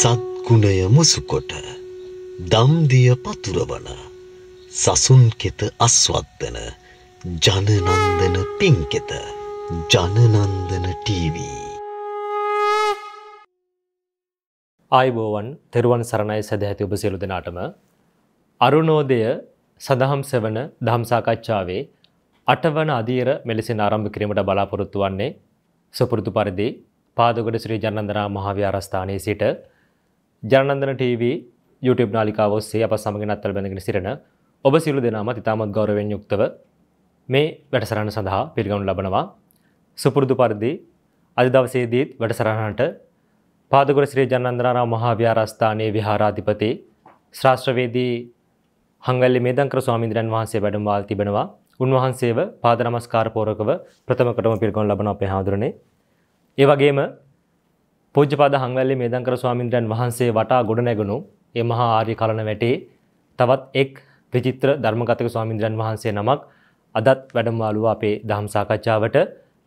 සත්ගුණය මුසුකොට දම්දිය පතුරවන සසුන් කෙත අස්වත්වන ජනනන්දන පින්කෙත ජනනන්දන TV ආයිබෝවන් තෙරුවන් සරණයි සැදැහැති ඔබ සියලු දෙනාටම අරුණෝදය සඳහම් සෙවන දහම්සාකච්ඡාවේ අටවන අදීර මෙලෙසින් ආරම්භ කිරීමට බලාපොරොත්තු වන්නේ සුපුරුදු පරිදි පාදගොඩ ශ්‍රී ජනන්දනා මහාවිහාරස්ථානයේ සිට ජනන්දන TV YouTube නාලිකාව ඔස්සේ අප සමග නත්තල් බැඳගෙන සිටින ඔබ සියලු දෙනාමත් ඉතාමත් ගෞරවයෙන් යුක්තව මේ වැඩසටහන සඳහා පිළිගනු ලබනවා. සුපුරුදු පරිදි අද දවසේදීත් වැඩසටහනට පාදගොඩ ශ්‍රී ජනන්දනාරාම මහා විහාරස්ථානයේ විහාරාධිපති ශාස්ත්‍රවේදී හංගල්ලි මේදංකර ස්වාමීන් වහන්සේ වැඩම වාල් තිබෙනවා. උන්වහන්සේව පාද නමස්කාර පූර්වකව ප්‍රථම කොටම පිළිගනු ලබන අපේ හාමුදුරනේ. ඒ වගේම පූජ්‍යපාද හංවැල්ලේ මේදංකර ස්වාමින්ද්‍රයන් වහන්සේ වටා ගොඩනැගුණු ඒ මහා ආර්ය කලන වැටේ තවත් එක් විචිත්‍ර ධර්මගතක ස්වාමින්ද්‍රයන් වහන්සේ නමක් අදත් වැඩමවාලුව අපේ දහම් සාකච්ඡාවට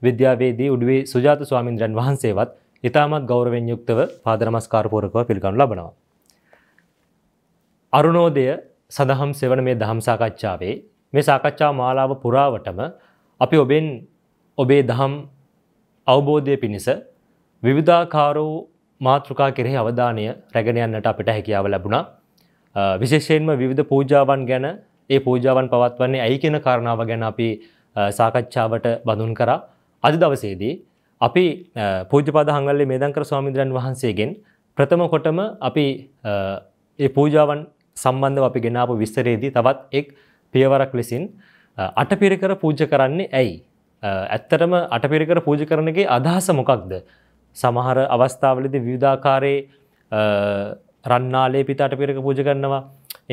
විද්‍යාවේදී උඩුවේ සුජාත ස්වාමින්ද්‍රයන් වහන්සේවත් ඉතාමත් ගෞරවෙන් යුක්තව පාදනමස්කාරපූරකව පිළිගනු ලබනවා. අරුණෝදය සඳහම් සෙවන මේ දහම් සාකච්ඡාවේ මේ සාකච්ඡා මාලාව පුරාවටම අපි ඔබෙන් ඔබේ දහම් අවබෝධය පිණිස විවිධාකාරෝ මාතෘකා කෙරෙහි අවධානය රැගෙන යන්නට අපිට හැකියාව ලැබුණා විශේෂයෙන්ම විවිධ පූජාවන් ගැන ඒ පූජාවන් පවත්වන්නේ ඇයි කියන කාරණාව ගැන අපි සාකච්ඡාවට බඳුන් කරා අද දවසේදී අපි පූජපද හංගල්ලේ මේදංකර ස්වාමීන්ද්‍රයන් වහන්සේගෙන් ප්‍රථම කොටම අපි ඒ පූජාවන් සම්බන්ධව අපි ගෙනාපු විස්තරයේදී තවත් එක් පියවරක් ලෙසින් අටපිරිකර පූජ කරන්නේ ඇයි ඇත්තටම අටපිරිකර පූජ කරන එකේ අදහස මොකක්ද සමහර අවස්ථාවලද විවිධාකාරයේ රන්නාලේ පිතාට පිරක පූජ කරනවා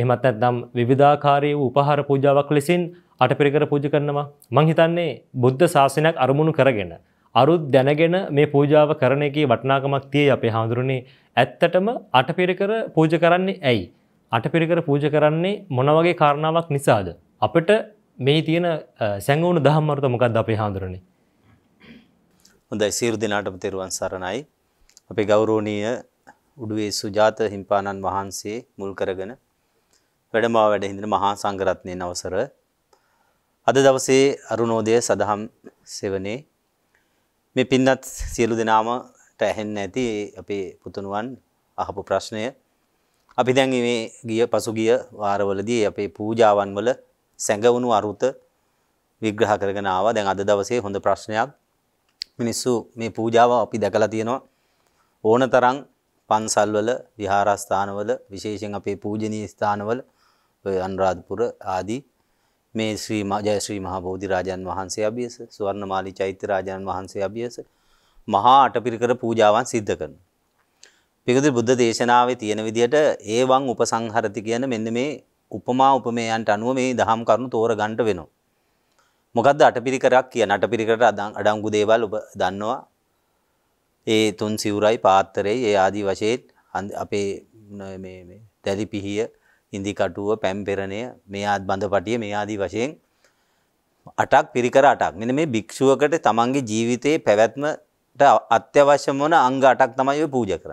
එහමත් ඇත්නම් විවිධාකාරයේ උපහාර පූජාවක් ලෙසින් අටපිරිකර පූජ කරනවා මං හිතන්නේ බුද්ධ ශාසනයක් අරමුණු කරගෙන අරුත් දැනගෙන මේ පූජාව කරන එකේ වටිනාකමක් තියෙයි අපේ හාමුදුරනේ ඇත්තටම අටපිරිකර පූජ කරන්නේ ඇයි අටපිරිකර පූජ කරන්නේ මොන වගේ කාරණාවක් නිසාද අපිට මේ තියෙන සැඟවුණු දහම් අර්ථ මොකක්ද අපේ හාමුදුරනේ හොඳයි සියලු දෙනාටම තෙරුවන් සරණයි. අපේ ගෞරවනීය උඩුවේ සුජාත හිම්පාණන් වහන්සේ මුල් කරගෙන වැඩමවා වැඩ හිඳින මහා සංඝරත්නයේ අවසර අද දවසේ අරුණෝදය සදහම් සෙවණේ මේ පින්නත් සියලු දෙනාමට ඇහෙන්න ඇති අපේ පුතුණුවන් අහපු ප්‍රශ්නය අපි දැන් මේ ගිය පසුගිය වාරවලදී අපේ පූජාවන් වල සැඟවුණු අරුත විග්‍රහ කරගෙන ආවා. දැන් අද දවසේ හොඳ ප්‍රශ්නයක් මිනිස්සු මේ පූජාව අපි දැකලා තියෙනවා ඕනතරම් පන්සල්වල විහාරස්ථානවල විශේෂයෙන් අපේ පූජනීය ස්ථානවල ඔය අනුරාධපුර ආදී මේ ශ්‍රී ජය ශ්‍රී මහා බෝධි රාජන් වහන්සේ අභියස ස්වර්ණමාලි චෛත්‍ය රාජන් වහන්සේ අභියස මහා අටපිරිකර පූජාවන් සිද්ධ කරනවා. පිගුදු බුද්ධ දේශනාවේ තියෙන විදිහට ඒවං උපසංහරති කියන මෙන්න මේ උපමා උපමේයන්ට අනුව මේ දහම් කරුණු තෝරගන්න වෙනවා. මොකක්ද අටපිරිකරක් කිය නටපිරිකට අඩංගු දේවල් ඔබ දන්නවා ඒ තුන් සිවුරයි පාත්තරේ ඒ ආදී වශයෙන් අපේ දැලි පිහිය ඉදිකටුව පැම්පෙරණය මේ ආත් බඳ පටිය මේ ආදී වශයෙන් අටක් පිරිකර අටක් මෙන මේ භික්‍ෂුවකට තමන්ගේ ජීවිතයේ පැවැත්මට අත්‍යවශ්‍යම වන අංග අටක් තමයි පූජ කර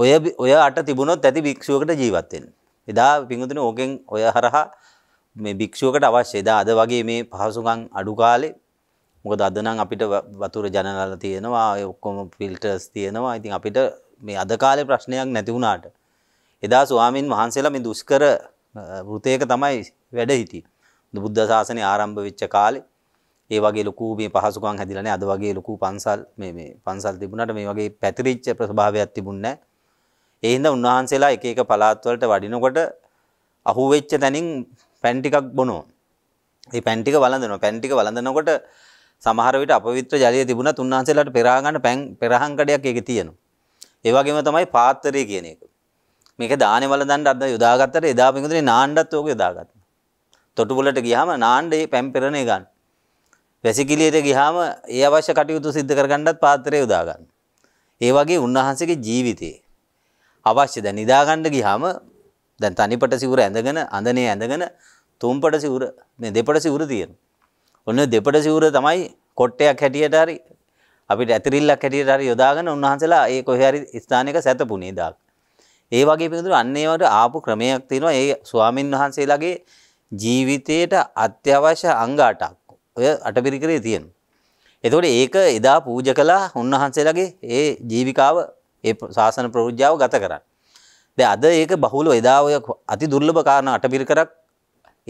ඔය ඔය අට තිබුණොත් ඇති භික්‍ෂුවකට ජීවත්වෙන් එදා පිඟුතුන ඕකෙන් ඔය හරහා මේ භික්ෂුවකට අවශ්‍ය එදා අද වගේ මේ පහසුකම් අඩු කාලේ මොකද අද නම් අපිට වතුර ජනනල තියෙනවා ඔය ඔක්කොම ෆිල්ටර්ස් තියෙනවා. ඉතින් අපිට මේ අද කාලේ ප්‍රශ්නයක් නැති වුණාට එදා ස්වාමින් වහන්සේලා මේ දුෂ්කර වෘතයක තමයි වැඩ හිටියේ. බුද්ධ ශාසනය ආරම්භ වෙච්ච කාලේ ඒ වගේ ලොකු මේ පහසුකම් හැදිලා නැහැ. අද වගේ ලොකු පන්සල් මේ මේ පන්සල් තිබුණාට මේ වගේ පැතිරිච්ච ප්‍රභාවයක් තිබුණේ නැහැ. ඒ හින්දා උන්වහන්සේලා එක එක පළාත් වලට වඩිනකොට අහුවෙච්ච තැනින් පැන් ටිකක් බොනවා. ඒ පැන් ටික වළඳනවා. පැන් ටික වළඳනකොට සමහර විට අපවිත්‍ර ජලය තිබුණත් උන්වහන්සේලාට පෙරහ ගන්න පැන් පෙරහන් කඩයක් ඒකේ තියෙනවා. ඒ වගේම තමයි පාත්‍රය කියන එක. මේක දානේ වළඳන්න අද යොදාගත්තට එදා පිඟුතුනේ නාණ්ඩත් ඕක යොදාගත්තා. තොටුපොළට ගියාම නාණ්ඩේ පැන් පෙරණේ ගන්න. වැසිකිළියට ගියාම ඒ අවශ්‍ය කටයුතු සිද්ධ කරගන්නත් පාත්‍රය යොදා ගන්න. ඒ වගේ උන්වහන්සේගේ ජීවිතේ අවශ්‍ය දැන් නිදාගන්න ගියාම දැන් තනිපට සිවුර ඇඳගෙන අඳනේ ඇඳගෙන තුම්පට සිවුර මේ දෙපට සිවුර තියෙන. ඔන්න දෙපට සිවුර තමයි කොට්ටයක් හැටියට හරි අපිට ඇතිරිල්ලක් හැටියට හරි යොදාගෙන උන්වහන්සේලා ඒ කොහේ හරි ස්ථානයක සැතපුණේ දාක්. ඒ වගේ පිළිතුරු අන්න ඒවට ආපු ක්‍රමයක් තියෙනවා. ඒ ස්වාමින් වහන්සේලාගේ ජීවිතයට අත්‍යවශ්‍ය අංග අටක් ඔය අටපිරිකරේ තියෙන. එතකොට ඒක එදා පූජ කළා උන්වහන්සේලාගේ ඒ ජීවිකාව ඒ ශාසන ප්‍රවෘජ්ජාව ගත කරන්න. දැන් අද ඒක බහුලව එදා ඔය අති දුර්ලභ කාරණා අටපිරිකරක්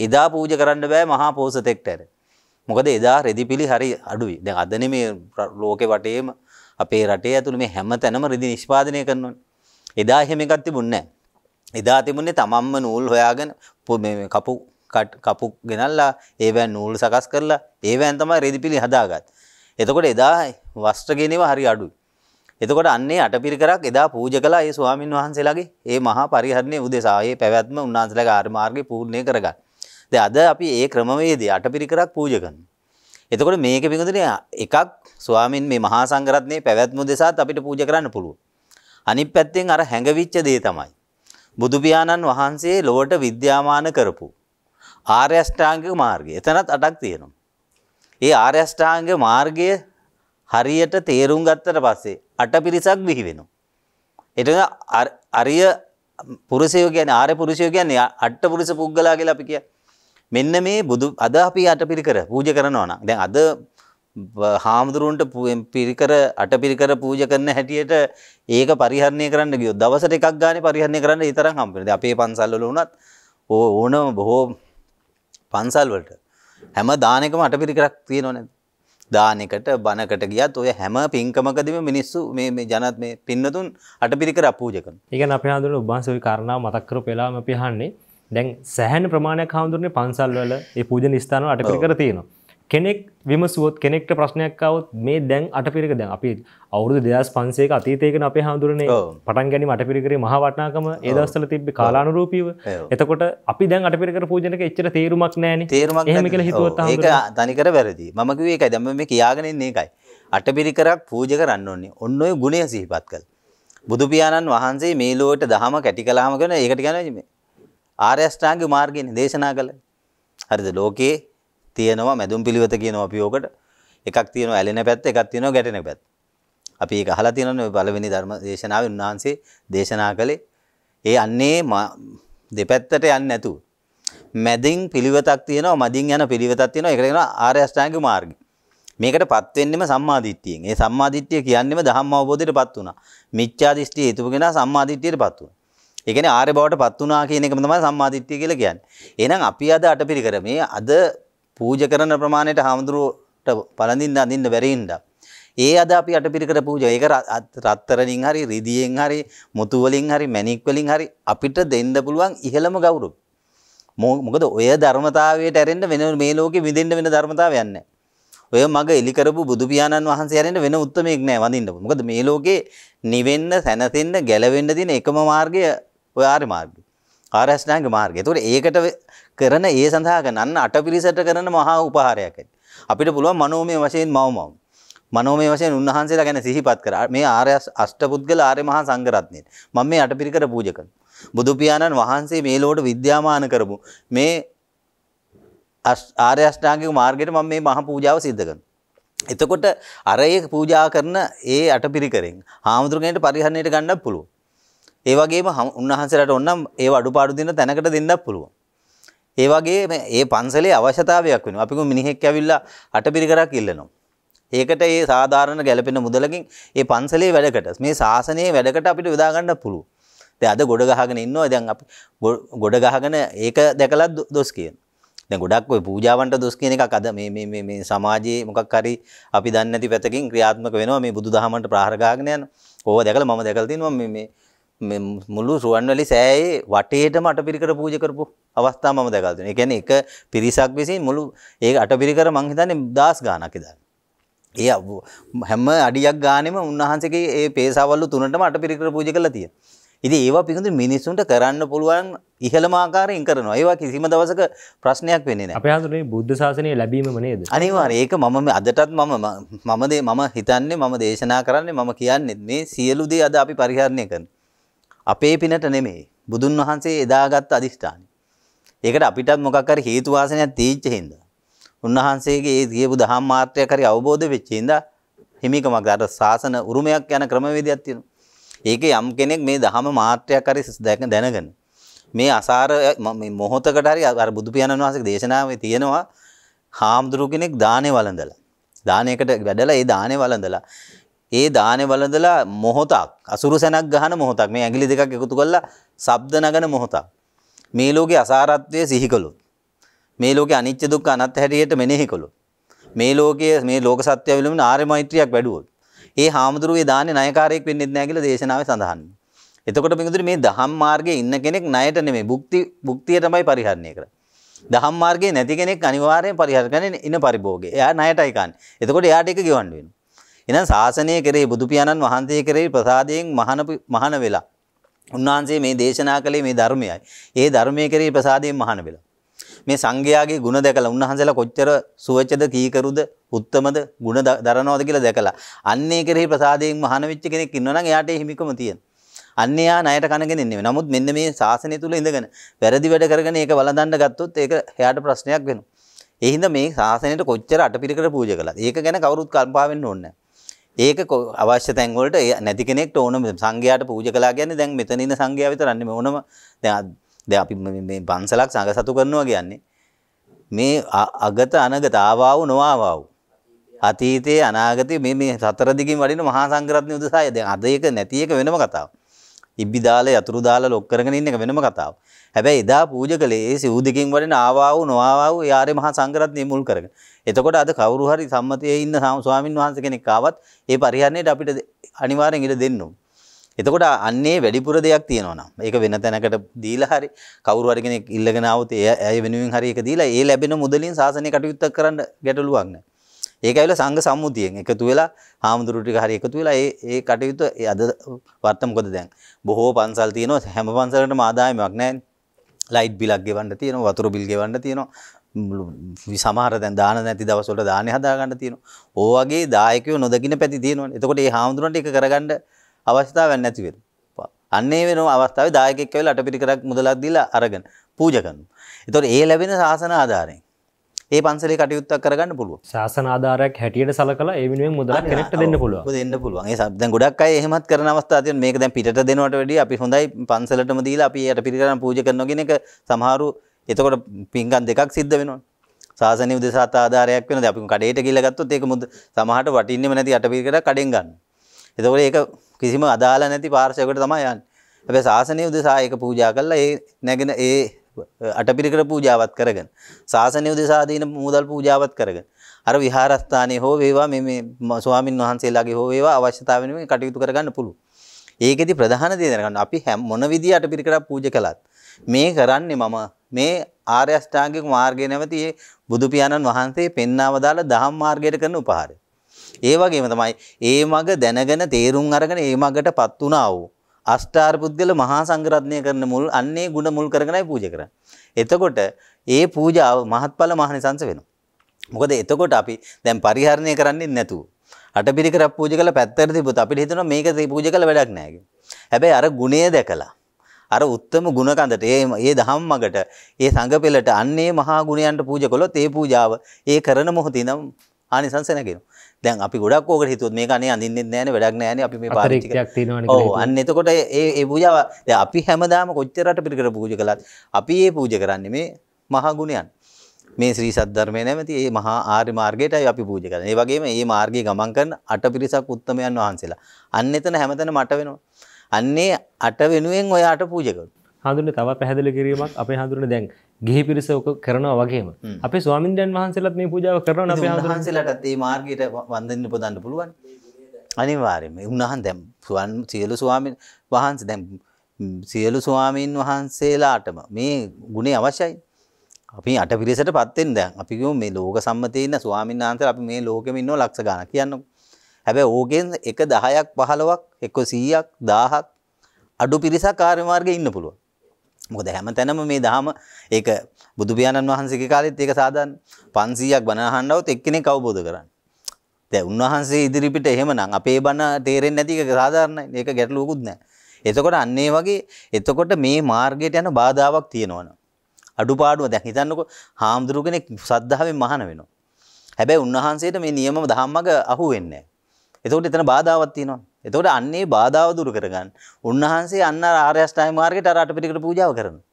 එදා පූජ කරන්න බෑ මහා පෝසතෙක්ටර. මොකද එදා රෙදිපිලි හරි අඩුයි. දැන් අදනේ මේ ලෝකේ වටේම අපේ රටේ ඇතුළේ මේ හැම තැනම රෙදි නිෂ්පාදනය කරනවනේ. එදා එහෙම එකක් තිබුණේ නැහැ. එදා තිබුණේ තමන්ම නූල් හොයාගෙන මේ කපු කපු ගෙනල්ලා ඒවැන් නූල් සකස් කරලා ඒවැන් තමයි රෙදිපිලි හදාගත්. එතකොට එදා වස්ත්‍ර ගෙනේව හරි අඩුයි. එතකොට අන්නේ අටපිරිකරක් එදා පූජ කළා ඒ ස්වාමින් වහන්සේලාගේ ඒ මහා පරිහරණය උදෙසා ඒ පැවැත්ම උන්වහන්සේලාගේ ආර්මාර්ගේ පූර්ණය කරගත්. ද අද අපි ඒ ක්‍රමවේදේ අටපිරිකරක් පූජකන්. එතකොට මේක පිඟුදන එකක් ස්වාමින් මේ මහා සංගරත්නය පැවැත්ම දෙසාත් අපිට පූජ කරන්න පුළුව. අනිත් පැත්තෙන් අර හැඟවිච්ච දේ තමයි. බුදුපියාණන් වහන්සේ ලොවට විද්‍යාමාන කරපු. ආර්යෂ්ඨාංගික මාර්ගය එතනත් අටක් තියෙනවා. ඒ ආර්යෂ්ඨාංග මාර්ගය හරියට තේරුම් ගත්තට පස්සේ අට පිරිසක් බිහි වෙනවා. එට අරිය පුරුෂයෝ ගැන ආර පුරුෂයෝ ගැන්නේ අට්ට පුරුෂ පුද්ගලා කියලා අපි කිය මෙන්න මේ බුදු අද අපි අටපිරිකර පූජ කරනවා නම් දැන් අද හාමුදුරුවන්ට පිරිකර අටපිරිකර පූජ කරන හැටියට ඒක පරිහරණය කරන්න ගියොත් දවසට එකක් ගානේ පරිහරණය කරන්න ඒ තරම් හම්බ වෙනවා. අපේ පන්සල් වල වුණත් ඕනම බොහෝ පන්සල් වලට හැම දානෙකම අටපිරිකරක් තියෙනව නේද? දානෙකට බණකට ගියත් ඔය හැම පින්කමකදීම මිනිස්සු මේ මේ ජනත් මේ පින්නතුන් අටපිරිකර පූජ කරනවා. ඒ කියන්නේ අපි හඳුනන උභාසෝයි කාරණා මතක් කරපු වෙලාවම අපි අහන්නේ දැන් සෑහන ප්‍රමාණයක් හාමුදුරනේ පන්සල් වල ඒ පූජන ස්ථානවල අටපිරිකර කර තියෙනවා. කෙනෙක් විමසුවොත් කෙනෙක්ට ප්‍රශ්නයක් આવොත් මේ දැන් අටපිරික දැන් අපි අවුරුදු 2500ක අතීතයේකන අපේ හාමුදුරනේ පටන් ගැනීම අටපිරිකරේ මහා වටිනාකම ඒ දවස්වල තිබ්බේ කාලානුරූපීව. එතකොට අපි දැන් අටපිරිකර පූජනක එච්චර තේරුමක් නැහැනේ. තේරුමක් නැහැ. එහෙම කියලා හිතුවත් හාමුදුරනේ. ඒක තනිකර වැරදි. මම කිව්වේ ඒකයි. දැන් මම මේ කියාගෙන ඉන්නේ ඒකයි. අටපිරිකරක් පූජ කරන්න ඕනේ. ඔන්න ඔය ගුණය සිහිපත් කළා. බුදු පියාණන් වහන්සේ මේ ලෝකෙට දහම කැටි කළාම කරන ඒකට කියන්නේ ආර්යෂ්ඨාංග මාර්ගයෙන් දේශනා කළ. හරිද ලෝකයේ තියෙනවා මැදුම් පිළිවෙත කියනවා අපි ඕකට. එකක් තියෙනවා ඇලෙන පැත්ත, එකක් තියෙනවා ගැටෙන පැත්ත. අපි ඒක අහලා තියෙනවනේ පළවෙනි ධර්ම දේශනාවේ උන්වහන්සේ දේශනා කළේ. ඒ අන්නේ දෙපැත්තට යන්නේ නැතුව. මැදින් පිළිවෙතක් තියෙනවා, මදින් යන පිළිවෙතක් තියෙනවා. ඒකට කියනවා ආර්යෂ්ඨාංග මාර්ගය. මේකටපත් වෙන්නෙම සම්මාදිට්ඨියෙන්. ඒ සම්මාදිට්ඨිය කියන්නෙම ධම්ම අවබෝධයටපත් වුණා. මිච්ඡාදිෂ්ඨිය හේතුව කෙනා සම්මාදිට්ඨියටපත් වුණා. ඒ කියන්නේ ආර්ය බවට පත් වුණා කියන එකම තමයි සම්මාදිට්ඨිය කියලා කියන්නේ. එහෙනම් අපි අද අටපිරිකර මේ අද පූජා කරන ප්‍රමාණයට හාමුදුරුවට පළඳින්න අඳින්න බැරි ඉඳා. ඒ අද අපි අටපිරිකර පූජා. ඒක රත්තරණින් හරි රිදියෙන් හරි මුතු වලින් හරි මණික් වලින් හරි අපිට දෙන්න පුළුවන් ඉහළම ගෞරවය. මොකද ඔය ධර්මතාවයට ඇරෙන්න වෙන මේ ලෝකෙ විඳින්න වෙන ධර්මතාවයක් නැහැ. ඔය මග එලි කරපු බුදු පියාණන් වහන්සේ ඇරෙන්න වෙන උත්මයක් නැහැ වඳින්න. මොකද මේ ලෝකේ නිවෙන්න, සැනසෙන්න, ගැලවෙන්න තියෙන එකම මාර්ගය ඔය ආර්ය මාර්ගය. ආර්ය අෂ්ටාංග මාර්ගය. ඒතකොට ඒකට කරන ඒ සඳහා ගන්න අටපිරිසට කරන මහා උපහාරයක් ඇති. අපිට පුළුවන් මනෝමය වශයෙන් මව මව. මනෝමය වශයෙන් උන්වහන්සේලා ගැන සිහිපත් කරා. මේ ආර්ය අෂ්ටපුද්ගල ආර්ය මහා සංඝරත්නය. මම මේ අටපිරිකට පූජා කරනවා. බුදු පියාණන් වහන්සේ මේ ලෝකෙට විද්‍යාමාන කරපු මේ ආර්ය අෂ්ටාංගික මාර්ගයට මම මේ මහ පූජාව සිද්ධ කරනවා. එතකොට අර ඒ පූජා කරන ඒ අටපිරිකරෙන් හාමුදුරුවන්ට පරිහරණයට ගන්නත් පුළුවන්. ඒ වගේම උන්වහන්සේලාට ඕනනම් ඒව අඩුපාඩු දෙන තැනකට දෙන්නත් පුළුවන්. ඒ වගේ මේ පන්සලේ අවශ්‍යතාවයක් වෙනවා. අපි කොහොම මිනිහෙක් ඇවිල්ලා අටපිරිකරක් ඉල්ලනවා. ඒකට ඒ සාධාරණ ගැළපෙන මුදලකින් ඒ පන්සලේ වැඩකට මේ ශාසනයේ වැඩකට අපිට යොදා ගන්නත් පුළුවන්. දැන් අද ගොඩ ගහගෙන ඉන්නවා. දැන් අපි ගොඩ ගහගෙන ඒක දැකලා දොස් කියන. දැන් ගොඩක් ඔය පූජාවන්ට දොස් කියන එකක් අද මේ මේ මේ සමාජයේ මොකක් හරි අපි දන්නේ නැති පැතකින් ක්‍රියාත්මක වෙනවා මේ බුදුදහමන්ට ප්‍රහාර ගහගෙන යන. ඕවා දැකලා මම දැකලා තිනවා මේ මේ මුළු රුවන්වැලි සෑයේ වටේටම අටපිරිකර පූජ කරපු අවස්ථා මම දැකලා තියෙනවා. ඒ කියන්නේ එක පිරිසක් විසින් මුළු ඒ අටපිරිකර මං හිතන්නේ දහස් ගාණක් ඉදන්. ඒ හැම අඩියක් ගානෙම උන්වහන්සේගේ ඒ පේසාවල්ලු තුනටම අටපිරිකර පූජ කරලා තියෙනවා. ඉතින් ඒවා පිඟුදු මිනිසුන්ට කරන්න පුළුවන් ඉහළම ආකාරයෙන් කරනවා. ඒවා කිසිම දවසක ප්‍රශ්නයක් වෙන්නේ නැහැ. අපේ ආන්දරේ බුද්ධ ශාසනය ලැබීමම නේද? අනිවාර්යයෙන් ඒක මම අදටත් මම මම මම හිතන්නේ මම දේශනා කරන්නේ මම කියන්නේ මේ සියලු දේ අද අපි පරිහරණය කරනවා. අපේ පිනට නෙමෙයි. බුදුන් වහන්සේ එදාගත් අදිෂ්ඨානයි. ඒකට අපිටත් මොකක් හරි හේතු වාසනයක් තීච්ච හින්දා. උන්වහන්සේගේ ඒ කියපු දහම් මාත්‍රයක් හරි අවබෝධ වෙච්ච හින්දා හිමිකමක් අර සාසන උරුමයක් යන ක්‍රමවේදයක් තියෙනවා. ඒකේ යම් කෙනෙක් මේ දහම මාත්‍රයක් හරි දැනගෙන මේ අසාර මොහොතකට හරි අර බුදු පියාණන් වහන්සේගේ දේශනාවේ තියෙනවා හාමුදුරු කෙනෙක් දානේ වළඳලා දානයකට වැඩලා ඒ දානේ වළඳලා ඒ දානේ වළඳලා මොහොතක් අසුරු සැනක් ගහන මොහොතක් මේ ඇඟිලි දෙකක් එකතු කරලා ශබ්ද නගන මොහොතක් මේ ලෝකේ අසාරත්වයේ සිහි කළොත් මේ ලෝකේ අනිත්‍ය දුක්ඛ අනාත්ම හැටියට මෙනෙහි කළොත් මේ ලෝකයේ මේ ලෝක සත්‍ය විලමින ආර්ය මෛත්‍රියක් වැඩුවොත් ඒ හාමුදුරුවේ දානේ ණයකාරයෙක් වෙන්නේ නැහැ කියලා දේශනාවේ සඳහන්. එතකොට පිටුදුනේ මේ දහම් මාර්ගයේ ඉන්න කෙනෙක් ණයට නෙමෙයි භුක්ති භුක්තිය තමයි පරිහරණය කරන්නේ. දහම් මාර්ගයේ නැති කෙනෙක් අනිවාර්යෙන් පරිහරණය කරන්නේ ඉන පරිභෝගේ. එයා ණයටයි කන්නේ. එතකොට එයාට ඒක ගෙවන්න වෙනවා. එහෙනම් ශාසනය කෙරෙහි බුදු පියාණන් වහන්සේ කෙරෙහි ප්‍රසාදයෙන් මහාන මහාන වෙලා උන්වහන්සේ මේ දේශනා කළේ මේ ධර්මයයි. ඒ ධර්මයේ කෙරෙහි ප්‍රසාදයෙන් මහාන වෙලා. මේ සංඝයාගේ ගුණ දැකලා උන්වහන්සේලා කොච්චර සුවචද කීකරුද උත්තමද ගුණ දරනවද කියලා දැකලා අන්නේ කෙරෙහි ප්‍රසාදයෙන් මහාන වෙච්ච කෙනෙක් ඉන්නවා නම් එයාට ඒ හිමිකම තියෙනවා. අන්නේ යා ණයට කනගෙන ඉන්නේ. නමුත් මෙන්න මේ ශාසනය තුල ඉඳගෙන වැරදි වැඩ කරගෙන ඒක වළඳන්න ගත්තොත් ඒක එයාට ප්‍රශ්නයක් වෙනවා. ඒ හින්දා මේ ශාසනයට කොච්චර අටපිරිකර පූජා කළාද? ඒක ගැන කවුරුත් කල්පා වෙන්න ඕනේ නැහැ. ඒක අවශ්‍ය තැන්වලට නැති කෙනෙක් ඕනම සංඝයාට පූජ කලා කියන්නේ දැන් මෙතන ඉන්න සංඝයා විතරන්නේ ඕනම දැන් දැන් අපි මේ පන්සලක් සංඝ සතු කරනවා කියන්නේ මේ අගත අනගත ආවාව නොආවාව අතීතයේ අනාගතයේ මේ මේ සතර දිගින් වඩින මහා සංඝරත්නය උදෙසාය දැන් අද ඒක නැති එක වෙනම කතාවක්. ඉබ්බි දාලා යතුරු දාලා ලොක් කරගෙන ඉන්න එක වෙනම කතාවක්. හැබැයි එදා පූජ කළේ ඒ සිව් දිගින් වඩින ආවාව නොආවාව යාරේ මහා සංඝරත්නය මුල් කරගෙන. එතකොට අද කවුරු හරි සම්මතයේ ඉන්න ස්වාමින් වහන්සේ කෙනෙක් ආවත් ඒ පරිහරණයට අපිට අනිවාර්යෙන් ඉඩ දෙන්න ඕනේ. එතකොට අන්නේ වැඩිපුර දෙයක් තියෙනවා නම් ඒක වෙන තැනකට දීලා හරි කවුරු හරි කෙනෙක් ඉල්ලගෙන ආවොත් ඒ අය වෙනුවෙන් හරි ඒක දීලා ඒ ලැබෙන මුදලින් සාසනය කටයුත්තක් කරන්න ගැටලුවක් නැහැ. ඒක ඇවිල්ලා සංඝ සම්මුතියෙන් එකතු වෙලා හාමුදුරු ටික හරි එකතු වෙලා ඒ ඒ කටයුත්ත අද වර්ත මොකද දැන් බොහෝ පන්සල් තියෙනවා හැම පන්සලකටම ආදායමක් නැහැ. ලයිට් බිලක් ගෙවන්න තියෙනවා වතුර බිල් ගෙවන්න තියෙනවා සමහර දැන් දාන නැති දවස්වලට දාන හදාගන්න තියෙනවා. ඕ වගේ දායකයෝ නොදකින්න පැති තියෙනවනේ. එතකොට මේ හාමුදුරන්ට ඒක කරගන්න අවස්ථාවක් නැති වෙනවා. අන්න ඒ වෙන අවස්ථාවේ දායකෙක් කැවිලා අටපිරිකරක් මුදලක් දීලා අරගෙන පූජා කරනවා. එතකොට ඒ ලැබෙන සාසන ආධාරයෙන් ඒ පන්සලේ කටයුත්තක් කරගන්න පුළුව ශාසන ආධාරයක් හැටියට සලකලා ඒ වෙනුවෙන් මුදල් කෙනෙක්ට දෙන්න පුළුවන්. දෙන්න පුළුවන්. ඒ දැන් ගොඩක් අය එහෙමත් කරන අවස්ථා තියෙනවා. මේක දැන් පිටට දෙනවට වැඩිය අපි හොඳයි පන්සලටම දීලා අපි යට පිළිකරන පූජා කරනවා කියන එක සමහරු එතකොට පින්කම් දෙකක් සිද්ධ වෙනවා. සාසනය උදෙසා ආධාරයක් වෙනවා. අපි කඩේට ගිහලා ගත්තොත් ඒක මුද සමහරට වටින්නේම නැති අටපිරිකරක් කඩෙන් ගන්න. එතකොට ඒක කිසිම අදාළ නැති පාර්ශවයකට තමයි යන්නේ. හැබැයි සාසනය උදෙසා ඒක පූජා කළා ඒ නැගෙන ඒ අටපිරිකර පූජාවත් කරගෙන සාසනය උදෙසා දීන මුදල් පූජාවත් කරගෙන අර විහාරස්ථානයේ හෝ වේවා මේ මේ ස්වාමින් වහන්සේලාගේ හෝ වේවා අවශ්‍යතාව වෙනුවෙන් කටයුතු කරගන්න පුළුවන්. ඒකෙදි ප්‍රධාන දේ දැනගන්න අපි හැම මොන විදියට අටපිරිකරක් පූජා කළත් මේ කරන්නේ මම මේ ආර්ය අෂ්ටාංගික මාර්ගය නැමැති මේ බුදු පියාණන් වහන්සේ පෙන්වව දාලා දහම් මාර්ගයට කරන උපහාරය. ඒ වගේම තමයි ඒ මග දැනගෙන තේරුම් අරගෙන ඒ මගටපත් උනා වූ අෂ්ටාර පුද්ගල මහා සංඝරත්නය කරන මුල් අන්නේ ಗುಣ මුල් කරගෙනයි පූජා කරන්නේ. එතකොට ඒ පූජාව මහත්ඵල මහනිසංස වෙනවා. මොකද එතකොට අපි දැන් පරිහරණය කරන්නේ නැතුව අටපිරිකරක් පූජා කළ පැත්තට තිබුත් අපිට හිතෙනවා මේක පූජා කළ වැඩක් නැහැ කියලා. හැබැයි අර ගුණය දැකලා අර උත්තම ගුණකඳට ඒ ඒ ධම්මකට ඒ සංඝපෙළට අන්නේ මහා ගුණයන්ට පූජා කළොත් ඒ පූජාව ඒ කරන මොහොතේ ඉඳන් ආනිසංස නැගෙනවා. දැන් අපි ගොඩක් ඕකට හිතුවොත් මේක අනේ අඳින්නෙත් නෑනේ වැඩක් නෑනේ අපි මේ පාරිත්‍තික. ඔව් අන්න එතකොට ඒ ඒ පූජාව දැන් අපි හැමදාම කොච්චරට පිළිකර පූජා කළත් අපි ඒ පූජා කරන්නේ මේ මහා ගුණයන්. මේ ශ්‍රී සද්ධර්මය නැමැති ඒ මහා ආර්ය මාර්ගයටයි අපි පූජා කරන්නේ. ඒ වගේම මේ මාර්ගයේ ගමන් කරන අට පිරිසක් උත්තමයන් වහන්සේලා. අන්න එතන හැමතැනම මට වෙනවා. අන්නේ අට වෙනුවෙන් ඔය අට පූජකරු. හඳුරන තව පැහැදිලි කිරීමක් අපේ හඳුරන දැන් ගිහි පිරිස ඔක කරනවා වගේම අපේ ස්වාමින්දයන් වහන්සේලාත් මේ පූජාව කරනවා අපේ වහන්සේලාටත් මේ මාර්ගයට වන්දනය පුදන්න පුළුවන්. අනිවාර්යයෙන්ම උන්වහන් දැන් සුවන් සියලු ස්වාමින් වහන්සේ දැන් සියලු ස්වාමීන් වහන්සේලාටම මේ ගුණේ අවශ්‍යයි. අපි අට පිරිසට පත්වෙන් දැන් අපි මේ ලෝක සම්මතයන්න ස්වාමීන් වහන්සේ අපි මේ ලෝකෙම ඉන්නවා ලක්ෂ ගණන් කියන්නකෝ. හැබැ ඕගෙන් එක දහයක් පහලවක් එක්ක සීයක් දාහක් අඩු පිරිසා කාර්මාර්ග ඉන්න පුළුව. මොකද හැම තැනම මේ දහම ඒ බුදුපාණන් වහන්සේ කාලෙත් ඒක සාධන් පන්සීයක් බණහන්ඩවත් එක්කනෙ කවබෝධ කරන්න. තැ උන්වහන්සේ ඉදිරිපිට එහෙම නම් අපේ බණ තේරෙන් නැතික සාධාරණ ඒක ගැටලුවකුත් නෑ. එතකොට අන්නේ වගේ එතකොට මේ මාර්ගයට යන බාධාවක් තියෙනවන. අඩුපාඩුව දැන් හිතන්නකො හාමුදුරු කෙනෙක් සද්ධාවෙන් මහන වෙනවා. හැබැයි උන්වහන්සේට මේ නියම ධම්මක අහු වෙන්නේ නැහැ. එතකොට එතන බාධාවක් තියෙනවා. එතකොට අන්නේ බාධාව දුරු කරගන්න. උන්වහන්සේ අන්න ආර්ය අෂ්ටාංගික මාර්ගයට අර අටපිරිකට පූජාව කරනවා.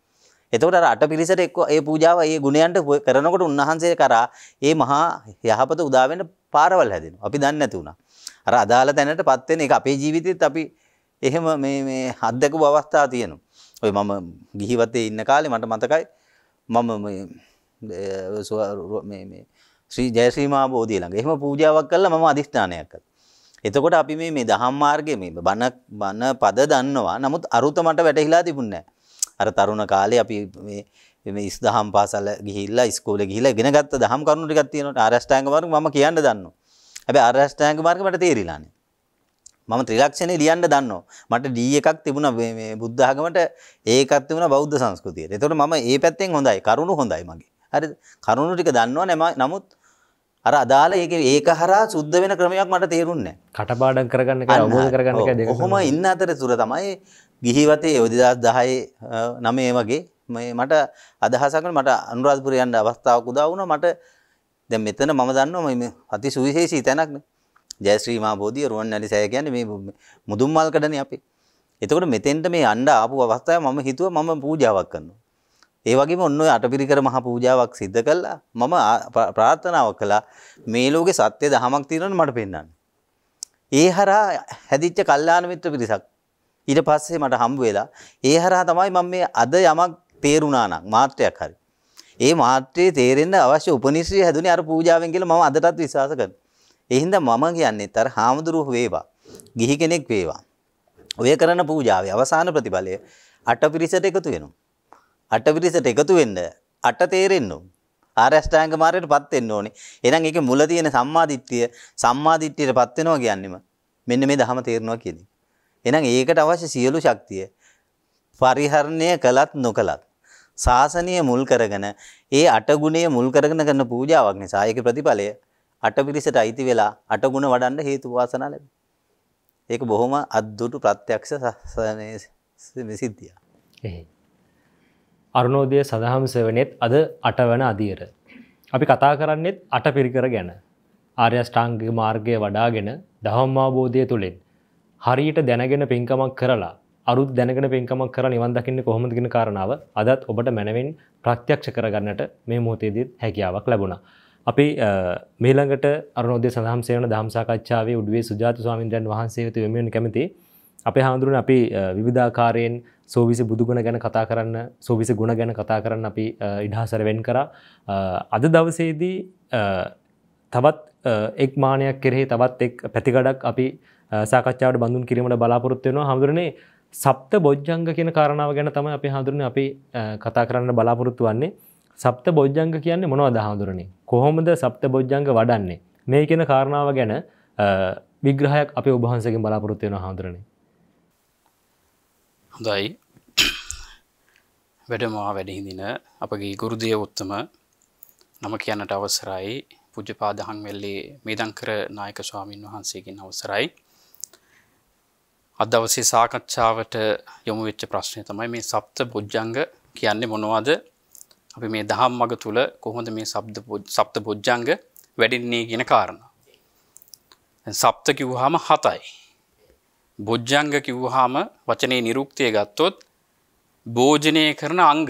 එතකොට අර අටපිරිසට එක්ක ඒ පූජාව ඒ ගුණයන්ට කරනකොට උන්වහන්සේ කරා ඒ මහා යහපත උදා වෙන්න පාරවල් හැදෙනවා. අපි දන්නේ නැති වුණා. අර අදාළ තැනටපත් වෙන එක අපේ ජීවිතෙත් අපි එහෙම මේ මේ අත්දකපු අවස්ථා තියෙනවා. ඔය මම ගිහිවතේ ඉන්න කාලේ මට මතකයි මම මේ මේ ශ්‍රී ජයශ්‍රී මහා බෝධිය ළඟ එහෙම පූජාවක් කළා මම අදිස්ථානයක් කළා. එතකොට අපි මේ මේ දහම් මාර්ගයේ මේ බණ බණ පද දන්නවා. නමුත් අරුත මට වැටහිලා තිබුණේ අර තරුණ කාලේ අපි මේ මේ ඉස්දහම් පාසල ගිහිල්ලා ඉස්කෝලේ ගිහිල්ලා ඉගෙන ගත්ත දහම් කරුණු ටිකක් තියෙනවා. ආරෂ්ඨාංග මාර්ග මම කියන්න දන්නවා. හැබැයි ආරෂ්ඨාංග මාර්ග මට තේරිලා නැහැ. මම ත්‍රිලක්ෂණේ ලියන්න දන්නවා. මට D එකක් තිබුණා මේ මේ බුද්ධ ආගමට A එකක් තිබුණා බෞද්ධ සංස්කෘතියට. ඒතකොට මම ඒ පැත්තෙන් හොඳයි. කරුණු හොඳයි මගේ. හරිද? කරුණු ටික දන්නවනේ නමුත් අර අදාළ ඒක ඒක හරා සුද්ධ වෙන ක්‍රමයක් මට තේරුන්නේ කටපාඩම් කරගන්න අවබෝධ කරගන්න එක දෙක කොහොම ඉන්න අතරතුර තමයි ගිහිවතේ 2010 9 වගේ මේ මට අදහසක් මට අනුරාධපුර යන්න අවස්ථාවක් උදා වුණා මට දැන් මෙතන මම දන්නවා මේ අති සුවිශේෂී තැනක්නේ ජයශ්‍රී මහා බෝධිය රුවන්වැලි සෑය කියන්නේ මේ මුදුන් මල්කඩනේ අපි එතකොට මෙතෙන්ට මේ අඬ ආපු අවස්ථාවේ මම හිතුවා මම පූජාවක් කරනවා ඒ වගේම ඔන්න ඔය අටපිරිකර මහ පූජාවක් සිද්ධ කළා. මම ප්‍රාර්ථනාවක් කළා මේ ලෝකේ සත්‍ය දහමක් තියෙනවනේ මට පෙන්වන්න. ඒ හරහා හැදිච්ච කල්යාණ මිත්‍ර පිරිසක්. ඊට පස්සේ මට හම්බ වෙලා ඒ හරහා තමයි මම මේ අද යමක් තේරුණා නම් මාත්‍රයක් හරි. ඒ මාත්‍රයේ තේරෙන්න අවශ්‍ය උපනිශ්‍රය හැදුනේ අර පූජාවෙන් කියලා මම අදටත් විශ්වාස කරනවා. ඒ හින්දා මම කියන්නේත් අර හාමුදුරුවෝ වේවා. ගිහි කෙනෙක් වේවා. ඔය කරන පූජාවේ අවසාන ප්‍රතිඵලය අට පිරිසට එකතු වෙනවා. අටවිරිසට එකතු වෙන්න අට තේරෙන්නු. ආරෂ්ඨාංග මාර්ගයට පත් වෙන්න ඕනේ. එහෙනම් ඒකේ මුල තියෙන සම්මාදිට්ඨිය සම්මාදිට්ඨියට පත් වෙනවා කියන්නේම මෙන්න මේ ධහම තේරෙනවා කියන්නේ. එහෙනම් ඒකට අවශ්‍ය සියලු ශක්තිය පරිහරණය කළත් නොකළත් ශාසනය මුල් කරගෙන ඒ අටගුණය මුල් කරගෙන කරන පූජාවක් නිසා ඒක ප්‍රතිඵලය අටපිරිසට අයිති වෙලා අටගුණ වඩන්න හේතු වාසනා ලැබෙනවා. ඒක බොහොම අද්දුටු ප්‍රත්‍යක්ෂ සිද්ධියක්. එහෙයි. අරුණෝදය සඳහම් සෙවනෙත් අද අටවන අදියර. අපි කතා කරන්නෙත් අට පිරිකර ගැන. ආර්යෂ්ටාංග මාර්ගය වඩාගෙන දහම් අවබෝධය තුළින්. හරියට දැනගෙන පින්කමක් කරලා අරුත් දැනගෙන පින්කමක් කර නිවන් දකින්න කොහොමදගෙන කාරණාව අදත් ඔබට මැනවින් ප්‍රත්‍යක්ෂ කරගන්නට මේ මෝතේදීත් හැකියාවක් ලැබුණ. අපි මේළඟට අරනෝද සහම් සේවන දහම්සාකච්ඡාව උඩුවේ සුජාත ස්වාමින්දයන් වහන්සේ වෙත වෙමින් කැමති අපේ හාමුදුරුවන් අපි විවිධාකාරයෙන් සෝවිසි බුදුගුණ ගැන කතා කරන්න සෝවිසි ගුණ ගැන කතා කරන්න අපි ඉඩහසරවෙන් කර අද දවසේදී තවත් එක් මානයක් කෙරෙහි තවත් එක් පැතිකඩක් අපි සාකච්ඡාවට බඳුන් කිරීමට බලාපොරොත්වයෙනවා හඳුරනේ සප්ත බොජ්ජංග කියන කාරණාව ගැන තම අපි හඳුරන අපි කතා කරන්න බලාපොරොත්තු වන්නේ සප්ත බොජ්ජංග කියන්නේ මොනව අදහඳුරනේ කොහොමද සප්ත බොජ්ජංග වඩන්නේ මේ කියන කාරණාව ගැන විග්‍රහයක් අපි ඔබහන්සකින් බලාපොරොත්වයෙන හඳුරනේ හොඳයි වැඩමවා වැඩහිඳින අපගේ ගුරුදය උත්තම නම කියන්නට අවසරයි පුජ්ජපාදහන් වෙල්ලේ මේදංකර නායක ස්වාමීන් වහන්සේගෙන් අවසරයි අදවසේ සාකච්ඡාවට යොමු වෙච්ච ප්‍රශ්නය තමයි මේ සප්ත බොජ්ජංග කියන්නේ මොනවද අපි මේ දහම් මග තුළ කොහොඳ මේ සබ්ද සප්ත බොජ්ජංග වැඩින්නේ කියන කාරණ සප්ත කිව්හාම හතයි බොජ්ජංග කිව්වහම වචනේ නිරුක්තිය ගත්තොත් භෝජනය කරන අංග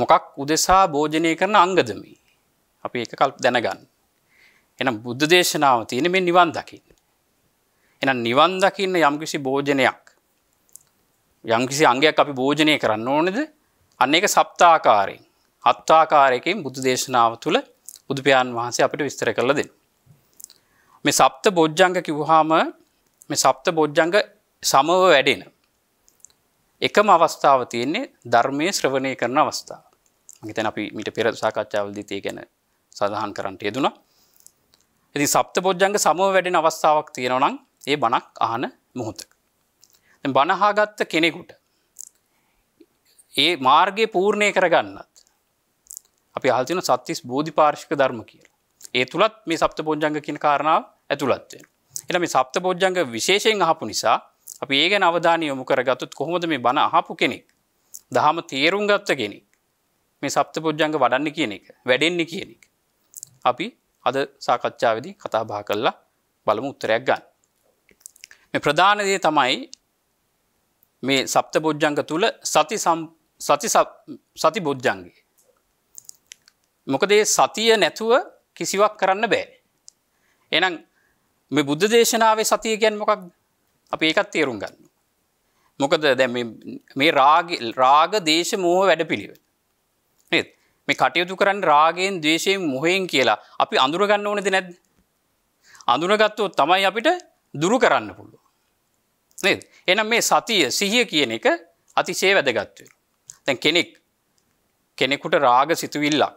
මොකක් උදෙසා භෝජනය කරන අංගදමි අපි ඒක කල්ප දැනගන්න එනම් බුද්ධ දේශනාව තියෙන මේ නිවන් දකින්න එනම් නිවන් දකින්න යම්කිසි භෝජනයක් යම්කිසි අංගයක් අපි භෝජනය කරන්න ඕනෙද අන්න ඒක සප්තාකාරයෙන් අත්තාකාරයකින් බුදු දේශනාව තුළ බුදුපාන් වහන්සේ අපිට විස්තර කරලා දෙන්න මේ සප්ත බොජ්ජංග කිව්වහම මේ සප්ත බොජ්ජංග සමව වැඩෙන. එකම අවස්ථාව තියෙන්නේ ධර්මය ශ්‍රවණය කරන අවස්ථාව. මගේතැන් අපි මිට පෙර සාකච්ඡාවල්දිතය ගැන සඳහන් කරන්නට යෙදුණ. ඇති සප්ත බොජ්ජංග සමව වැඩෙන අවස්ථාවක් තියෙනවනම් ඒ බණක් අහන මුහොත. බණහාගත්ත කෙනෙකුට ඒ මාර්ගය පූර්ණය කරගන්නත් අපි හල්තින සත්තිස් බෝධි පාර්ශික ධර්ම කියලා ඒ තුළත් මේ සප්ත බොජ්ජංග කියන කාරණාව ඇතුළත්වෙන. එල මේ සප්ත බෝජ්ජංග විශේෂයෙන් අහපු නිසා අපි ඒ ගැන අවධානය යොමු කරගත්තුත් කොහොමද මේ බණ අහපු කෙනෙක් දහම තේරුම් ගත්ත කෙනෙක් මේ සප්ත පොජ්ජංග වඩන්න කියන එක වැඩෙන්නේ කියන එක. අපි අද සාකච්ඡාවදී කතා බහ කරලා බලමු උත්තරයක් ගන්න. මේ ප්‍රධාන දේ තමයි මේ සප්ත බොජ්ජංග තුල සති සති සති බොජ්ජංගේ. මොකද සතිය නැතුව කිසිවක් කරන්න බෑ. එහෙනම් මේ බුද්ධ දේශනාවේ සතිය ගැන් මොකක් අපි ඒකත් තේරුම් ගන්න. මොකද දැ මේ රාග දේශ මෝහ වැඩ පිළිවෙ. ඒත් මේ කටයුතු කරන්න රාගෙන් දේශයෙන් මොහයෙන් කියලා අපි අඳුරගන්න ඕනෙද නැද. අඳුනගත්තෝ තමයි අපිට දුරු කරන්න පුළුව. නේද එනම් මේ සතිය සිහිය කියන එක අතිසේ වැදගත්වය. තැන් කෙනෙක් කෙනෙකුට රාග සිතුවිල්ලක්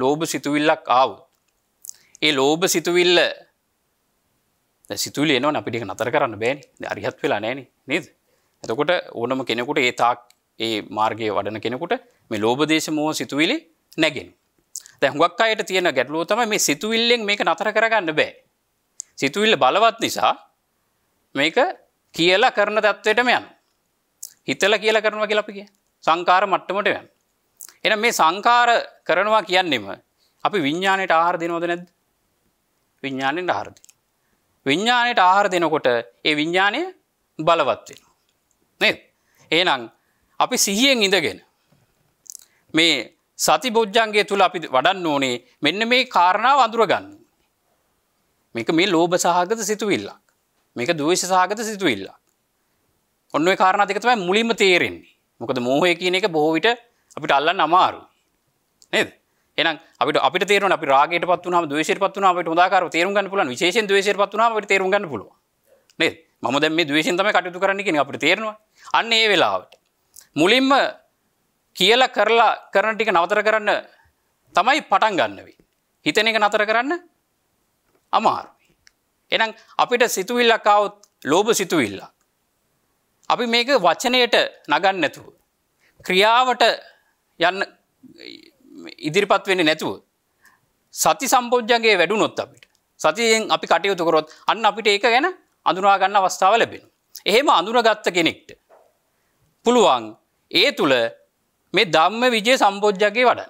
ලෝභ සිතුවිල්ලක් ආවු. ඒ ලෝභ සිතුවිල්ල සිතුල එනවා අපිට නතර කරන්න බෑනි අරිහත් වෙලා නෑන නේද. ඇතකොට ඕනම කෙනෙකුට ඒ තාක් ඒ මාර්ගය වඩන කෙනෙකුට මේ ලෝබදේශමෝ සිතුවිලි නැගෙන්. දැහුවක් අයට තියෙන ගැටලෝ තම මේ සිතුවිල්ලෙන් මේක නතර කරගන්න බෑ. සිතුවිල්ල බලවත් නිසා මේක කියලා කරන තත්ත්වයටම යන. හිතල කියලා කරනවා කියලපික සංකාර මට්ටමට යන්. එන මේ සංකාර කරනවා කියන්නෙම අපි විඤ්ඥානයට ආහාර දෙනෝද නැද විඤ්ඥාණයෙන් ආහරදි. විඤ්ඥානයට ආහාර දෙනකොට ඒ විඤ්ඥානය බලවත්වෙන. නේද. ඒනං අපි සිහියෙන් ඉඳගෙන. මේ සති බොජ්ජන්ගේ තුළ අපි වඩන්න ඕනේ මෙන්න මේ කාරණාව අඳුරගන්න. මේක මේ ලෝභ සහගත සිතුවිල්ලක්. මේක දවේශ සහගත සිතුවිල්ලක්. ඔන්න කාරණ දෙකතමයි මුලිම තේරෙන්නේ මොකද මෝහය කියන එක බොහෝවිට අපිට අල්ලන්න අමාරු. නේද? එනම් අපිට අපිට තේරෙන අපි රාගයට පත් වුණාම ද්වේෂයට පත් වුණාම අපිට හොඳාකාරව තේරුම් ගන්න පුළුවන් විශේෂයෙන් ද්වේෂයට පත් වුණාම අපිට තේරුම් ගන්න පුළුවන් නේද මම දැන් මේ ද්වේෂයෙන් තමයි කටයුතු කරන්නේ කියන අපිට තේරෙනවා අන්න ඒ වෙලාවට මුලින්ම කියලා කරලා කරන ටික නවතර කරන්න තමයි පටන් ගන්න වෙන්නේ හිතන එක නතර කරන්න අමාරුයි එහෙනම් අපිට සිතුවිල්ලක් ආවොත් ලෝභ සිතුවිල්ල අපි මේක වචනයට නගන්න නැතුව ක්‍රියාවට යන්න ඉදිරිපත් වෙන්න නැතුව. සති සම්බෝජ්ජන්ගේ වැඩුනොත් අපිට සතියෙන් අපි කටයුතුකරොත් අන්න අපිට ඒක ගැන අඳුනාගන්න අවස්ථාව ලැබෙන. එහෙම අඳුනගත්ත කෙනෙක්ට. පුළුවන් ඒ තුළ මේ ධම්ම විජය සම්බෝජ්ජගේ වඩ.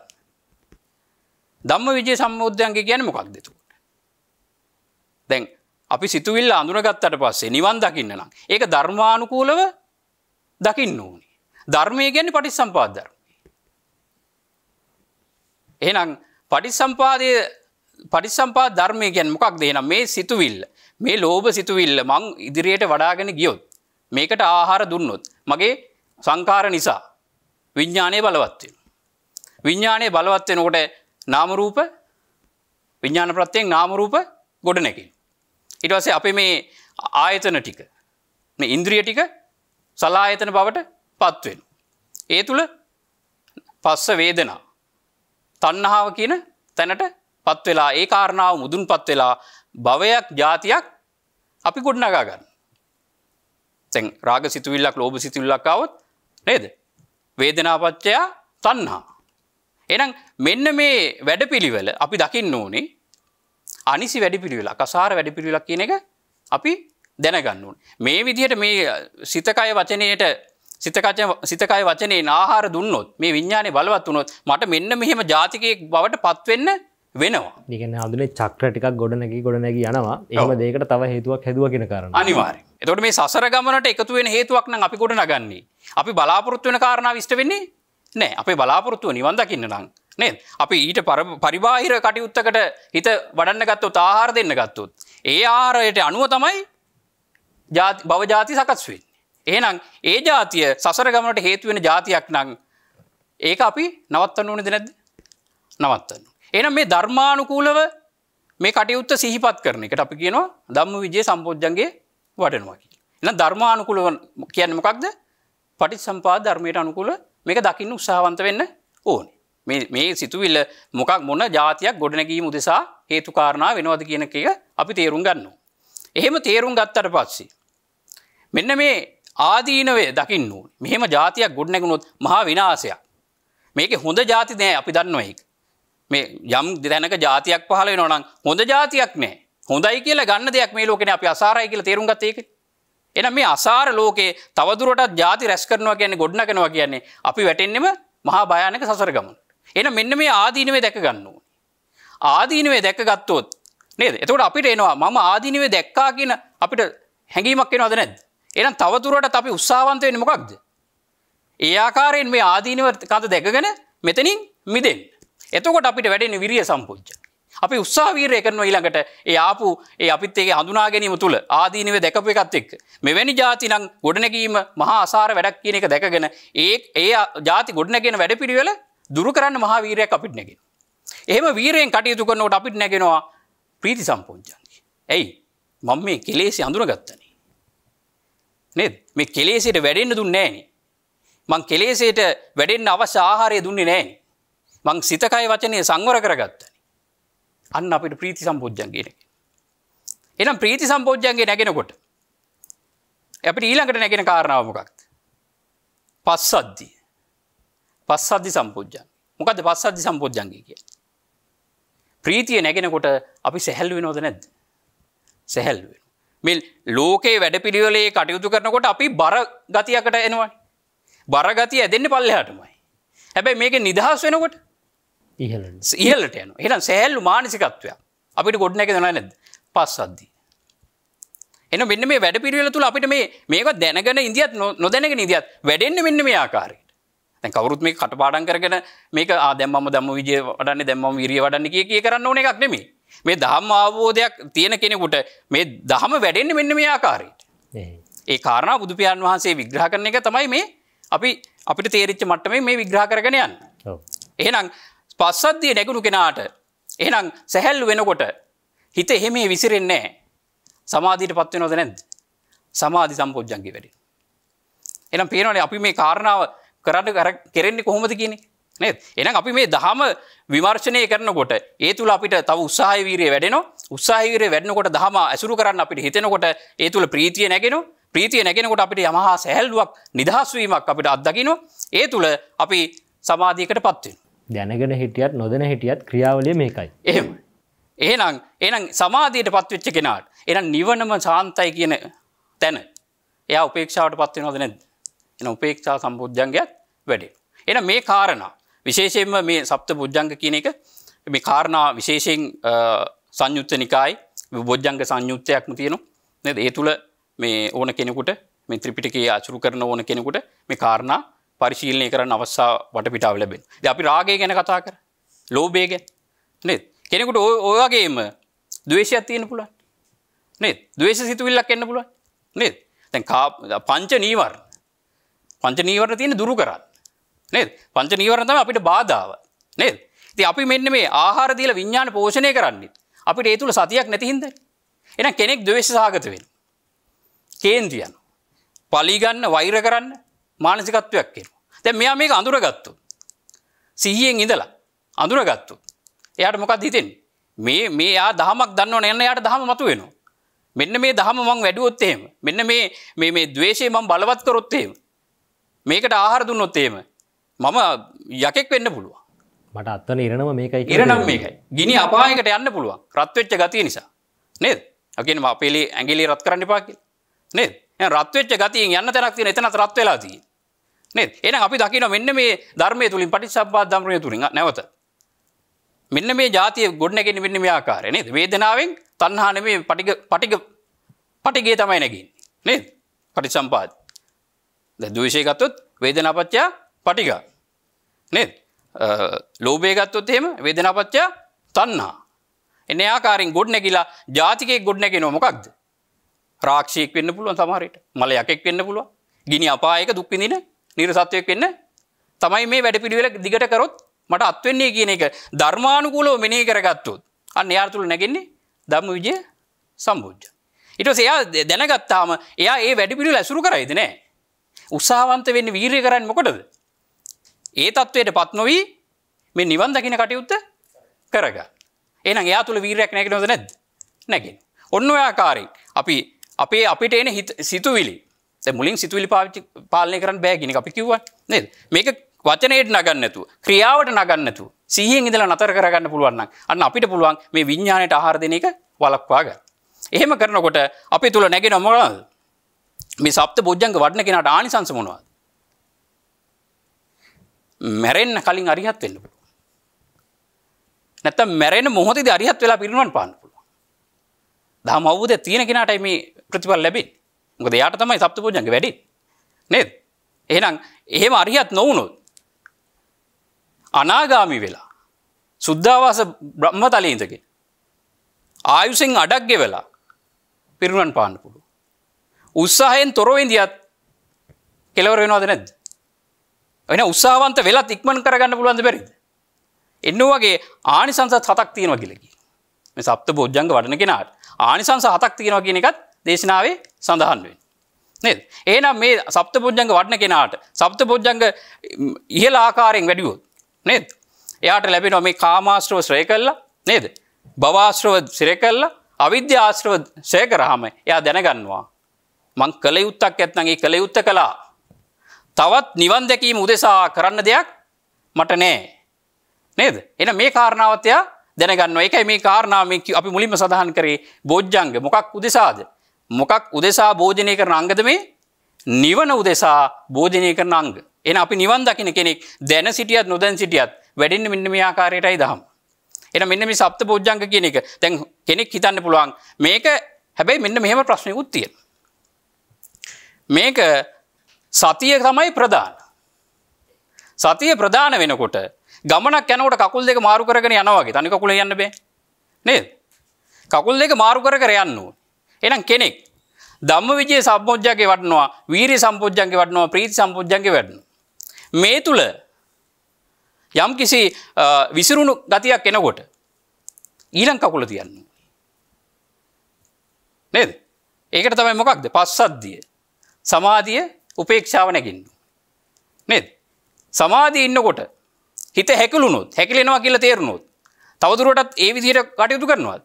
ධම්ම විජය සම්බෝධ්‍යන්ගේ ගැන මොකක් දෙතුට. දැන් අපි සිතුවිල්ල අඳුනගත්තට පස්සේ නිවන් දකින්න නම් ඒක ධර්මානුකූලව දකින්න ඕනි. ධර්මය ගැන පටිස් සම්පාදධර්ම. එහෙනම් පටිසම්පාදය පටිසම්පා ධර්මය ගැන මොකක් දේන මේ සිතුවිල්ල මේ ලෝභ සිතුවිල්ල මං ඉදිරියට වඩාගෙන ගියොත් මේකට ආහාර දුන්නොත් මගේ සංකාර නිසා විඤ්ඥානය බලවත්වෙන. විඤ්ඥානය බලවත්වෙනකොට නාමරූප විඤ්ඥාන ප්‍රත්තියෙන් නාමරූප ගොඩනැකින්. ඉටවසේ අපේ මේ ආයතන ටික මේ ඉන්ද්‍රිය ටික සලායතන බවට පත්වෙන. ඒ තුළ පස්ස වේදනා තන්නහාාව කියන තැනට පත්වෙලා ඒ කාරණාව මුදුන් පත් වෙලා භවයක් ජාතියක් අපි ගොඩ්නගා ගන්න. තැන් රාග සිතුවිල්ලක් ලෝබ සිතුවිල්ලක්කාවත් නේද. වේදනාපච්චයා තන්හා. එනම් මෙන්න මේ වැඩ පිළිවෙල අපි දකින්න ඕනේ අනිසි වැඩි පිළිවෙල කසාර වැඩි පිළිවෙලක් කියන එක අපි දැනගන්න ඕන. මේ විදිහට මේ සිතකය වචනයට සිතකච සිතකයි වචනේ නාහාර දුන්නොත් මේ විඤ්ඥානය බලවත් වනොත් මට මෙන්න මෙහෙම ජාතිකයෙක් බවට පත්වෙන්න වෙනවා නිගෙන හඳුනේ චක්‍ර ටිකක් ගොඩනැකි ගොඩනැක යනවා එම දෙකට තව හේතුවක් හැදුවගෙන කරන්න අනිවාරය එතොට මේ සසර ගමනට එකතුවෙන හේතුවක්න අපි ගොඩ නගන්නේ අපි බලාපොරොත්තු වෙන කාරණාව විෂ්ට වෙන්නේ නෑ අපේ බලාපොරොත්තුව නිවන්දකින්න නම් නේ අපි ඊට පරිබාහිර කටයුත්තකට හිත වඩන්න ගත්තොත් ආහාර දෙන්න ගත්තුත් ඒ ආරයට අනුව තමයි බවජාති සකස්වෙන් එහෙනම් ඒ ජාතිය සසර ගමට හේතුවෙන ජාතියක් නං ඒක අපි නවත්තන්න ඕනද නැද්ද නවත්තන්න. එනම් මේ ධර්මානුකූලව මේ කටයුත්ත සිහිපත් කරන එකට අපි කියනවා දම්ම විජය සම්පෝජ්ජන්ගේ වඩනවා කිය. එ ධර්මානුකූල කියන්න මොකක්ද පටි සම්පා ධර්මයට අනුකූල මේක දකින්න උත්සාහවන්ත වෙන්න ඕන. මේ සිතුවිල්ල මොකක් මොන ජාතියක් ගොඩනැගීම උදෙසා හේතුකාරණා වෙනවද කියන එක අපි තේරුම් ගන්න. එහෙම තේරුම් ගත්තට පස්සේ. මෙන්න මේ ආදීනවේ දකින්න ඕන මෙහෙම ජාතියක් ගොඩනැගුණොත් මහා විනාසයක් මේක හොඳ ජාති නෑ අපි දන්නවයික මේ යම් දෙතැනක ජාතියක් පහල වෙනවා නම් හොඳ ජාතියක් නෑ හොඳයි කියලා ගන්න දෙයක් මේ ලෝකනේ අපි අසාරයි කියලා තේරුම් ගත්තේ ඒක එහෙනම් මේ අසාර ලෝකේ තවදුරටත් ජාති රැස් කරනවා කියන්නේ ගොඩනගනවා කියන්නේ අපි වැටෙන්නෙම මහා භයානක සසර ගමන එහෙනම් මෙන්න මේ ආදීනවේ දැක ගන්න ඕනේ ආදීනවේ දැක ගත්තොත් නේද එතකොට අපිට එනවා මම ආදීනවේ දැක්කා කියන අපිට හැඟීමක් එනවද නැද්ද එනම් තවතුරට අපි උත්සාවන්තවෙන මොකක්ද. ඒ ආකාරයෙන් මේ ආදීනව කත දැකගෙන මෙතනින් මිදෙන්. එතකොට අපිට වැඩෙන විරිය සම්පූච්ච. අපි උත්සාවීරය කරන ඊළඟට ඒ ආපු ඒ අපිත් ඒ හඳුනා ගැනීම තුළ ආදීනව දැකපු එකත් එක්. මෙවැනි ජාතිනම් ගොඩනැගීම මහා අසාර වැඩක් කියන එක දැකගෙන ඒ ඒ ජාති ගොඩනැගෙන වැඩ පිළිවෙල දුරු කරන්න මහා වීරයක් අපිට නැගෙන. එහෙම වීරයෙන් කටයුතු කරනවට අපිට නැගෙනවා ප්‍රීති සම්පූජ්ජන්ගේ. ඇයි මං මේ කෙලේසි අඳුනගත්තන. නේද මේ කෙලෙසට වැඩෙන්න්න දුන්නේ නෑනේ මං කෙලෙසේට වැඩෙන්න්න අවශ්‍ය ආහාරය දුන්නේ නෑන. මං සිතකයි වචනය සංවර කරගත්තන. අන්න අපිට ප්‍රීති සම්පෝජ්ජන්ගේන. එනම් ප්‍රීති සම්පෝජ්ජන්ගේ නැගෙනකොට. අපට ඊළඟට නැගෙන කාරණාවමකක්ද. පස්සද්දී. පස්සද්ධි සම්පෝජ්ජන් මොකද පස්සද්ධි සම්පෝජ්ජන්ගේ කිය. ප්‍රීතිය නැගෙනකොට අපි සැහැල්ුවෙනෝද නැද්ද. සැහැල්ුවෙන. මෙල් ලෝකේ වැඩ පිළිවලේ කටයුතු කරනකොට අපි බර ගතියකට එනවා. බරගතිය ඇදෙන්න්න පල්ලහටමයි. හැබැයි මේක නිදහස් වෙනකොට ඉහලට යන එනම් සෑල්ලු මානසිකත්වය අපිට ගොඩ්න එක දෙන නැද පස් අද්දී. එන මෙන්න මේ වැඩ පිරිවල තුළ අපිට මේ මේක දැනගෙන ඉදිත් නොදැනක නිදියත් වැඩෙන්න්න මෙන්න මේ ආකාරයට තැන් කවරුත් මේ කටපාඩන් කරගෙන මේක ආදැම්ම දම්ම විජය වඩන්න දැම්ම විරිය වඩන්න කිය කිය කරන්න ඕන එකක් නෙමේ මේ දහම් අවබෝධයක් තියෙන කෙනෙකුට මේ දහම වැඩෙන්න්න මෙන්න මේ ආකාරයට. ඒ කාරණ බුදුපියන් වහන්සේ විග්‍රහ කරන එක තමයි මේ අපි අපිට තේරිච්ච මට්ටම මේ විග්‍රහ කරගෙන යන්න. එහෙනම් පස්සද්ධිය නැගුණු කෙනාට එහෙනම් සැහැල් වෙනකොට හිත එහෙම විසිරෙන්නේ සමාධීට පත්වෙනොද නැද්ද සමාධි සම්පෝජ්ජන්ගේ වැඩි. එනම් පේනවනේ අපි මේ කාරණාව කරට කර කෙරෙන්නේ කොහොමද කියන්නේ නේද? එහෙනම් අපි මේ දහම විමර්ශනය කරනකොට ඒ තුල අපිට තව උත්සාහය වීරිය වැඩෙනවා. උත්සාහය වීරිය වැඩෙනකොට දහම ඇසුරු කරන්න අපිට හිතෙනකොට ඒ තුල ප්‍රීතිය නැගෙනවා. ප්‍රීතිය නැගෙනකොට අපිට යමහා සැහැල්ලුවක් නිදහස් වීමක් අපිට අත්දකිනවා. ඒ තුල අපි සමාධියකටපත් වෙනවා. දැනගෙන හිටියත් නොදැන හිටියත් ක්‍රියාවලිය මේකයි. එහෙම. එහෙනම් එහෙනම් සමාධියට පත්වෙච්ච කෙනාට එහෙනම් නිවනම සාන්තයි කියන තැන එයා උපේක්ෂාවට පත් වෙනවද නැද්ද? එහෙනම් උපේක්ෂා සම්බුද්ධංගයත් වැඩේ. එහෙනම් මේ කාරණා විශේෂයෙන්ම මේ සප්ත බොජ්ජංග කියන එක මේ කාරණා විශේෂයෙන් සංයුත්ත නිකායි බොජ්ජංග සංයුත්තයක්ම තියෙනවා නද ඒ තුළ මේ ඕන කෙනෙකුට මේ ත්‍රිපිටකයේ අචුරු කරන ඕන කෙනෙකුට මේ කාරණා පරිශීලනය කරන්න අවස්සා වටපිටාව ලැබෙන ද අපි රාගය ගැන කතා කර ලෝබේ ගැන නත් කෙනෙකුට ඔයගේම දවේශයක් තියෙන පුළන් නත් දවේශ සිතුවිල්ලක් එන්න පුළුවන් නත් තැන් පංච නීවර් පංච නීවරණ තියෙන දුරු කරන්න නේද පංච නීවරණතම අපිට බාධාව නේද ති අපි මෙන්න මේ ආහාරදීල විඤ්ඥාන පෝෂණය කරන්නේ අපිට ඒ තුළ සතියක් නැතිහින්ද එන කෙනෙක් දවේශ සාගතවෙන් කේන්දියන පලිගන්න වෛර කරන්න මානසිකත්වයක් කියෙන තැ මෙයා මේක අඳුරගත්තු සිහියෙන් ඉඳලා අඳුරගත්තු එයට මොකක් හිතෙන් මේ මේ යා දහමක් දන්න නන්න යට දහම මතු වෙනවා මෙන්න මේ දහම මං වැඩුවොත්තේම මෙන්න මේ මේ මේ දවේශය මං බලවත් කරොත්තේම මේකට ආහර දුන්නොත්තේම මම යකෙක් වෙන්න පුළුවන් මට අත්තන ඉරණම මේකයි ඉරනම් මේකයි ගිනි අපායකට යන්න පුළුවන් රත්වෙච්ච ගතිය නිසා නේද අකින් අපේලි ඇගිලි රත් කරන්න පාකි නේද රත්වෙච්ච ගතිය යන්න තැනක් තියෙන එතනත් රත් වෙලා තියෙන නේද එහෙනම් අපි දකිනවා මෙන්න මේ ධර්මයේ තුලින් පටිච්චසම්පාද ධර්මයේ තුලින් නැවත මෙන්න මේ જાතිය ගොඩනැගෙන්නේ මෙන්න මේ ආකාරය නේද වේදනාවෙන් තණ්හා නෙමේ පටිග පටිග පටිගේ තමයි නැගෙන්නේ නේද පටිච්චසම්පාද දැන් ද්වේෂය ගත්තොත් වේදනාපච්චය පටික නේද ලෝබේ ගත්තොත් එහෙම වේදනාපච්චා තන්නා එන ආකාරින් ගොඩ නැකිලා ජාතිකයෙක් ගොඩ නැක නොමකක්ද රාක්ෂයෙක් වෙන්න පුළුවන් සමහරයට මල යකෙක් වෙන්න පුළුව ගිනි අපායක දුක්විඳන නිරසත්වයක් වෙන්න තමයි මේ වැඩ පිළිවෙල දිගට කරොත් මට අත්වෙන්නේ කියන එක ධර්මානුකූලෝ මෙනේ කරගත්තුත් අන්න එයා තුළ නැගෙන්නේ ධම්ම විජය සම්බෝජ්ජ. ඊට සයා දැනගත්තාම එයා ඒ වැඩිපිළිවෙල ඇසුරු කරයිද නෑ. උත්සාහවන්ත වෙන්න වීරය කරන්න මොකටද ඒ තත්ත්වයට පත් නොවී මේ නිවන් දකින කටයුත්ත කරග. එන එයා තුළ වීරයක් නැක නොද නැද නැගින්. ඔන්න ඔයාකාරෙන් අපි අපේ අපිට එන හිත සිතුවිලි මුලින් සිතුවිලි පාවිච්චි පාලනය කරන්න බෑගෙන අපි කිව්ව නද මේක වචනයට නගන්නතු ක්‍රියාවට නගන්නතු සීහෙන් ඉඳලා නතර කරගන්න පුළුවන් අන්න අපිට පුළුවන් මේ විඤ්ඥාණයට ආහාර දෙන එක වලක්වාග. එහෙම කරනකොට අපි තුළ නැගෙන නොමරල් මේ සප්ත බොජ්ජංග වඩන කෙනට ආනිසංසමනවා මැරෙන්න්න කලින් අරිහත් වෙන්න පුළුව. නැත මැරෙන මොහොතද අරිහත් වෙලා පිරිුවන් පාන්න පුළුව. දහම අවුද තියෙන කෙනට මේ ප්‍රතිපල් ලැබේ ගොද යාට තමයි සප්ත පූජන්ගේ වැඩි නේද. එහෙනම් එහෙම අරිහත් නොවුණොත් අනාගාමි වෙලා සුද්ධවාස බ්‍රහ්ම තලීන්දකින් ආයුසිෙන් අඩක්ගෙ වෙලා පිරුවන් පාන්න පුළුව. උත්සාහයෙන් තොරවෙන්දියත් කෙලවර වෙනවාද නැද්ද. එන උත්සාවන්ත වෙලා ඉක්මන් කරගන්න පුළුවන්ද බැරිද. එන්න වගේ ආනිසංසත් හතක් තියෙනවා කියලකි. මේ සප්ත බෝජ්ජංග වඩන කෙනාට ආනිසංස හතක් තියෙනවා කියන එකත් දේශනාවේ සඳහන් වෙන්. නේද. ඒනම් මේ සප්ත පොජ්ජංග වඩන කෙනාට සප්ත පොජ්ජංග ඉහල ආකාරයෙන් වැඩියුවොත් නේද. එයාට ලැබෙනවා මේ කාමාශ්‍රව ශ්‍රය කල්ලා නේද. බවාශ්‍රව සිරය කල්ලා අවිද්‍ය ආශ්‍රව ශය කරහම එයා දැනගන්නවා. මං කළ යුත්තක් ඇත්නගේ කළ යුත්ත කලා තවත් නිවන් දැකීම උදෙසා කරන්න දෙයක් මට නෑ. නේද? එහෙනම් මේ කාරණාවත් එයා දැනගන්නවා. ඒකයි මේ කාරණාව මේ අපි මුලින්ම සඳහන් කරේ බෝධ්‍යංග මොකක් උදෙසාද? මොකක් උදෙසා භෝජනය කරන අංගද මේ? නිවන උදෙසා භෝජනය කරන අංග. එහෙනම් අපි නිවන් දකින්න කෙනෙක් දැන සිටියත් නොදැන සිටියත් වැඩෙන්නේ මෙන්න මේ ආකාරයටයි දහම. එහෙනම් මෙන්න මේ සප්ත බෝධ්‍යංග කියන එක දැන් කෙනෙක් හිතන්න පුළුවන් මේක හැබැයි මෙන්න මෙහෙම ප්‍රශ්නයකුත් තියෙනවා. මේක සතිය තමයි ප්‍රධාන. සතිය ප්‍රධාන වෙනකොට ගමනක් යනකොට කකුල් දෙක මාරු කරගෙන යනවාගේ තනි කකුල යන්න බෑ නේද? කකුල් දෙක මාරු කර කර යන්න ඕන. එහෙනම් කෙනෙක් ධම්ම විජය සම්පෝඥ්ජගේ වඩනවා, වීරිය සම්පෝඥ්ජගේ වඩනවා, ප්‍රීති සම්පෝඥ්ජගේ වඩනවා. මේ තුල යම් කිසි විසිරුණු ගතියක් එනකොට ඊළඟ කකුල තියන්න. නේද? ඒකට තමයි මොකක්ද? පස්සද්ධිය. සමාධිය උපේක්ෂාව නැගින්ඩු. නේද. සමාධී ඉන්නකොට හිත හැකලුණුත් හැකිලෙනවා කියලා තේරුණුත් තවදුරටත් ඒ විදිහට කටයුතු කරනවත්.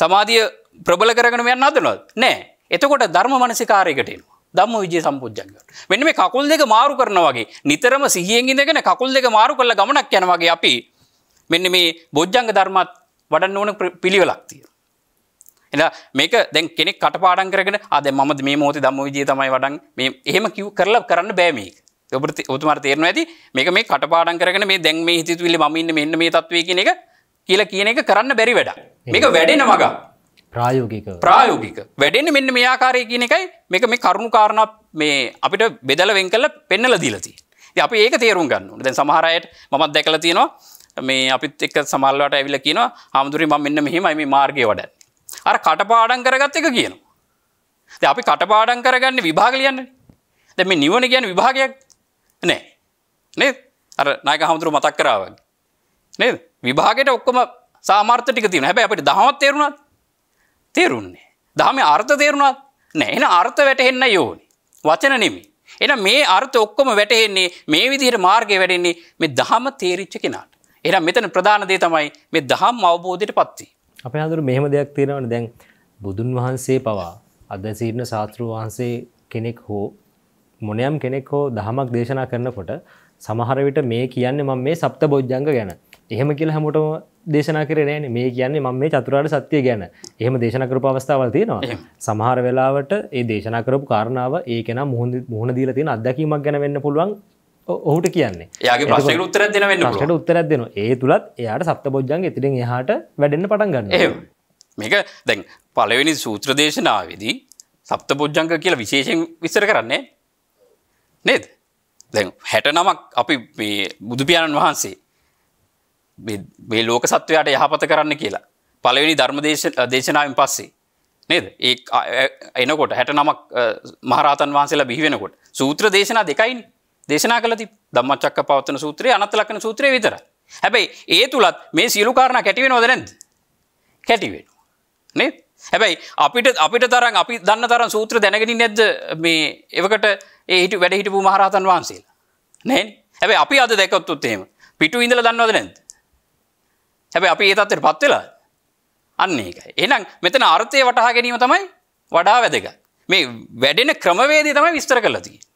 සමාධිය ප්‍රබල කරගෙන යන්න අදනවත් නෑ එතකොට ධර්ම මනසිකාරයකටෙනවා. දම්ම විජය සම්පෝජ්ජන්ග මෙන්න මේ කකුල් දෙක මාරු කරන වගේ නිතරම සිහියෙන්ගිදගෙන කකුල් දෙක මාරු කරල ගමනක් යනවගේ අපි මෙන්න මේ බොජ්ජංග ධර්මත් වඩන්න ඕන පිළිවෙලක්තිය. එ මේක දැන් කෙනෙක් කටපාඩන් කරගෙන අද ම මේ මෝති දම්ම විජය තමයි වඩන් මේ එහෙම කිව් කරලා කරන්න බෑමේක ඔබට උතුමර තේරන ඇති මේක මේ කටපාඩන් කරන මේ දැන් මේ හිතුවිලි මන්න මෙන්න මේ තත්වය කියන එක කියල කියන එක කරන්න බැරි වැඩ මේක වැඩෙන මග ප්‍රායෝගික ප්‍රායෝගික වැඩෙන් මෙන්න මේ ආකාරය කියන එකයි මේක මේ කරුණු කාරණ මේ අපිට බෙදල වෙන් කල්ල පෙන්නල දීලති අපි ඒක තේරුම් ගන්න දැන් සමහරයට මත් දැකල තියෙනවා මේ අපිත් එක් සමල්ලට ඇවිල කියන හාමුදුරරි ම මෙන්න මෙහෙමයි මේ මාර්ගය වඩ අර කටපාඩන් කරගත් එක කියනවා. අපි කටපාඩන් කරගන්න විභාගලියන්න දැම නිවන කියන විභාගයක් නෑ නේ අර නායක හමුදුරු මතක් කරාව නේද විභාගයට ඔක්කොම සාමාර්ථ ටික තියෙන හැබැයි අපිට දහමත් තේරුණාද තේරුන්නේ දහමේ අර්ථ තේරුණාද නෑ එහෙනම් අර්ථ වැටහෙන්න යෝනි වචන නෙමෙයි එහෙනම් මේ අර්ථ ඔක්කොම වැටෙන්නේ මේ විදිහට මාර්ගය වැටෙන්නේ මේ දහම තේරිච්ච කෙනාට. එහෙනම් මෙතන ප්‍රධාන දේ තමයි මේ දහම් අවබෝධයටපත් වීම. අපේ හඳුරු මෙහෙම දෙයක් තියෙනවන දැන් බුදුන් වහන්සේ පවා අද සීරණ ශාතෘ වහන්සේ කෙනෙක් හෝ මොනයම් කෙනෙක් හෝ දහමක් දේශනා කරනකොට සමහර විට මේ කියන්නේ මම මේ සප්ත බොජ්ජංග ගැන එහෙම කියලා හැමෝටම දේශනා කරේ නෑනේ මේ කියන්නේ මම මේ චතුරාර්ය සත්‍ය ගැන එහෙම දේශනා කරපු අවස්ථාවල් තියෙනවා සමහර වෙලාවට ඒ දේශනා කරපු කාරණාව ඒ කෙනා මුහුණ දීලා තියෙන අත්දැකීමක් ගැන වෙන්න පුළුවන් ඔහුට කියන්නේ ඒගේ පස උත්තර දෙන ට උත්තරත් දෙන ඒ තුළත් එයාට සප්ත බොජ්ජන් ඉතිරින් එහට වැඩන්න පටන් ගන්න මේක දැන් පලවෙනි සූත්‍ර දේශනාවේදී සප්ත බොජ්ජංක කියලා විශේෂෙන් විස්සර කරන්නේ නේද දැන් හැට නමක් අපි බුදුපාණන් වහන්සේ මේ ලෝක සත්වයාට යහපත කරන්න කියලා. පළවෙනි ධර්ම දේශනාවෙන් පස්සේ. නේද ඒ එනකොට හැට නමක් මහරහතන් වහන්සේලා බිහිවෙනකොට සූත්‍ර දේශනා දෙකයිනි දේශනා කලති දම්මචක්ක පවත්තන සූත්‍රය අනත ලක්කන සූත්‍රය විතර හැබැයි ඒ තුළත් මේ සියලුකාරණ කැටිවෙන නොදරැද කැටිවෙන නේ හැබැයි අපිට අපිට තරන් අපි දන්න තරන් සූත්‍ර දැනගෙන නැද්ද මේ එවකට ඒහිට වැඩ හිටපු මහරහතන් වහන්සේලා නෑ හැබැයි අපි අද දැකොත්තුත් එහෙම පිටු ඉඳල දන්නවද නැද හැබැයි අපි ඒ තත්ත්වයට පත් වෙලා අන්න ඒකයි එහෙනම් මෙතන අර්ථය වටහා ගැනීම තමයි වඩා වැදගත් මේ වැඩෙන ක්‍රමවේදය තමයි විස්තර කරලා තියෙන්නේ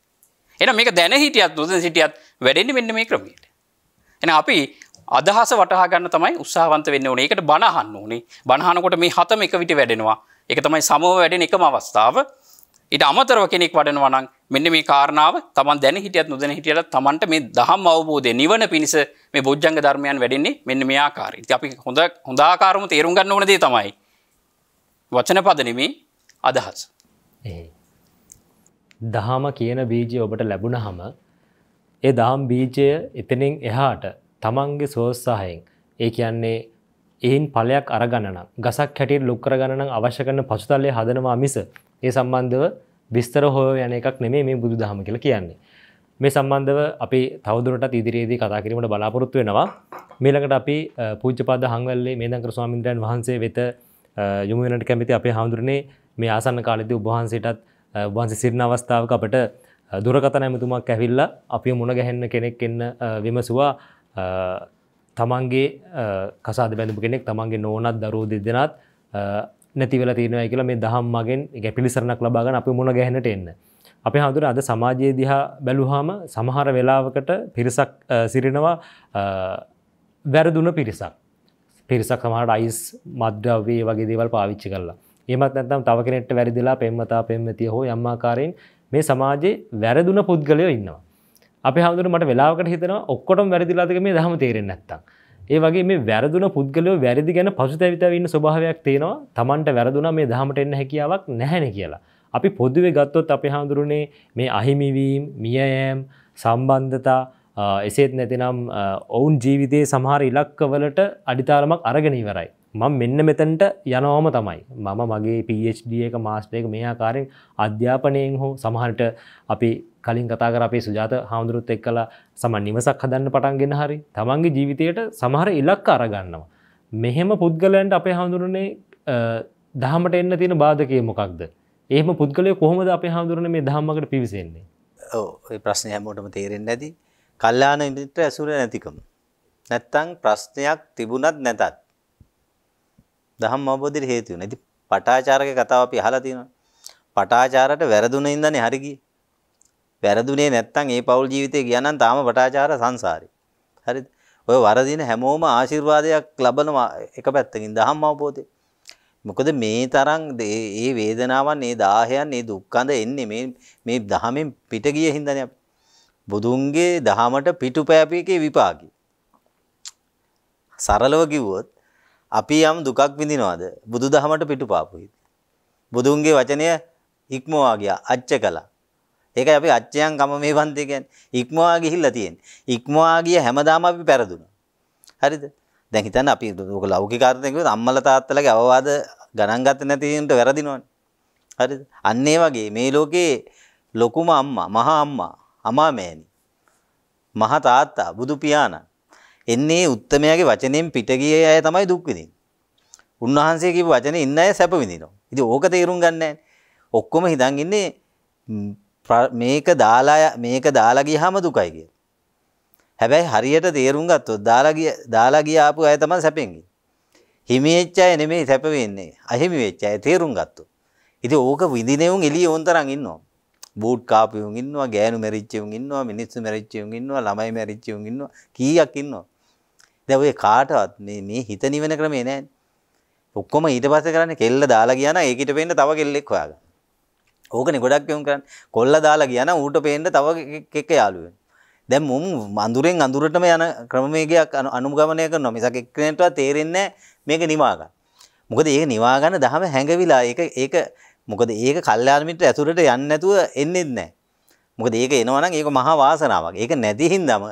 එන මේක දැන හිටියත් දුදන සිටියත් වැඩෙන්ඩි මෙන්න මේ ක්‍රමීට. එන අපි අදහස වටහාගන්න තමයි උත්සාහන්ත වෙන්න ඕනේ එකට බණහන්න ඕනේ බණහනකොට මේ හතම එක විට වැඩෙනවා එක තමයි සමව වැඩෙන එකම අවස්ථාව ඉට අමතරව කෙනෙක් වඩනවනං මෙන්න මේ කාරණාව තමන් දැන හිටියත් නොදැන හිටියට තමන්ට මේ දහම් අවබෝධය නිවන පිණිස මේ බොජ්ජංග ධර්මයන් වැඩෙන්නේ මෙන්න මේ ආකාරය. ඉතින් අපි හොඳ හොඳාකාරම තේරුම් ගන්න ඕන දේ තමයි වචන පද නෙමේ අදහස. ඒ දහම කියන බීජය ඔබට ලැබුණ හම ඒ දහම් බීජය එතනින් එහාට තමන්ගේ සෝස්සාහයෙන් ඒ කියන්නේ එයින් පලයක් අරගණන ගසක් හැටියට ලොක්කර ගණන අවශ්‍ය කරන පසුතල්ලය හදනවා මිස ඒ සම්බන්ධව බිස්තර හෝ යන එකක් නෙමේ මේ බුදු දහම කියලා කියන්නේ. මේ සම්බන්ධව අපි තවදුරටත් ඉදිරියේදී කතා කිරීමට බලාපොරොත්තු වෙනවා. මේළඟට අපි පූජ්‍යපාද හංවල්ලේ මේදංකර ස්වාමීන්ද්‍රයන් වහන්සේ වෙත යොමු වෙනට කැමති අපේ හාමුදුරනේ මේ ආසන්න කාලෙදී ඔබ වහන්සේටත් වන්සි සිරණ අවස්ථාවක අපට දුරකතන ඇමතුමක් ඇවිල්ල අපි මුණ ගැහෙන්න කෙනෙක් එන්න විමසවා තමන්ගේ කසාද බැඳපු කෙනෙක් තමන්ගේ නෝනත් දරෝ දෙදෙනත් නැතිවල තියෙනවා කියලා මේ දහම් මගෙන් එක පිළිසරණක් ලබාගන අපි මුණ ගැහනට එන්න. අපි හඳුර අද සමාජයේ දිහා බැලුහාම සමහර වෙලාවකට පිරිසක් සිරෙනවා වැරදුන පිරිසක්. පිරිසක් සමහට අයිස් මද්‍රවේ වගේ දේවල් පාවිච්චි කරලා. එමත් නැත්තම් තව කෙනෙට වැරදිලා පෙන්මතා පෙන්මතිය හෝ යම්මාකාරයෙන් මේ සමාජයේ වැරදුන පුද්ගලයෝ ඉන්නවා. අප හමුදුර මට වෙලාවකට හිතනවා ඔක්කොටම වැරදිලාදක මේ දහම තේරෙන් නැත්තම්. ඒ වගේ මේ වැරදුන පුද්ගලයෝ වැරදි ගැන පසුතැවිතව ඉන්න ස්වභාවයක් තියෙනවා තමන්ට වැරදුනා මේ දහමට එන්න හැකියාවක් නැහැන කියලා. අපි පොදුවේ ගත්තොත් අපි හඳුරුනේ මේ අහිමිවීම් මියයෑම් සම්බන්ධතා එසේත් නැතිනම් ඔවුන් ජීවිතයේ සමහර ඉලක්කවලට අඩිතාලමක් අරගෙන ඉවරයි. මං මෙන්න මෙතැන්ට යනෝම තමයි මම මගේ පD එක මාස්ටේක මේ ආකාරෙන් අධ්‍යාපනයෙන් හෝ සමහට අපි කලින් කතාකර අපේ සුජාත හාමුදුරුත් එක් කලා සමන් නිමසක් හදන්න පටන්ගෙන හරි තමන්ගේ ජීවිතයට සමහර ඉලක් අරගන්නවා. මෙහෙම පුද්ගලයන්ට අපේ හාමුදුරනේ දහමට එන්න තියෙන බාධකය මොකක්ද. ඒම පුද්ගලය කොහොමද අපේ හාමුදුරන මේ දහමකට පිවිසෙන්නේ. ඕ ප්‍රශ්නය හැමෝටම තේරෙන් ඇති කල්ලාන ඉදිට ඇසුර නැතිකම. නැත්තං ප්‍රශ්නයක් තිබුණත් නැතත්. දහම් අවබෝධයට හේතු වෙනවා. ඉතින් පටාචාරකේ කතාව අපි අහලා තියෙනවා. පටාචාරට වැරදුනේ ඉඳන්නේ හරි ගියේ. වැරදුනේ නැත්තම් ඒ පෞල් ජීවිතේ ගියා නම් තාම පටාචාර සංසාරේ. හරිද? ඔය වරදින හැමෝම ආශිර්වාදයක් ලබනවා එක පැත්තකින් දහම් අවබෝධය. මොකද මේ තරම් මේ වේදනාවන්, මේ දාහයන්, මේ දුක්ඛඳ එන්නේ මේ මේ දහමෙන් පිට ගිය හින්දානේ අපි. බුදුන්ගේ දහමට පිටුපෑපිකේ විපාකේ. සරලව කිව්වොත් අපි යම් දුකක් විඳිනවද බුදුදහමට පිටුපාපුයිද බුදුන්ගේ වචනය ඉක්මවා ගියා අච්ච කළා ඒකයි අපි අච්චයන් ගම මේ වන්දේ කියන්නේ ඉක්මවා ගිහිල්ලා තියෙන්නේ ඉක්මවා ගිය හැමදාම අපි පෙරදුනා හරිද දැන් හිතන්න අපි ඔක ලෞකික අර්ථයෙන් කිව්වොත් අම්මලා තාත්තලාගේ අවවාද ගණන් ගත්තේ නැති උන්ට වැරදිනවනේ හරිද අන්න ඒ වගේ මේ ලෝකේ ලොකුම අම්මා මහා අම්මා අමාමෑණි මහා තාත්තා බුදු පියාණන් එන්නේ උත්තමයාගේ වචනයෙන් පිටගිය අය තමයි දුක් විඳින්නේ. උන්වහන්සේ කියපු වචනේ ඉන්න අය සැප විඳිනවා. ඉතින් ඕක තේරුම් ගන්න ඔක්කොම හිතන් ඉන්නේ මේක දාලා මේක දාලා ගියාම දුකයි කියලා. හැබැයි හරියට තේරුම් ගත්තොත් දාලා ගිය දාලා ගිය ආපු අය තමයි සැපෙන් ගියේ. හිමි වෙච්ච අය නෙමෙයි සැප වෙන්නේ. අහිමි වෙච්ච අය තේරුම් ගත්තොත්. ඉතින් ඕක විඳිනේ උන් එළිය ඕන් තරම් ඉන්නවා. බූට් කාපු උන් ඉන්නවා ගෑනු මැරිච්ච උන් ඉන්නවා මිනිස්සු මැරිච්ච උන් ඉන්නවා ළමයි මැරිච්ච උන් ඉන්නවා කීයක් ඉන්නවා දැන් ඔය කාටවත් මේ මේ හිත නිවන ක්‍රමේ නැහැ ඔක්කොම ඊට පස්සේ කරන්නේ කෙල්ල දාලා ගියා නම් ඒකිට පේන්න තව කෙල්ලෙක් හොයාගන්න. ඕකනේ ගොඩක් යොමු කරන්නේ. කොල්ල දාලා ගියා නම් ඌට පේන්න තව කෙක්ක යාළු වෙනවා. දැන් මුම් අඳුරෙන් අඳුරටම යන ක්‍රමවේගයක් අනුගමනය කරනවා. මිසක් එක්කෙනෙක්ටවත් තේරෙන්නේ මේක නිවා ගන්න. මොකද ඒක නිවා ගන්න දහම හැඟවිලා ඒක ඒක මොකද ඒක කල්යාණ මිත්‍ර ඇතුළට යන්නේ නැතුව එන්නේ නැහැ. මොකද ඒක එනවනම් ඒක මහා වාසනාවක්. ඒක නැති හින්දාම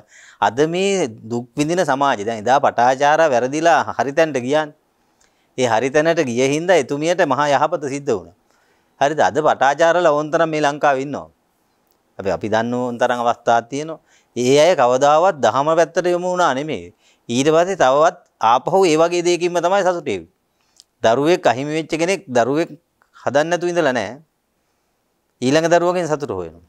අද මේ දුක් විඳින සමාජය දැන් එදා පටාචාරා වැරදිලා හරිතැනට ගියානේ. ඒ හරිතැනට ගිය හින්දා එතුමියට මහා යහපත සිද්ධ වුණා. හරිද? අද පටාචාරලා ඕන්තරම් මේ ලංකාවේ ඉන්නවා. අපි අපි දන්න ඕන්තරම් අවස්ථාවක් තියෙනවා. ඒ අය කවදාවත් දහම පැත්තට යොමු වුණා නෙමෙයි. ඊට පස්සේ තවවත් ආපහු ඒ වගේ දෙයකින්ම තමයි සතුටු වෙන්නේ. දරුවෙක් අහිමි වෙච්ච කෙනෙක් දරුවෙක් හදන්න නැතුව ඉඳලා නැහැ. ඊළඟ දරුවගෙන් සතුට හොයනවා.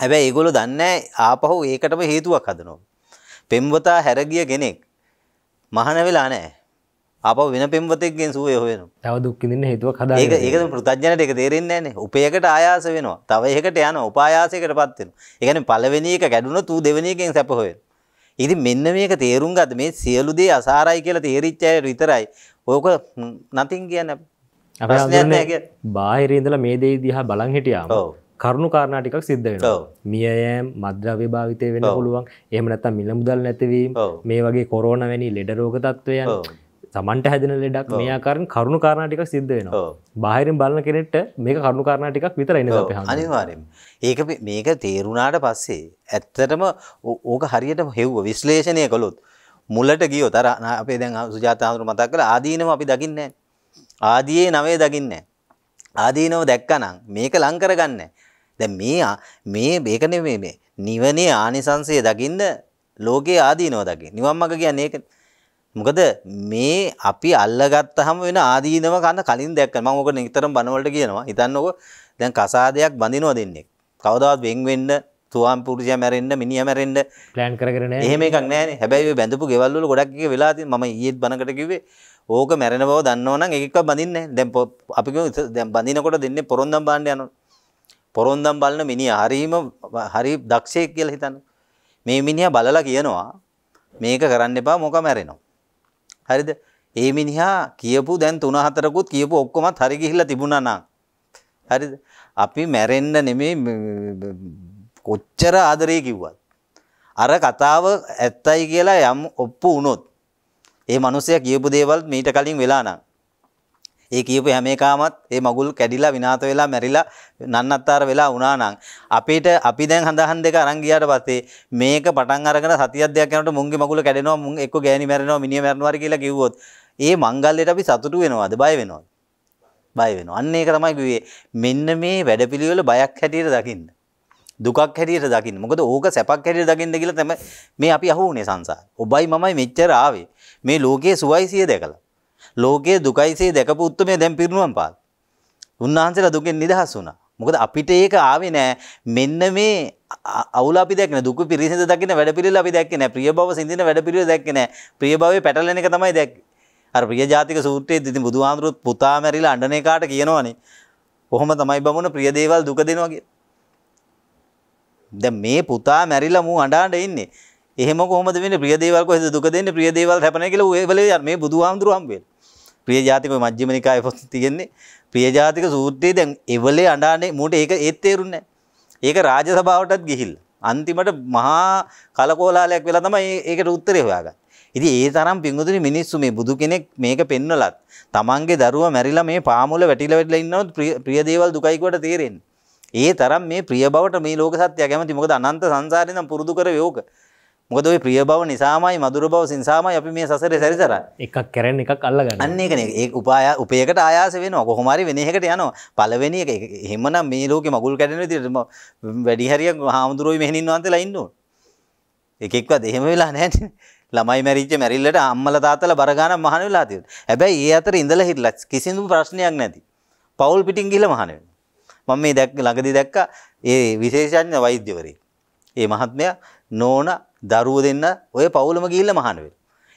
හැබැයි ඒගොල්ලෝ දන්නේ ආපහු ඒකටම හේතුවක් හදනවා. පෙම්වතා හැරගිය කෙනෙක් මහන වෙලා නැහැ. ආපහු වෙන පෙම්වතෙක්ගෙන් සුවය හොයනවා. තව දුක් විඳින්න හේතුවක් හදාගන්න. ඒක ඒකද පෘථජ්ජනට ඒක තේරෙන්නේ නැන්නේ. උපයකට ආයාස වෙනවා. තව එකකට යනවා. උපායාසයකටපත් වෙනවා. ඒ කියන්නේ පළවෙනි එක ගැඩුණොත් ඌ දෙවෙනි එකෙන් සැප හොයනවා. ඉතින් මෙන්න මේක තේරුම් ගත්ත මේ සියලු දේ අසාරයි කියලා තේරිච්ච අය විතරයි. ඕක නතින් කියන්නේ බාහිරේදල මේ දේ දිහා බලන් හිටියාම කරුණු කාරණටිකක් සිද්ධ වෙන මියයෑම් මද්‍රව්‍ය භාවිතය වෙන පුළුවන් එහම නැත්තම් මිල මුදල් නැතිවීම මේ වගේ කොරෝණ වැනි ලෙඩරෝග තත්ත්වයන් තමන්ට හැදෙන ලෙඩක් මෙයාකාරන් කරුණු කාරණටිකක් සිද්ධ වෙනවා බාහිරෙන් බලන කෙනෙට මේ කරුණු කාරණටිකක් විතර එන අනිවාරෙන් ඒක මේක තේරුණාට පස්සේ ඇත්තටම ඕක හරියට හෙව්ව විශ්ලේෂණය කළොත් මුල්ලට ගියෝ තර අපේ දැන් සුජාතාතුරු මතක් කළ ආදීනම අපි දකින්නේ ආදියේ නවය දකින්නේ ආදීනව දැක්කනම් මේක ලං කරගන්න. දැන් මේ මේ මේක නෙමෙයි මේ නිවනේ ආනිසංසය දකින්න ලෝකේ ආදීනව දකින්න. නිවන් මඟ කියන්නේ ඒක. මොකද මේ අපි අල්ලගත්තාම වෙන ආදීනව කන කලින් දැක්ක. මම ඕක නිතරම බනවලට කියනවා. හිතන්නකෝ දැන් කසාදයක් බඳිනවා දෙන්නේ. කවදාවත් වෙන් වෙන්න තුවාන් පුරුෂයා මැරෙන්න මිනිහා මැරෙන්න ප්ලෑන් කරගෙන නැහැ. එහෙම එකක් නැහැනේ. හැබැයි ඔය බැඳපු ගෙවල් වල ගොඩක් එක වෙලා තියෙන මම ඊයේත් බනකට කිව්වේ ඕක මැරෙන බව දන්නවනම් එකක්ව බඳින්නේ දැන් අපි දැන් බඳිනකොට දෙන්නේ පොරොන්දම් බාන්න යනවා පොරොන්දම් බලන මිනිහා හරීම හරි දක්ෂයෙක් කියලා හිතන්න මේ මිනිහා බලලා කියනවා මේක කරන්න එපා මොක මැරෙනවා හරිද ඒ මිනිහා කියපු දැන් තුන හතරකුත් කියපු ඔක්කොමත් හරි ගිහිල්ලා තිබුණා නම් හරිද අපි මැරෙන්න නෙමෙයි කොච්චර ආදරේ කිව්වත් අර කතාව ඇත්තයි කියලා යම් ඔප්පු වුණොත් ඒ මිනිස්සයා කියපු දේවල් මීට කලින් වෙලා නම්. ඒ කියපු හැම එකමත් ඒ මගුල් කැඩිලා විනාශ වෙලා මැරිලා නන්නත්තර වෙලා වුණා නම් අපිට අපි දැන් හඳහන් දෙක අරන් ගියාට පස්සේ මේක පටන් අරගෙන සතියක් දෙයක් යනකොට මුන්ගේ මගුල කැඩෙනවා මුන් එක්ක ගෑණි මැරෙනවා මිනිහ මැරෙනවා කියලා කිව්වොත් ඒ මංගල්‍යයට අපි සතුටු වෙනවද බය වෙනවද බය වෙනවා අන්න ඒක තමයි කිව්වේ මෙන්න මේ වැඩපිළිවෙල බයක් හැටියට දකින්න දුකක් හැටියට දකින්න මොකද ඕක සැපක් හැටියට දකින්න කියලා තමයි මේ අපි අහු වුණේ සංසාර ඔබයි මමයි මෙච්චර ආවේ මේ ලෝකයේ සුවයිසිය දැකලා. ලෝකයේ දුකයිසිය දැකපු උත්මය දැන් පිරිනුවම් පාල්. උන්වහන්සේලා දුකෙන් නිදහස් වුණා. මොකද අපිට ඒක ආවේ නෑ මෙන්න මේ අවුල අපි දැක්කන දුක පිරිසිඳ දකින්න වැඩපිළිවෙල අපි දැක්කේ නෑ ප්‍රිය බව සිඳින වැඩපිළිවෙල දැක්කේ නෑ ප්‍රිය භවයේ පැටලෙන එක තමයි දැක්කේ අර ප්‍රිය ජාතික සූත්‍රයේදී ඉතින් බුදුහාමුදුරුත් පුතා මැරිලා අඬන එකාට කියනවනේ ඔහොම තමයි බමුණ ප්‍රිය දේවල් දුක දෙනවා කියලා දැන් මේ පුතා මැරිලා මූ අඬ අඬ ඉන්නේ එහෙම කොහොමද වෙන්නේ ප්‍රිය දේවල් කොහෙද දුක දෙන්නේ ප්‍රිය දේවල් හැපෙන කියලා ඔය වෙලේ මේ බුදුහාමුදුරු හම්බෙන්නේ ප්‍රිය ජාතික ඔය මජ්ක්‍ධිම නිකායේ පොත තියෙන්නේ ප්‍රිය ජාතික සූත්‍රයේ දැන් එවලේ අඬානේ මූට ඒක ඒත් තේරුන්නේ ඒක රාජසභාවටත් ගිහිල්ලා අන්තිමට මහා කලකෝලාලයක් වෙලා තමයි ඒකට උත්තරේ හොයාගන්නේ. ඉතින් ඒ තරම් පිංගුතුනි මිනිස්සු මේ බුදු කෙනෙක් මේක පෙන්නලත් තමන්ගේ දරුවා මැරිලා මේ පාමුල වැටිලා වැටිලා ඉන්නවොත් ප්‍රිය දේවල් දුකයි කොට තේරෙන්නේ. ඒ තරම් මේ ප්‍රිය බවට මේ ලෝක සත්‍ය කැමති. මොකද අනන්ත සංසාරේ නම් පුරුදු කරේ ඕක. මොකද ඔය ප්‍රිය බව නිසාමයි මදුර බව සිංසාමයි අපි මේ සසරේ සැරිසරන්නේ. එකක් කරන්න එකක් අල්ලගන්න. අන්න ඒකනේ. ඒ උපාය උපයකට ආයාස වෙනවා. කොහොම හරි වෙන එකකට යනවා. පළවෙනි එක එහෙමනම් මේ ලෝකේ මගුල් කැඩෙන විදිහට වැඩි හරියක් හාමුදුරුවෝ මෙහෙනින් වන්තලා ඉන්න ඕන. එක එක්කවත් එහෙම වෙලා නැහැ ළමයි මැරිච්ච මැරිල්ලට අම්මලා තාත්තලා බර ගන්න මහාන වෙලා තියෙනවා. හැබැයි ඒ අතර ඉඳලා හිටලා කිසිදු ප්‍රශ්නයක් නැති. පවුල් පිටින් ගිහලා මහාන වෙනවා. මම මේ දැක් ළඟදී දැක්කා ඒ විශේෂඥ වෛද්‍යවරයෙක්. ඒ මහත්මයා නෝනා දරුවෝ දෙන්න ඔය පවුලම ගිහිල්ලා මහාන වෙලා.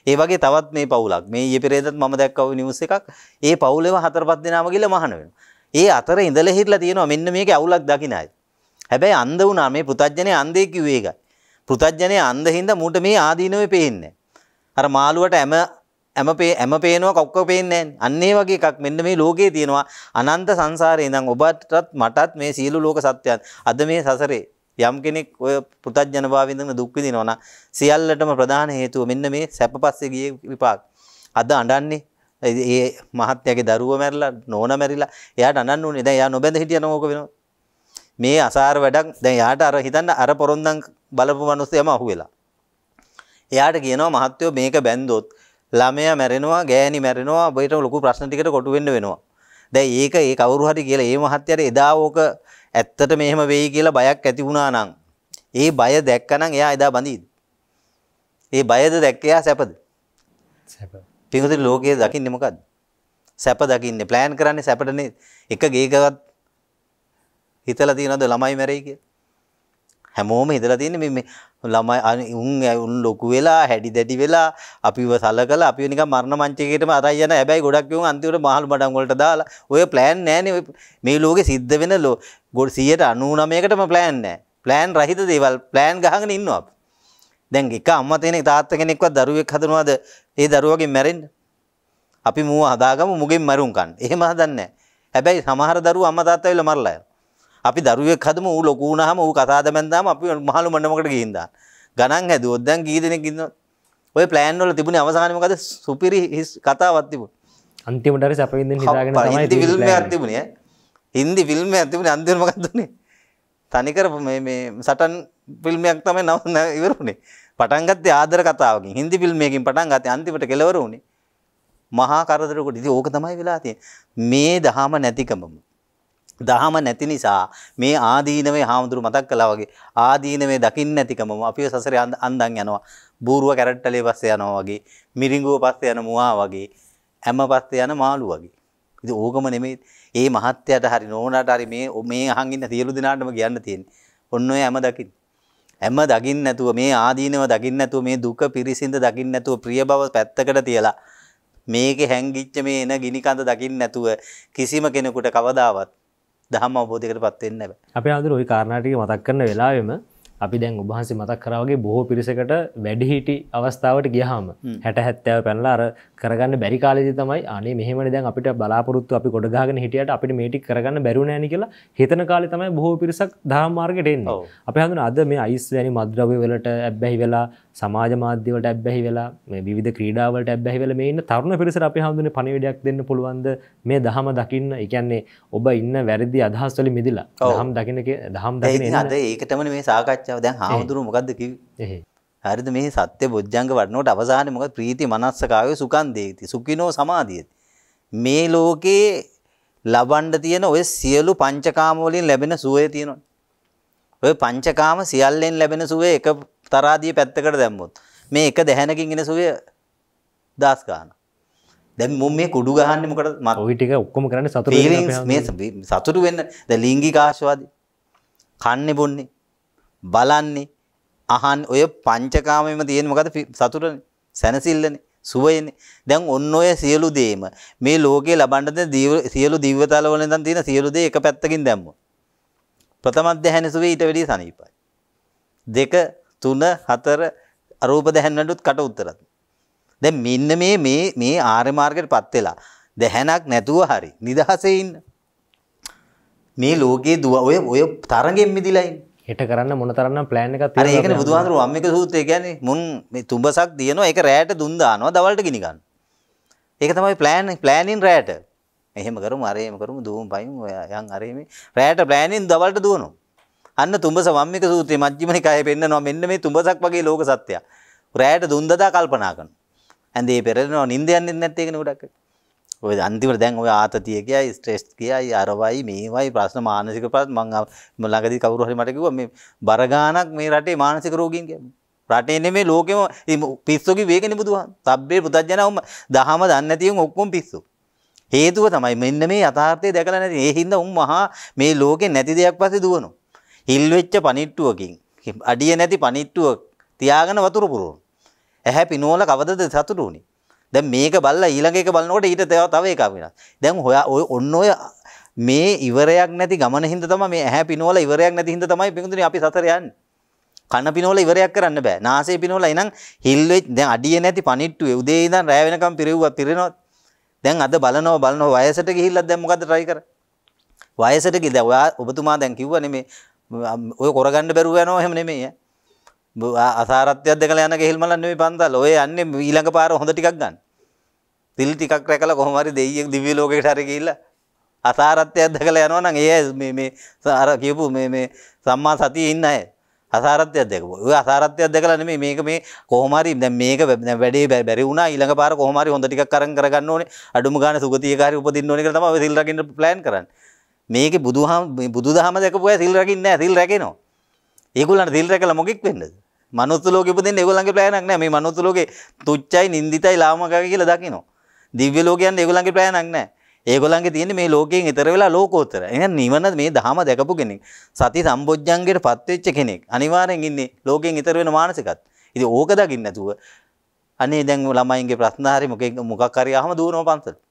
ඒ වගේ තවත් මේ පවුලක් මේ ඊයේ පෙරේදත් මම දැක්කව නිවුස් එකක් ඒ පවුලේම හතර පහ දෙනාම ගිහිල්ලා මහාන වෙනවා. ඒ අතර ඉඳලා හිටලා තියෙනවා මෙන්න මේකේ අවුලක් දකින්න අය. හැබැයි අන්ධ වුණා මේ පුතඥනේ අන්ධේ කිව්වේ ඒකයි. පුතඥනේ අන්ධ හින්දා මූට මේ ආදීනවේ පේන්නේ අර මාළුවට හැම හැම පේ හැම පේනවා කක්ක පේන්නේ අන්න ඒ වගේ එකක් මෙන්න මේ ලෝකේ තියෙනවා අනන්ත සංසාරේ ඉඳන් ඔබටත් මටත් මේ සියලු ලෝක සත්‍යයන් අද මේ සසරේ යම් කෙනෙක් ඔය පුතත්ජන භාවයෙන්ම දුක් විඳිනවා නම් සියල්ලටම ප්‍රධාන හේතුව මෙන්න මේ සැප පස්සේ ගියේ විපාක. අද අඬන්නේ ඒ මහත්යාගේ දරුවා මැරිලා නෝනා මැරිලා එයාට අඬන්න ඕනේ. දැන් එයා නොබැඳ හිටියනම් ඕක වෙනවා. මේ අසාර වැඩක් දැන් එයාට අර හිතන්න අර පොරොන්දම් බලපු මිනිස්සයම අහුවෙලා. එයාට කියනවා මහත්යෝ මේක බැන්දොත් ළමයා මැරෙනවා, ගෑණි මැරෙනවා, ඔබට ලොකු ප්‍රශ්න ටිකට කොටු වෙන්න වෙනවා. දැන් ඒක ඒ කවුරු හරි කියලා ඒ මහත්යාට එදා ඕක ඇත්තට මෙහෙම වෙයි කියලා බයක් ඇති වුණා නම් ඒ බය දැක්කනම් එයා එදා බඳීද? ඒ බයද දැක්කයා සැපද? සැප. පිටුදී ලෝකයේ දකින්නේ මොකද්ද? සැප දකින්නේ. ප්ලෑන් කරන්නේ සැපටනේ. එක ගේකවත් හිතලා තියනවද ළමයි මැරෙයි කියලා? හැමෝම හිතලා තියෙන්නේ මේ මේ ළමයි උන් උන් ලොකු වෙලා හැඩි දැඩි වෙලා අපිව සලකලා අපිව නිකන් මරණ මංචකයකටම අරයි යන හැබැයි ගොඩක් වුන් අන්තිමට මහලු මඩම් වලට දාලා ඔය ප්ලෑන් නැහැනේ මේ ලෝකේ සිද්ධ වෙන ලෝ 199කටම ප්ලෑන් නැහැ. ප්ලෑන් රහිත දේවල් ප්ලෑන් ගහගෙන ඉන්නවා අපි. දැන් එක අම්මා තේනේ තාත්තා කෙනෙක්වත් දරුවෙක් හදනවාද? ඒ දරුවගෙන් මැරෙන්න. අපි මූව හදාගමු මුගෙන් මරුන්කන්. එහෙම හදන්නේ නැහැ. හැබැයි සමහර දරුවෝ අම්මා තාත්තා වෙලා මරලා යනවා. අපි දරුවෙක් හදමු ඌ ලොකු වුණාම ඌ කතා දමෙන්දාම අපි මහලු මණ්ඩමකට ගිහින් දාන. ගණන් හැදුවොත් දැන් කී දෙනෙක් ඉන්නවද? ඔය ප්ලෑන් වල තිබුණේ අවසානයේ මොකද? සුපිරි කතාවක් තිබුණා. අන්තිමට හරි සැප විඳින්න හිතාගෙන තමයි හින්දි ෆිල්ම් එකක් තිබුණේ ඈ. හින්දි ෆිල්ම් එකක් තිබුණේ අන්තිමට මොකක්ද උනේ? තනිකර මේ මේ සටන් ෆිල්ම් එකක් තමයි නව ඉවරුනේ. පටන් ගත්තේ ආදර කතාවකින්. හින්දි ෆිල්ම් එකකින් පටන් ගත්තේ අන්තිමට කෙලවර උනේ. මහා කරදරකට. ඉතින් ඕක තමයි වෙලා තියෙන්නේ. මේ දහම නැතිකමම. දහම නැති නිසා මේ ආදීනවේ හාමුදුරු මතක් කළා වගේ ආදීනවේ දකින්න නැතිකම අපිව සසරේ අන්දන් යනවා බූරුව කැරට්ටලේ පස්සේ යනවා වගේ මිරිඟුව පස්සේ යන මුවා වගේ හැම පස්සේ යන මාළු වගේ ඉතින් ඕකම නෙමෙයි ඒ මහත්යට හරි නෝනාට හරි මේ මේ අහන් ඉන්න සියලු දෙනාටම කියන්න තියෙන්නේ ඔන්න ඔය හැම දකින්න හැම දකින්න නැතුව මේ ආදීනව දකින්න නැතුව මේ දුක පිරිසිඳ දකින්න නැතුව ප්‍රිය බව පැත්තකට තියලා මේකේ හැංගිච්ච මේ එන ගිනි කඳ දකින්න නැතුව කිසිම කෙනෙකුට කවදාවත් දහම අවබෝධකට පත්වෙන්න බ අප අදුර ඔයි කාරණටික මතක් කරන වෙලාවෙම අපි දැන් උබහන්සේ මතක් කරාවගේ බොහෝ පිරිසකට වැඩිහිටි අවස්ථාවට ගියහම හැට හැත්තෑව පැනලා අර කරගන්න බැරි කාලෙදි තමයි අනේ මෙහෙමනි දැන් අපිට බලාපොරොත්තු අපි ගොඩගාගෙන හිටියට අපිට මේටි කරගන්න බැරුණෑනි කියලා හිතන කාලේ තමයි බොහෝ පිරිසක් දහම් මාර්ගයට එන්නේ. අපි හඳුන අද මේ අයිස් වැනි මද්‍රව්‍ය වලට ඇබ්බැහි වෙලා සමාජ මාධ්‍යවලට ඇබ්බැහි වෙලා මේ විධ ක්‍රීඩාවලට ඇබැහි වෙල මේ ඉන්න තරුණ පිරිසර අපි හඳුන පණවිඩයක් දෙන්න පුළුවන්ද මේ දහම දකින්න එකන්නේ ඔබ ඉන්න වැරදි අදහස්වල මිදිලා හම් දකින දහම් දකින අද ඒකටමන මේ සාකච්ඡාව දැන් හාමුදුරු මොකක්දක හරිද මේ සත්‍ය බොද්ජංග වටනොට අවසාන මොක ප්‍රීති මනස්සකාව සුකන්දේති සුකිනෝ සමාධියති මේ ලෝකයේ ලබන්ඩ තියෙන ඔය සියලු පංචකාමෝලින් ලැබෙන සුවය තියෙනවා ඔය පංචකාම සියල්ලෙන් ලැබෙන සුවේ එක තරාදිය පැත්තකට දැම්මොත් මේ එක දැහැනකින් එන සුවය දස් ගාන දැන් මුම් මේ කුඩු ගහන්න මොකට මත් ඔය ටික ඔක්කොම කරන්නේ සතුට මේ සතුට වෙන්න දැන් ලිංගික ආශාවාදී කන්නේ බොන්නේ බලන්නේ අහන් ඔය පංචකාමයේම තියෙන මොකද සතුටනේ සැනසෙල්ලනේ සුවයනේ දැන් ඔන්න ඔය සියලු දේම මේ ලෝකේ ලබන්න දෙන සියලු දිව්‍යතල වල ඉඳන් තියෙන සියලු දේ එක පැත්තකින් දැම්මොත් ප්‍රථම අධ්‍යයන සුවේ ඊට වැඩිය සනීපයි දෙක 3 4 අරූප දැහැන් වලුත් කට උතරත්. දැන් මෙන්න මේ මේ මේ ආර්ය මාර්ගයටපත් වෙලා දැහැනක් නැතුව හරි නිදහසේ ඉන්න. මේ ලෝකේ දුව ඔය ඔය තරගෙන් මිදිලා ඉන්න. හෙට කරන්න මොන තරම්නම් ප්ලෑන් එකක් තියෙනවද? අර ඒකනේ බුදුහාමුදුරුවෝ අම්මික සූත්‍රය කියන්නේ මුන් මේ තුඹසක් දිනනවා ඒක රැයට දුන් දානවා දවල්ට ගිනි ගන්න. ඒක තමයි ප්ලෑන් ප්ලෑන් ඉන් රැයට. එහෙම කරමු අර එහෙම කරමු දුවමු පයින් යන් අර එහෙම රැයට ප්ලෑන් ඉන් දවල්ට දුවනවා. අන්න තුඹස වම්මික සූත්‍රයේ මජ්ක්‍ධිම නිකායේ පෙන්නනවා මෙන්න මේ තුඹසක් වගේ ලෝක සත්‍යය. රැයට දුන්දදා කල්පනා කරනවා. ඇඳේ පෙරෙනවා නිින්ද යන්නේ නැත් ඒකනේ ගොඩක්. ඔය අන්තිමට දැන් ඔය ආතතිය කියයි ස්ට්‍රෙස් කියයි අරවයි මේවයි ප්‍රශ්න මානසික ප්‍රශ්න මම ළඟදී කවුරු හරි මට කිව්වා මේ බර ගාණක් මේ රටේ මානසික රෝගීන් කියන්නේ. රටේ නෙමේ ලෝකෙම පිස්සුගේ වේගනේ බුදුහාම. සබ්බේ පුතඥා උම දහම දන්නේ නැතිවම ඔක්කොම පිස්සු. හේතුව තමයි මෙන්න මේ යථාර්ථය දැකලා නැති. ඒ හින්දා උන් මහා මේ ලෝකේ නැති දෙයක් පස්සේ දුවනවා. හිල් වෙච්ච පණිට්ටුවකින් අඩිය නැති පණිට්ටුව තියාගෙන වතුර පුරවන. ඇහැ පිනෝල කවදද සතුටු වුනේ. දැන් මේක බලලා ඊළඟ එක බලනකොට ඊට තව තව එකක් වෙනවා. දැන් ඔයා ඔය ඔන්න ඔය මේ ඉවරයක් නැති ගමන හින්දා තමයි මේ ඇහැ පිනෝල ඉවරයක් නැති හින්දා තමයි බින්දුනේ අපි සතර යන්නේ. කන පිනෝල ඉවරයක් කරන්න බෑ. නාසය පිනෝල එනං හිල් වෙච්ච දැන් අඩිය නැති පණිට්ටුවේ උදේ ඉඳන් රැ වෙනකම් පිරෙව්වා පිරෙනවා. දැන් අද බලනවා බලනවා වයසට ගිහිල්ලා දැන් මොකද්ද try කරන්නේ? වයසට ගිහින් දැන් ඔයා ඔබතුමා දැන් කිව්වනේ මේ ඔය කොරගන්න බැරුව යනවා එහෙම නෙමෙයි අසාරත්‍යයක් දෙකලා යන ගෙහිල්මල නෙමෙයි පන්තල් ඔය යන්නේ ඊළඟ පාර හොඳ ටිකක් ගන්න තිල් ටිකක් රැකලා කොහොම හරි දෙයියෙක් දිව්‍ය ලෝකයකට හරි ගිහිල්ලා අසාරත්‍යයක් දැකලා යනවා නම් ඒ අය මේ මේ අර කියපු මේ මේ සම්මා සතියේ ඉන්න අය අසාරත්‍යයක් දැකපුවා. ඔය අසාරත්‍යයක් දැකලා නෙමෙයි මේක මේ කොහොම හරි දැන් මේක දැන් වැඩේ බැරි වුණා ඊළඟ පාර කොහොම හරි හොඳ ටිකක් අරන් කරගන්න ඕනේ. අඩුම ගානේ සුගතියක හරි උපදින්න ඕනේ කියලා තමයි ඔය සිල් රකින්න ප්ලෑන් කරන්නේ. මේක බුදුහාම බුදුදහම දැකපු අය සිල් රකින්නේ නැහැ සිල් රැකෙනවා. ඒගොල්ලන්ට සිල් රැකලා මොකෙක් වෙන්නද? මනුස්ස ලෝකෙ උපදින්නේ ඒගොල්ලන්ගේ ප්ලෑනක් නැහැ. මේ මනුස්ස ලෝකේ තුච්චයි නින්දිතයි ලාමකයි කියලා දකිනවා. දිව්‍ය ලෝකයන් ඒගොල්ලන්ගේ ප්ලෑනක් නැහැ. ඒගොල්ලන්ගේ තියෙන්නේ මේ ලෝකයෙන් ඈතර වෙලා ලෝකෝත්තර. එහෙනම් නිවන මේ ධහම දැකපු කෙනෙක්. සති සම්බොජ්ජංගයට පත් වෙච්ච කෙනෙක්. අනිවාර්යෙන් ඉන්නේ ලෝකයෙන් ඈතර වෙන මානසිකත්. ඉතින් ඕක දකින්න නැතුව අනේ දැන් ළමයින්ගේ ප්‍රශ්න හරි මොකක් මොකක් හරි අහම දුවනවා පන්සලට.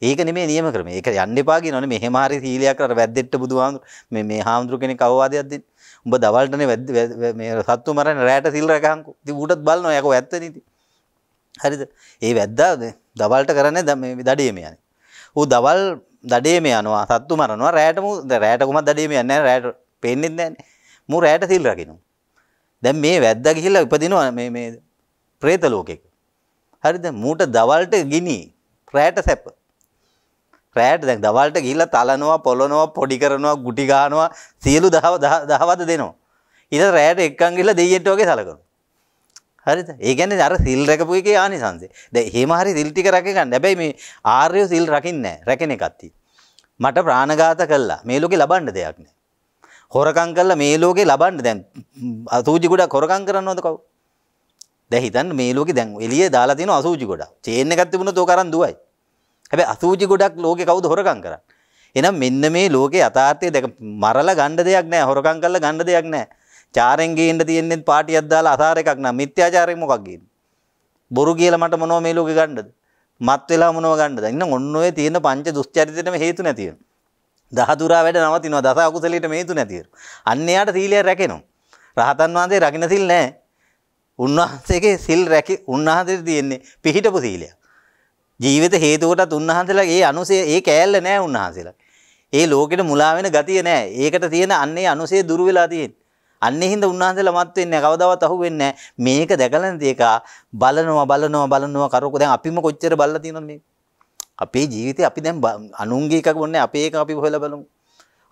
ඒක නෙමේ නියම ක්‍රමය. ඒක යන්න එපා කියනවනේ මෙහෙම හරි සීලයක් අර වැද්දෙට්ට බුදුහාමුදුර මේ මේ හාමුදුරු කෙනෙක් අවවාදයක් දෙන්නේ. උඹ දවල්ටනේ වැද්ද මේ සත්තු මරන්නේ රැයට සීල් රැකහන්කෝ. ඉතින් ඌටත් බලනවා යකෝ ඇත්තනේ ඉතින්. හරිද? ඒ වැද්දා දවල්ට කරන්නේ මේ දඩේම යන්නේ. ඌ දවල් දඩේම යනවා සත්තු මරනවා රැයට මූ රැයට කොහමද දඩේම යන්නේ නැහැ රැයට පේන්නේ නැන්නේ. මූ රැයට සීල් රකින්නවා. දැන් මේ වැද්දා ගිහිල්ලා ඉපදිනවා මේ මේ പ്രേත ලෝකෙක. හරිද? මූට දවල්ට ගිනි රැයට සැප. පෑට් දැන් දවල්ට ගිහිල්ලා තලනවා පොළනවා පොඩි කරනවා ගුටි ගන්නවා සියලු දහව දහවද දෙනවා ඊට රෑට එක්කන් ගිහිල්ලා දෙයියන්ට වගේ සලකනවා හරිද ඒ කියන්නේ අර සිල් රැකපු එකේ ආනිසංසය දැන් එහෙම හරි සිල් ටික රැක ගන්න හැබැයි මේ ආර්ය සිල් රකින්නේ නැහැ රැකෙන එකක් තියෙන්නේ මට ප්‍රාණඝාත කළා මේ ලෝකේ ලබන්න දෙයක් නැහැ හොරකම් කළා මේ ලෝකේ ලබන්න දැන් අසූචි ගොඩක් හොරකම් කරනවද කවුද? දැන් හිතන්න මේ ලෝකේ දැන් එළිය දාලා තියෙන අසූචි ගොඩක්. චේන් එකක් තිබුණොත් ඕක අරන් දුවයි. හැබැයි අසූචි ගොඩක් ලෝකේ කවුද හොරකම් කරන්නේ? එහෙනම් මෙන්න මේ ලෝකේ යථාර්ථය දැක මරලා ගන්න දෙයක් නැහැ. හොරකම් කරලා ගන්න දෙයක් නැහැ. චාරෙන් ගේන්න තියෙන්නේ පාටියක් දාලා අසාර එකක් නම් මිත්‍යාචාරයෙන් මොකක් ගේන්නේ? බොරු කියලා මට මොනව මේ ලෝකේ ගන්නද? මත් වෙලා මොනව ගන්නද? ඉන්න ඔන්න ඔය තියෙන පංච දුස්චරිතෙටම හේතු නැතිව. දහදුරා වැඩ නවතිනවා. දස අකුසලයට හේතු නැතිව. අන්න එයාට සීලය රැකෙනවා. රහතන් වහන්සේ රකින්න සිල් නැහැ. උන්වහන්සේගේ සිල් රැකි උන්වහන්සේට තියෙන්නේ පිහිටපු සීලයක්. ජීවිත හේතුවටත් උන්වහන්සේලා ඒ අනුසය ඒ කෑල්ල නෑ උන්වහන්සේලා. ඒ ලෝකෙට මුලා වෙන ගතිය නෑ. ඒකට තියෙන අන්නේ අනුසය දුරු වෙලා තියෙන. අන්නේ හින්දා උන්වහන්සේලා මත් වෙන්නේ කවදාවත් අහු වෙන්නේ මේක දැකලා නැති එක බලනවා බලනවා බලනවා කරකෝ දැන් අපිම කොච්චර බලලා තියෙනවද මේ. අපේ ජීවිතේ අපි දැන් අනුන්ගේ එකක් වොන්නේ අපේ එක අපි හොයලා බලමු.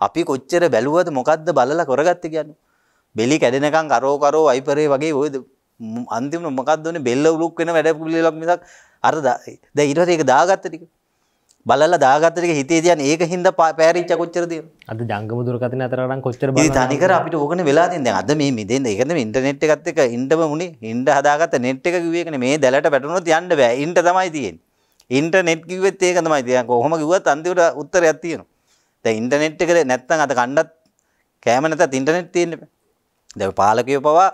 අපි කොච්චර බැලුවද මොකද්ද බලලා කරගත්තේ කියන්නේ. බෙලි කැඩෙනකන් කරෝ කරෝ වයිපරේ වගේ ඔය අන්තිම මොකක්ද වෙන්නේ බෙල්ල උලුක් වෙන වැඩ පිළිලක් මිසක් අර ද ඉරස ඒක දාගත්තටික බලල දාගතරක හිතේ දයන් ඒක හිද පෑරිච කොච්චරද අද ජංගම දුරකතන අතරන් කොච්චර තනිකර අපිට ඕකන වෙලා දෙන්න අද මේ මිදන්න එකන ඉටනෙට් එකත්තක ඉන්ටම මුණේ ඉන්ඩ හදාගත නෙට් එක කිවේකන මේ දැලට පැටනොත් යන්න බෑ ඉන්ට තමයි තියෙන් ඉන්ටනෙට් කිවත් ඒක තමයි තියක හොම කිවත් අන්තිවට උත්තර ඇත්තියෙන ද ඉන්ටනෙට් එකර නැත්තන් අත කණ්ඩත් කෑමනත ඉන්ටනෙට් තියෙන්න්න දැ පාලකයෝ පවා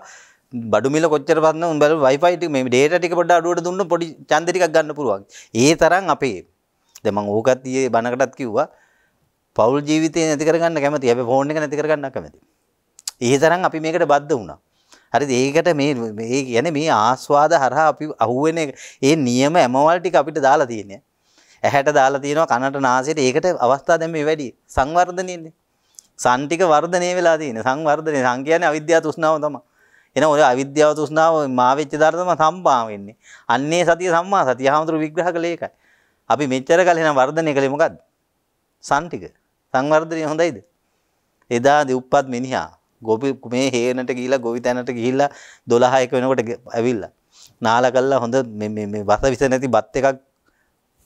බඩු මිල කොච්චර පත්න උන් බැලුවා Wi-Fi ටික මේ data ටික පොඩ්ඩක් අඩුවට දුන්න පොඩි ඡන්ද ටිකක් ගන්න පුළුවන්. ඒ තරම් අපේ දැන් මම ඕකත් ඊයේ බණකටත් කිව්වා පෞල් ජීවිතේ නැති කරගන්න කැමතියි. හැබැයි ෆෝන් එක නැති කරගන්න කැමතියි. ඒ තරම් අපි මේකට බද්ධ වුණා. හරිද? ඒකට මේ මේ කියන්නේ මේ ආස්වාද හරහා අපි අහුවෙන ඒ නියම ඇමවල් ටික අපිට දාලා තියෙනවා. ඇහැට දාලා තියෙනවා කනට නාසයට. ඒකට අවස්ථා දැන් මේ වැඩි සංවර්ධනයනේ. සන් ටික වර්ධනය වෙලා තියෙන. සංවර්ධනය සං කියන්නේ අවිද්‍යාව තෘෂ්ණාව තමයි. එන ඔය අවිද්‍යාව තෘෂ්ණාව මා වෙච්ච දාර තමයි සම්පාම වෙන්නේ. අන්නේ සතිය සම්මා සතිය හාමුදුරු විග්‍රහ කළේ ඒකයි. අපි මෙච්චර කල් එහෙනම් වර්ධනය කළේ මොකද්ද? සන් ටික. සංවර්ධනය හොඳයිද? එදා දුප්පත් මිනිහා ගොවි මේ හේනට ගිහිලා ගොවි තැනට ගිහිල්ලා 12 එක වෙනකොට ඇවිල්ලා නාලා කළා හොඳ මේ මේ මේ වස විස නැති බත් එකක්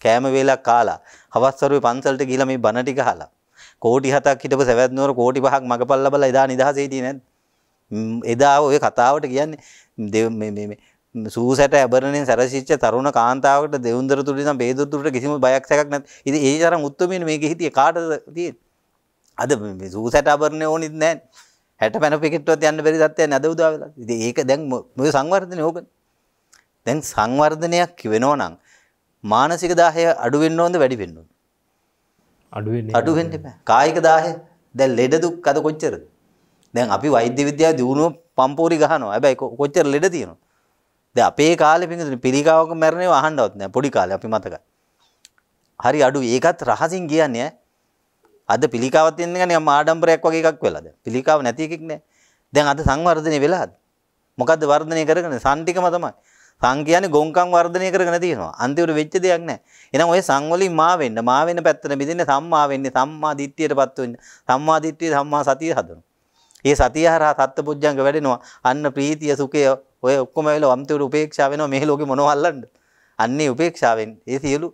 කෑම වේලක් කාලා හවස්වරුේ පන්සලට ගිහිලා මේ බණ ටික අහලා කෝටි 7ක් හිටපු සවැත් නුවර කෝටි 5ක් මගපල් ලබලා එදා නිදහසේ හිටියේ නැද්ද එදා ඔය කතාවට කියන්නේ සූසට ඇබරණෙන් සැරසිච්ච තරුණ කාන්තාවට දෙවුන්දර තුළින් බේදුතුරට කිසිම බයක් සැකක් නැත් ඉති ඒ තරම් උත්තමෙන් මේක හිතිය කාටද තිය අද සූසට අබරණය ඕනිත් නෑ හැට පැන පිකෙට්ව යන්න බැරි තත්වය නැද උදාවල ඒක දැන් මොය සංවර්ධනය ඕක දැන් සංවර්ධනයක් කිවෙනෝ නම් මානසික දාහය අඩුවෙන්න ඕොද වැඩි පෙන්නුම් අඩුවෙන් අඩුවෙන්න කායික දාහය දැල් ලෙඩදුක් අද කොච්චරද දැන් අපි වෛද්‍ය විද්‍යාව දියුණුව පම්පෝරි ගහනවා. හැබැයි කොච්චර ලෙඩ තියෙනවද? දැන් අපේ කාලේ පිටින් පිළිකාවක මැරණේ අහන්නවත් නෑ පොඩි කාලේ අපි මතකයි. හරි අඩුයි. ඒකත් රහසින් කියන්නේ ඈ. අද පිළිකාවත් එන්නේ ගන්නේ ආඩම්බරයක් වගේ එකක් වෙලාද? පිළිකාව නැති එකෙක් නෑ. දැන් අද සංවර්ධනය වෙලාද? මොකද්ද වර්ධනය කරගන්නේ? සන් ටිකම තමයි. සං කියන්නේ ගොංකම් වර්ධනය කරගෙන තියෙනවා. අන්තිමට වෙච්ච දෙයක් නෑ. එහෙනම් ඔය සං වලින් මා වෙන්න, මා වෙන පැත්තට බෙදෙන්නේ සම්මා වෙන්නේ, සම්මා දිට්ඨියටපත් වෙන්නේ. සම්මා දිට්ඨිය සම්මා සතිය හදනවා. ඒ සතිය හරහා සත්පුජ්ජංග වැඩෙනවා. අන්න ප්‍රීතිය සුඛය ඔය ඔක්කොම වෙලා වම්තිවර උපේක්ෂාව වෙනවා මේ ලෝකෙ මොනව අල්ලන්නද? අන්නේ උපේක්ෂාවෙන් ඒ සියලු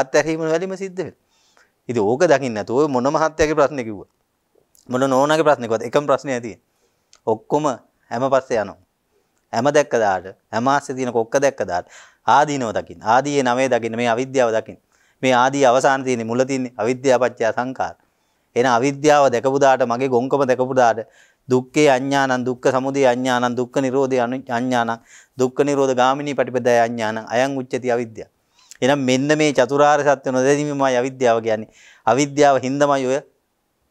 අත්හැරීම වැඩිම සිද්ධ වෙනවා. ඉතින් ඕක දකින්න නැතුව ඔය මොන මහත්යාගේ ප්‍රශ්නේ කිව්වා. මොන නෝනාගේ ප්‍රශ්නේකවත් එකම ප්‍රශ්නේ තියෙන. ඔක්කොම හැම පස්සේ යනවා. හැම දැක්ක දාට හැම ආස්සේ තියෙන කොක්ක දැක්ක දාට ආදීනව දකින්න. ආදීයේ නවයේ දකින්න මේ අවිද්‍යාව දකින්න. මේ ආදී අවසාන තියෙන්නේ මුල තියෙන්නේ අවිද්‍යාව පත්‍ය සංකාර. එන අවිද්‍යාව දැකපු දාට මගේ ගොංකම දැකපු දාට දුක්ඛේ අඥානං දුක්ඛ සමුදය අඥානං දුක්ඛ නිරෝධය අඥානං දුක්ඛ නිරෝධ ගාමිනී පටිපදය අඥානං අයං උච්චති අවිද්‍යාව. එහෙනම් මෙන්න මේ චතුරාර්ය සත්‍ය නොදැනීමමයි අවිද්‍යාව කියන්නේ. අවිද්‍යාව හින්දාමයි ඔය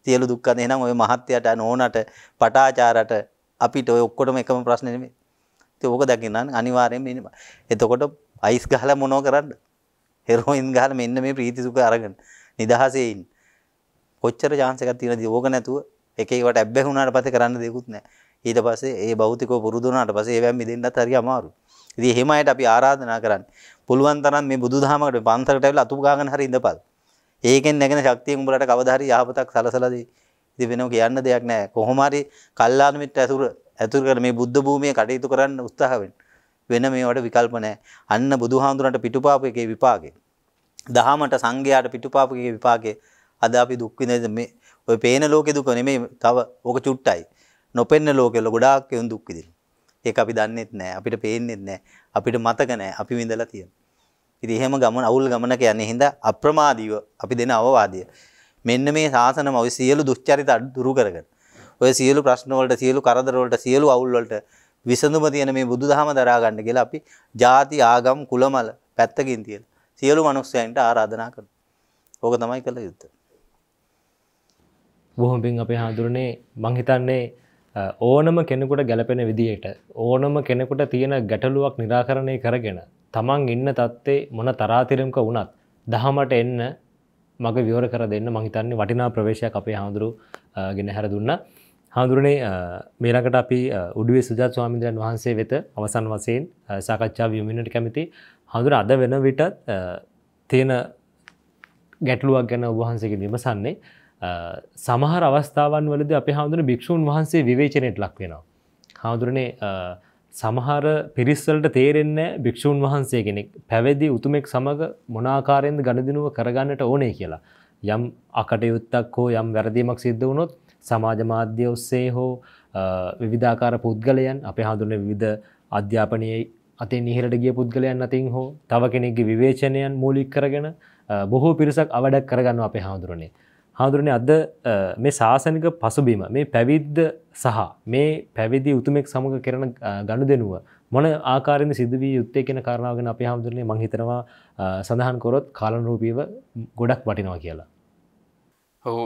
සියලු දුක්ඛද එහෙනම් ඔය මහත්යට නෝනට පටාචාරට අපිට ඔය ඔක්කොටම එකම ප්‍රශ්නේ නෙමෙයි. ඉතින් ඕක දකින්න අනිවාර්යෙන් මෙන්න. එතකොට අයිස් ගහලා මොනව කරන්න? හෙරෝයින් ගහලා මෙන්න මේ ප්‍රීති සුඛ අරගෙන නිදහසේ ඉන්න. කොච්චර chance එකක් තියෙනවද ඕක නැතුව එක එකවට ඇබ්බැහි වුණාට පස්සේ කරන්න දෙයක්වත් නැහැ. ඊට පස්සේ ඒ භෞතිකව පුරුදු වුණාට පස්සේ ඒවැම් මිදෙන්නත් හරි අමාරුයි. ඉතින් එහෙම අයට අපි ආරාධනා කරන්නේ. පුළුවන් තරම් මේ බුදුදහමකට පන්සලට ඇවිල්ලා අතුපු ගාගෙන හරි ඉඳපල්. ඒකෙන් නැගෙන ශක්තිය උඹලට කවදා හරි යහපතක් සලසලා දෙයි. ඉතින් වෙනව කියන්න දෙයක් නැහැ. කොහොම හරි කල්ලාන මිත්‍ර ඇසුර ඇතුල් කර මේ බුද්ධ භූමියේ කටයුතු කරන්න උත්සාහ වෙන්න. වෙන මේවට විකල්ප නැහැ. අන්න බුදුහාඳුනට පිටුපාපු එකේ විපාකේ. දහමට සංඝයාට පිටුපාපු එකේ විපාකේ අද අපි දුක් විඳින මේ ඔය පේන ලෝකේ දුක නෙමෙයි තව ඕක චුට්ටයි. නොපෙන්න ලෝකේ ගොඩාක් එවුන් දුක් විඳින. ඒක අපි දන්නේත් නැහැ. අපිට පේන්නේත් නැහැ. අපිට මතක නැහැ. අපි විඳලා තියෙන. ඉතින් එහෙම ගමන අවුල් ගමනක යන්නේ හින්දා අප්‍රමාදීව අපි දෙන අවවාදය. මෙන්න මේ සාසනම ඔය සියලු දුස්චරිත දුරු කරගෙන. ඔය සියලු ප්‍රශ්න වලට සියලු කරදර වලට සියලු අවුල් වලට විසඳුම තියෙන මේ බුදුදහම දරා ගන්න කියලා අපි ಜಾති ආගම් කුලමල පැත්තකින් තියලා සියලු මිනිස්යන්ට ආරාධනා කරනවා. ඕක තමයි කළ යුත්තේ. බොහොමින් අපේ හාදුරනේ මංහිතන්නේ ඕනම කෙනෙකුට ගැලපෙන විදියට ඕනම කෙනෙකුට තියෙන ගැටලුවක් නිරාකරණය කරගෙන තමන් ඉන්න තත්තේ මොන තරාතිරම්ක වුණත් දහමට එන්න මග විවර කර දෙන්න මහිතන්නේ වටිනා ප්‍රවේශයක් අපේ හාමුදුරු ගෙන හැර දුන්න හාදුරනේ මේරකට අපි උඩුවේ සුජාත් ස්වාමින්දරන් වහන්සේ වෙත අවසන් වසයෙන් සාකච්ඡා වියමිනට කැමති හඳුර අද වෙන විටත් තියෙන ගැටලුවක් ගැන උවහන්සේක විමසන්නේ සමහර අවස්ථාවන් වලද අප හාමුදුරන භික්‍ෂූන් වහන්සේ විවේචනයට ලක්වෙනවා. හාමුදුරනේ සමහර පිරිස්සලට තේරෙන්න භික්‍ෂූන් වහන්සේ කෙනෙක් පැවැදි උතුමෙක් සමඟ මොනාකාරයෙන්ද ගණදිනුව කරගන්නට ඕනේ කියලා. යම් අකටයුත්තක් හෝ යම් වැරදීමක් සිද්ධ වුණොත් සමාජ මාධ්‍ය ඔස්සේ හෝ විවිධාකාර පුද්ගලයන් අප හඳුන විධ අධ්‍යාපනයේ අතේ නිහරට ගිය පුද්ගලයන් අතින් හෝ තව කෙනෙක්ගේ විවේචනයන් මූලික් කරගෙන බොහෝ පිරිසක් අවඩක් කරගන්න අපේ හාමුදුරනේ හාදුරනේ අද මේ ශාසනික පසුබීම මේ පැවිද්ද සහ මේ පැවිදි උතුමෙක් සමඟ කරන ගණු දෙනුව මොන ආකාරෙන් සිදුවී යුත්තේ කියෙන කරනාවගෙන අප හාමුදුරනේ මහිතනවා සඳහන් කොරොත් කාලනරූපීව ගොඩක් වටිනවා කියලා. ඔහු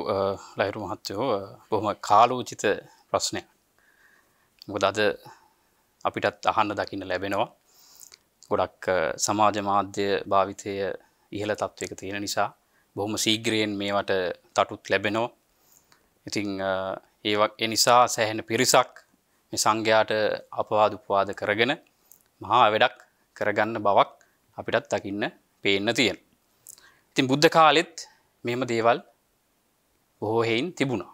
ලයිරු මහත්තයෝ බොහම කාලෝචිත ප්‍රශ්නය මොකද අද අපිටත් අහන්න දකින්න ලැබෙනවා ගොඩක් සමාජ මාධ්‍ය භාවිතය ඉහළ තත්ත්වයක තියෙන නිසා බොහොම සීග්‍රයෙන් මේවට තටුත් ලැබෙනෝ ඉතිං ඒවක් එනිසා සැහැන පිරිසක් සංඝයාට අපවාද උපවාද කරගෙන මහා වැඩක් කරගන්න බවක් අපිටත් දකින්න පේන්න තියෙන. ඉතින් බුද්ධ කාලෙත් මෙම දේවල් බොහෝහෙයින් තිබුණා.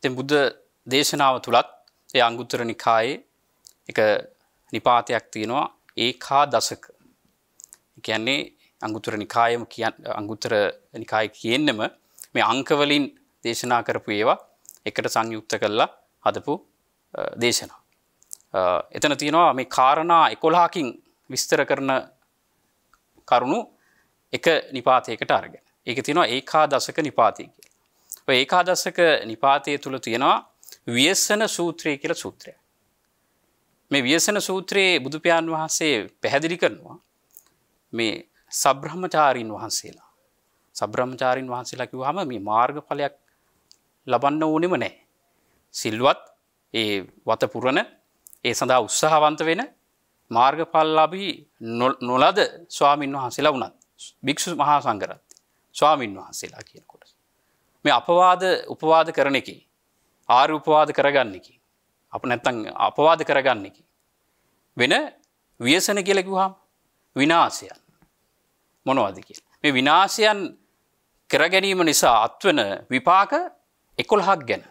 තින් බුද්ධ දේශනාව තුළත් ඒ අංගුත්තර නිකායේ එක නිපාතයක් තියෙනවා ඒකා දසක. කියන්නේ අංගුතර නිකායම කිය අංගුතර නිකාය කියන්නම මේ අංකවලින් දේශනා කරපු ඒවා එකට සංයුක්ත කරලා හදපු දේශනා. එතන තියෙනවා මේ කාරණා එකොලාකින් විස්තර කරන කරුණු එක නිපාතයකට අරගෙන ඒක තියෙනවා ඒකා දසක නිපාතය කියලා. ඔය ඒකා දසක නිපාතය තුළ තියෙනවා ව්‍යසන සූත්‍රය කියලා සූත්‍රය. මේ ව්‍යසන සූත්‍රයේ බුදුපියාණන් වහන්සේ පැහැදිලි කරනවා මේ සබ්‍රහ්මචාරීන් වහන්සේලා. සබ්‍රහ්මචාරීන් වහන්සේලා කිව්ව හම මේ මාර්ගඵලයක් ලබන්න ඕනෙම නෑ. සිල්වත් ඒ වතපුරණ ඒ සඳහා උත්සාහවන්ත වෙන මාර්ගඵල්ලාබී නොලද ස්වාමීන් වහන්සේලා වනත් භික්‍ෂු මහා සංගරත් ස්වාමීන් වහන්සේලා කියනකොට. මේ අපවාද උපවාද කරන එක ආර් උපවාද කරගන්නකි. අප නැත්තං අපවාද කරගන්නකි. වෙන ව්‍යසන කියලකිවහම් විනාසයන් මොනවදකි. මේ විනාශයන් කරගැනීම නිසා අත්වන විපාක එකොල්හක් ගැන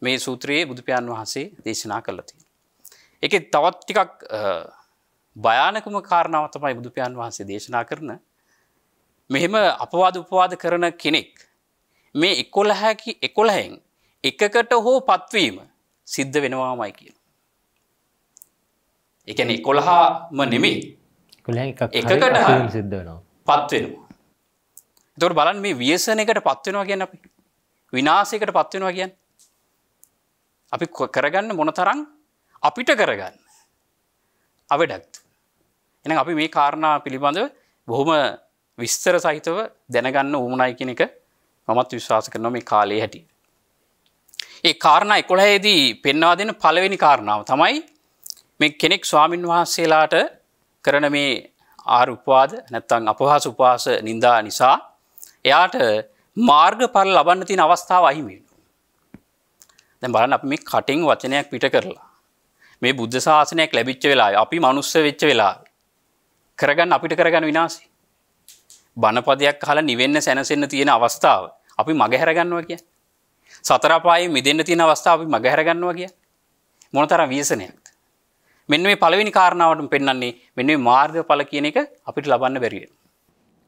මේ සූත්‍රයේ බුදුපාන් වහන්සේ දේශනා කළති. එක තවත් ටිකක් භයානකම කාරණාව තමයි බුදුපාන් වහන්සේ දේශනා කරන මෙහෙම අපවාද උපවාද කරන කෙනෙක් මේ එකොළහැකි එකොළහැන් එකකට හෝ පත්වීම සිද්ධ වෙනවාමයි කියන. එකන එකොළහාම නෙමේ එකකට සිද්ධනවා පත්වෙනවා. තොට බලන් මේ වියසනයකට පත්වෙනවා කියන්න අපි විනාසයකට පත්වෙනවා කියන්න. අපි කරගන්න මොනතරං අපිට කරගන්න. අවඩක්ත්. එන අපි මේ කාරණා පිළිබඳව බොහොම විස්තර සහිතව දැනගන්න උමනයි කෙනෙක මමත් විශ්වාස කරන මේ කාලේ හැටිය. ඒ කාරණා එකොළහේදී පෙන්වා දෙන පළවෙනි කාරණාව තමයි මේ කෙනෙක් ස්වාමින් වහන්සේලාට කරන මේ ආර් උපවාද නැත්තං අපහාස උපාස නින්දා නිසා එයාට මාර්ග පල් ලබන්න තින අවස්ථාව අහිමෙනු. දැ බලන අප මේ කටින් වචනයක් පිට කරලා මේ බුද්ධ ශාසනයක් ලැබිච්ච වෙලා අපි මනුස්ස වෙච්ච වෙලා කරගන්න අපිට කරගන්න විනාසි. බණපදයක් හල නිවෙන්න සැනසෙන්න තියෙන අවස්ථාව අපි මගහැරගන්නවා කිය. සතරපායි මිදන්න තියෙන අවස්ථාව අපි මගහැරගන්නවා කිය මොනතර වීසනයක්. මෙන්න මේ පළවෙනි කාරණාවට පෙන්න්නේ මෙන්න මාර්ග පල කියන එක අපිට ලබන්න බැරිය.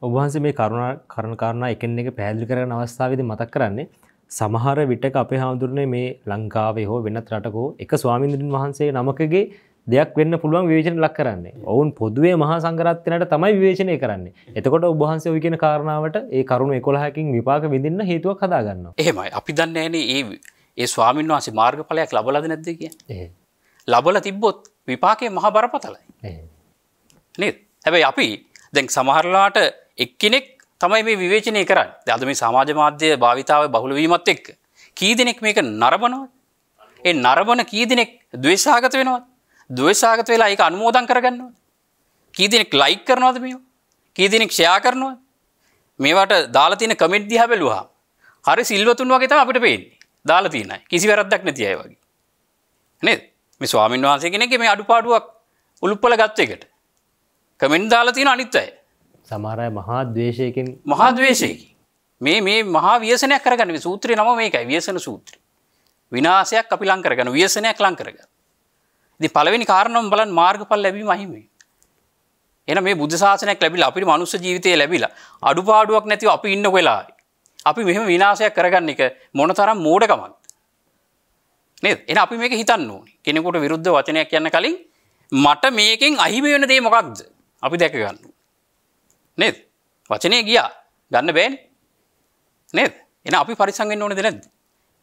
ඔබහන්සේ මේ කරුණ කරණකාරණ එකෙන් එක පැහැදිලි කරන අවස්ථාවද මතක් කරන්නේ සමහර විටක අපේ හාමුදුරනේ මේ ලංකාවේ හෝ වෙනත් රටකෝ එක ස්වාමින්දුරින් වහන්සේ නමකගේ දෙයක් වෙන්න පුළුවන් විවේචන ලක් කරන්නේ ඔවුන් පොදුවේ මහා සංගරත්වනට තමයි විවේචනය කරන්නේ එතකොට ඔබහන්සේ ඔය කියන කාරණාවට ඒ කරුණු එකොළහකින් විපාක විඳන්න හේතුවක් හදාගන්න එහෙමයි අපි දන්න ඇන ඒ ඒ ස්වාමින් වහන්සේ මාර්ගඵලයක් ලබලද නැද්ද කිය ලබල තිබ්බොත් විපාකය මහ බරපතලයි. නි හැබැයි අපි දැන් සමහරලාට එක්කෙනෙක් තමයි මේ විවේචනය කරන්න අද මේ සමාජ මාධ්‍ය භාවිතාව බහුලවීමත් එක්ක. කී දෙනෙක් මේක නරබනවද. ඒ නරබන කී දෙනෙක් දවේශාගත වෙනවත් දවේශාගත වෙලා ඒක අනුමෝදන් කරගන්නවා. කී දෙනෙක් ලයික් කරනවද මියෝ කී දෙනෙක් ෂයා කරනවා මේවට දාලතින කමෙන්ට් දිහා බැලුවා හරි සිල්වතුන් වගේ තම අපිට පේන්නේ දාලතිනයි කිසි වැරද්දක් නැති අය වගේ නේද මේ ස්වාමීන් වහන්සේ කෙනෙ මේ අඩුපාඩුවක් උළුප්පල ගත්ත එකට කමෙන් දාලතින අනිත්තයි සමාරය මහා දවේශයකින් මහා දවේශයකි මේ මේ මහා වියසනයක් කරගන්න සූත්‍රය නම මේකයි වියසන සූත්‍රය විනාසයක් අපි ලංකරගන වියසනයක් ලංකරග දි පලවෙනි කාරණම් බලන් මාර්ග පල් ලැබී මහිමේ එන මේ බුදශාසනයක් ලැබිල අපි මනුස්ස ජීවිතය ලැබිලා අඩුපාඩුවක් නැතිව අපි ඉන්න වෙලා අපි මෙහම විනාසයක් කරගන්න එක මොනතරම් මෝඩකමක් නේද? එහෙනම් අපි මේක හිතන්න ඕනේ. කෙනෙකුට විරුද්ධ වචනයක් කියන්න කලින් මට මේකෙන් අහිමි වෙන දේ මොකක්ද? අපි දැක ගන්න. නේද? වචනේ ගියා. ගන්න බෑනේ. නේද? එහෙනම් අපි පරිස්සම් වෙන්න ඕනේද නැද්ද?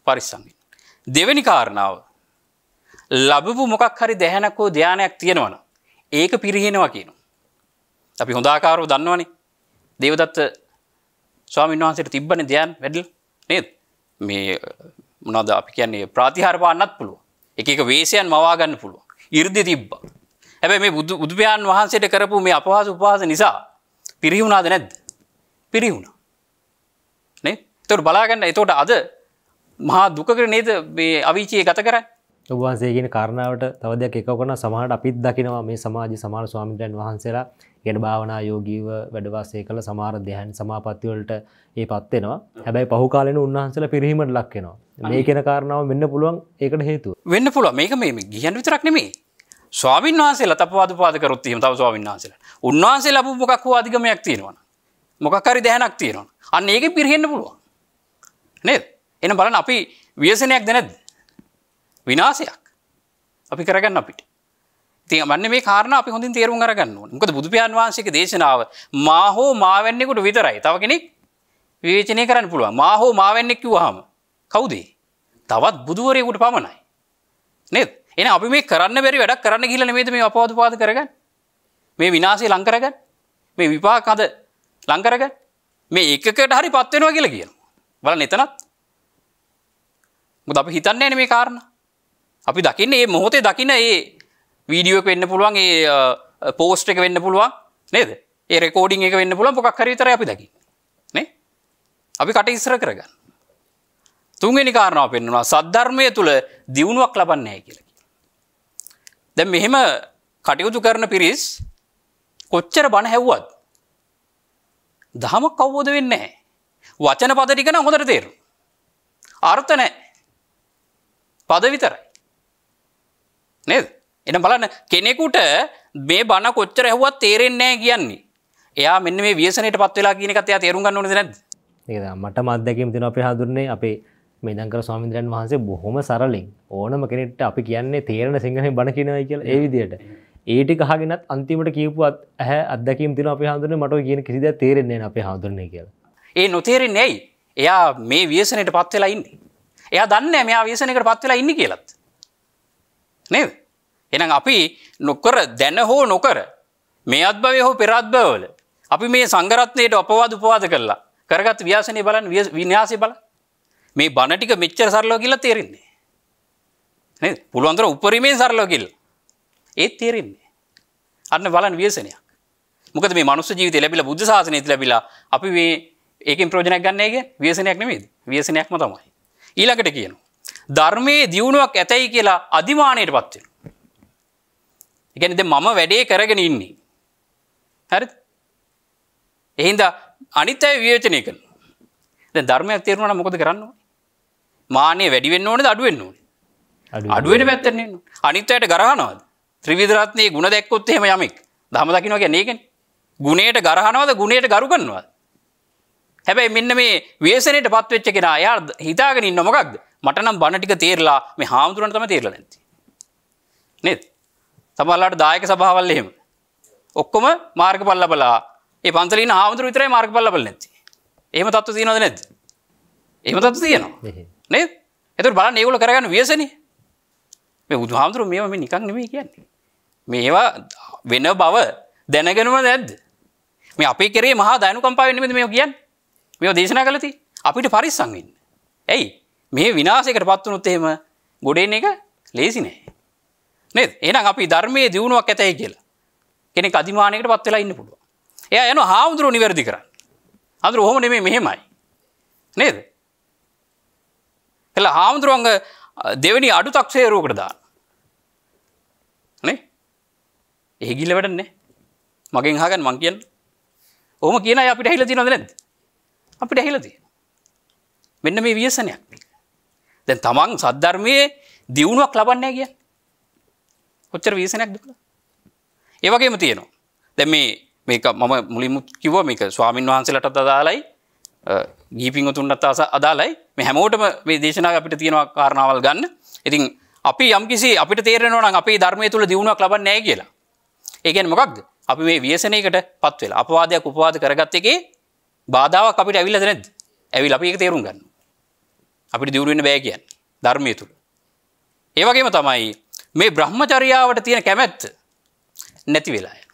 පරිස්සම් වෙන්න. දෙවෙනි කාරණාව ලැබපු මොකක් හරි දැහැනක් හෝ ධානයක් තියෙනවනම් ඒක පිරිහිනවා කියනවා. අපි හොඳ ආකාරව දන්නවනේ. දේවදත්ත ස්වාමීන් වහන්සේට තිබ්බනේ ධ්‍යාන වැඩිලා නේද? මේ මොනද අපි කියන්නේ ප්‍රාතිහාර පාන්නත් පුළුව එක වේශයන් මවාගන්න පුළුව ඉර්දි තිබ්බ ඇැබ මේ බුදු බුදුපයන් වහන්සේට කරපු මේ අපහස උපහස නිසා පිරිහුණාද නැද්ද පිරිහුණා තොට බලාගන්න එතෝට අද මහා දුකකර නේද මේ අවිචයේ ගත කරන්න ඔබහන්සේගෙන කාරණාවට තවදයක් එකකොන සමහට අපිත් දකිනවා මේ සමාජ සමාන ස්වාමිටන් වහන්සේලා ගැන භාවනා යෝගීව වැඩවාසය කළ සමාර දෙහන් සමාපත්තිවලට ඒ පත්වෙනවා හැබැයි පහුකාලෙන උන්වහන්සල පිරිහීමට ලක්කෙනවා මේ කෙන කාරණාව වෙන්න පුළුවන් ඒකට හේතු වෙන්න පුළුව මේක මේ ගියන් විතරක් නෙමේ ස්වාමන් වහන්සේ ලතපවාද පාදකරොත්වීම තව ස්වාමන් වහන්සල උන්වහන්සේ ලබ මොකක් වූ අධිකමයක් තියෙනවන මොකක්කරි දැහැනක් තියෙනවා අන්න ඒක පිරිහෙන්න පුළුවන් නේද එන බලන අපි ව්‍යසනයක් දැනැද විනාසයක් අපි කරගන්න අපිට තිය මන්න මේ කාරණ අපි හොඳින් තේරුම් අරගන්න මොකද බුදුපියන් වහන්සේක දේශනාව මාහෝ මාවැන්නෙකුට විතරයි තව කෙනෙක් විවේචනය කරන්න පුළුවන් මාහෝ මාවැන්නෙක් කිව්වහම කවුදේ තවත් බුදුවරයෙකුට පමණයි නේද එන අපි මේ කරන්න බැරි වැඩක් කරන්න ගිහිල්ලා නෙමෙයිද මේ අපවාදපාද කරගන්න මේ විනාශය ලං කරගන්න මේ විපාක අද ලං කරගන්න මේ එකකට හරි පත් වෙනවා කියලා කියනවා බලන්න එතනත් මොකද අපි හිතන්නේ නැනේ මේ කාරණා අපි දකින්නේ මේ මොහොතේ දකින මේ වීඩියුවක් වෙන්න පුළුවන් ඒ පෝස්ට් එක වෙන්න පුළුවන් නේද ඒ රෙකෝඩිං එක වෙන්න පුළුවන් මොකක් හරි විතරයි අපි දකින්නේ නේ අපි කට ඉස්සර කරගන්න තුන්වෙනි කාරණාව පෙන්වනවා සද්ධර්මය තුල දියුණුවක් ලබන්නේ නැහැ කියලා කියනවා දැන් මෙහෙම කටයුතු කරන පිරිස් කොච්චර බණ හැව්වත් දහමක් අවබෝධ වෙන්නේ නැහැ වචන පද ටික නම් හොඳට තේරෙනවා අර්ථ නැහැ පද විතරයි නේද එන බලන්න කෙනෙකුට මේ බණ කොච්චර ඇහුවත් තේරෙන්නේ නැහැ කියන්නේ. එයා මෙන්න මේ ව්‍යසනයට පත් වෙලා කියන එකත් එයා තේරුම් ගන්න ඕනේද නැද්ද? ඒක මට මත්දැකීම් තියෙන අපේ හඳුන්නේ අපේ මේ දංකර ස්වාමීන් වහන්සේ බොහොම සරලින් ඕනම කෙනෙක්ට අපි කියන්නේ තේරෙන සිංහලෙන් බණ කියනවා කියලා ඒ විදිහට. ඒ ටික අහගෙනත් අන්තිමට කියපුවත් ඇහැ අත්දැකීම් තියෙන අපේ හඳුන්නේ මට ඔය කියන කිසි දෙයක් තේරෙන්නේ නැහැ අපේ හඳුන්නේ කියලා. ඒ නොතේරෙන්නේ ඇයි? එයා මේ ව්‍යසනයට පත් වෙලා ඉන්නේ. එයා දන්නේ නැහැ මෙයා ව්‍යසනයකට පත් වෙලා ඉන්නේ කියලාත්. නේද? එනම් අපි නොකර දැන හෝ නොකර මේ අත්භවය හෝ පෙරත්භවල අපි මේ සංගරත්නයට අපවාද උපවාද කරලා කරගත් ව්‍යාසනය බලන් විනාසය බල මේ බණටික මෙච්චර සරලෝ කියලා තේරෙන්නේ පුළුවන්තර උපරිමේ සරලෝකිල් ඒත් තේරෙන්නේ අන්න බලන් ව්‍යසනයක් මොකද මේ මනුස්ස ජීවිත ලැබිලා බුද්ධ ශාසනයත් ලැබිලා අපි මේ ඒකෙන් ප්‍රයෝජනයක් ගන්න එක ව්‍යසනයක් නෙමෙයිද ව්‍යසනයක්ම තමයි ඊළඟට කියනවා ධර්මයේ දියුණුවක් ඇතයි කියලා අදිමාණයටපත් වෙනවා එකනද මම වැඩේ කරගෙන ඉන්නේ. හැරි එහින්ද අනිත්තයි වියෝචනය කන ධර්මයක් තේරුණන මොකද කරන්න මානය වැඩිවෙන්න ඕනද අඩුවෙන් ඕන අඩුවට පැත්තරන්නේ අනිත්තයට ගරහනවාද ත්‍රවිදරත්නය ගුණ දැක්කොත් එහෙම යමෙක් දහම දකිනවා ගැනකෙන් ගුණයට ගරහනවද ගුණයට ගරු කන්නවා හැබැයි මෙන්න මේ වේසනයට පත්වෙච්ච කෙන අයා හිතාගෙන ඉන්න මොකක්ද මටනම් බණටික තේරලා මේ හාමුදුරන්තම තේරල නැති නෙත් සමල්ලාට දායක සභාවල් එහෙම. ඔක්කොම මාර්ග පල්ලබලා ඒ පන්සලින් හාමුදුරු විතරයි මාර්ග පල්ලබල නැති. එහෙම තත්ත්ව තියෙනවද නැද්ද? එහෙම තත්ත්ව තියෙනවා. නේද? ඒතර බලන්න මේගොල්ලෝ කරගන්න ව්‍යසනේ. මේ බුදුහාමුදුරු මේවා මේ නිකන් නෙමෙයි කියන්නේ. මේවා වෙන බව දැනගෙනම නැද්ද? මේ අපේ කෙරේ මහා දයනුකම්පාවෙන් නෙමෙයි මේවා කියන්නේ. මේවා දේශනා කළා තියෙන්නේ. අපිට පරිස්සම් වෙන්න. ඇයි? මේ විනාශයකට පත් වුණොත් එහෙම ගොඩේන එක ලේසි නෑ. නේද එනම් අපි ධර්මයේ දියුණුවක් ඇතැයි කියලා කෙනෙක් අධිමානයකට පත් වෙලා ඉන්න පුළුවන් එයා යන හාමුදුරුව නිවැරදි කරන්න අඳුර හොම නෙමේ මෙහෙමයි නේද එල හාමුදුරුවන්ග දෙවැනි අඩු තක්ෂේරුවකට දාන්න නේ ඒගිල්ල වැඩන්නේ මගෙන් හගන් මං කියන්න ඔහම කියන අපිට හිල තිනොද නැද අපිට ඇහිලතිය මෙන්න මේ වියසනයක් දැන් තමන් සද්ධර්මයේ දියුණුවක් ලබන්නේ කිය කොච්චර වීසනයක් දුකලා. ඒවගේම තියෙනවා. දැ මේ මේක මම මුලිමු කිව මේක ස්වාමින් වහන්සේලටත් අදාලයි ගීපිංහතුන්ටත් අස අදාලයි මේ හැමෝටම මේ දේශනාව අපිට තියෙනවා කාරණාවල් ගන්න ඉතින් අපි යම්කිසි අපිට තේරෙනවන අපේ ධර්මය තුළ දියුණුවක් ලබන්න නෑ කියලා. ඒකෙන් මොකක්ද අපි මේ වියසනයකට පත්වෙලා අපවාදයක් උපවාද කරගත්ත එකේ බාධාවක් අපිට ඇවිල්ල දැනැද ඇවි ලපික තේරුම් ගන්න. අපිට දියුණුවෙන බෑ කියන් ධර්මය තුළ. ඒවගේම තමයි මේ බ්‍රහ්මචරියාවට තියෙන කැමැත්ත නැති වෙලා යන.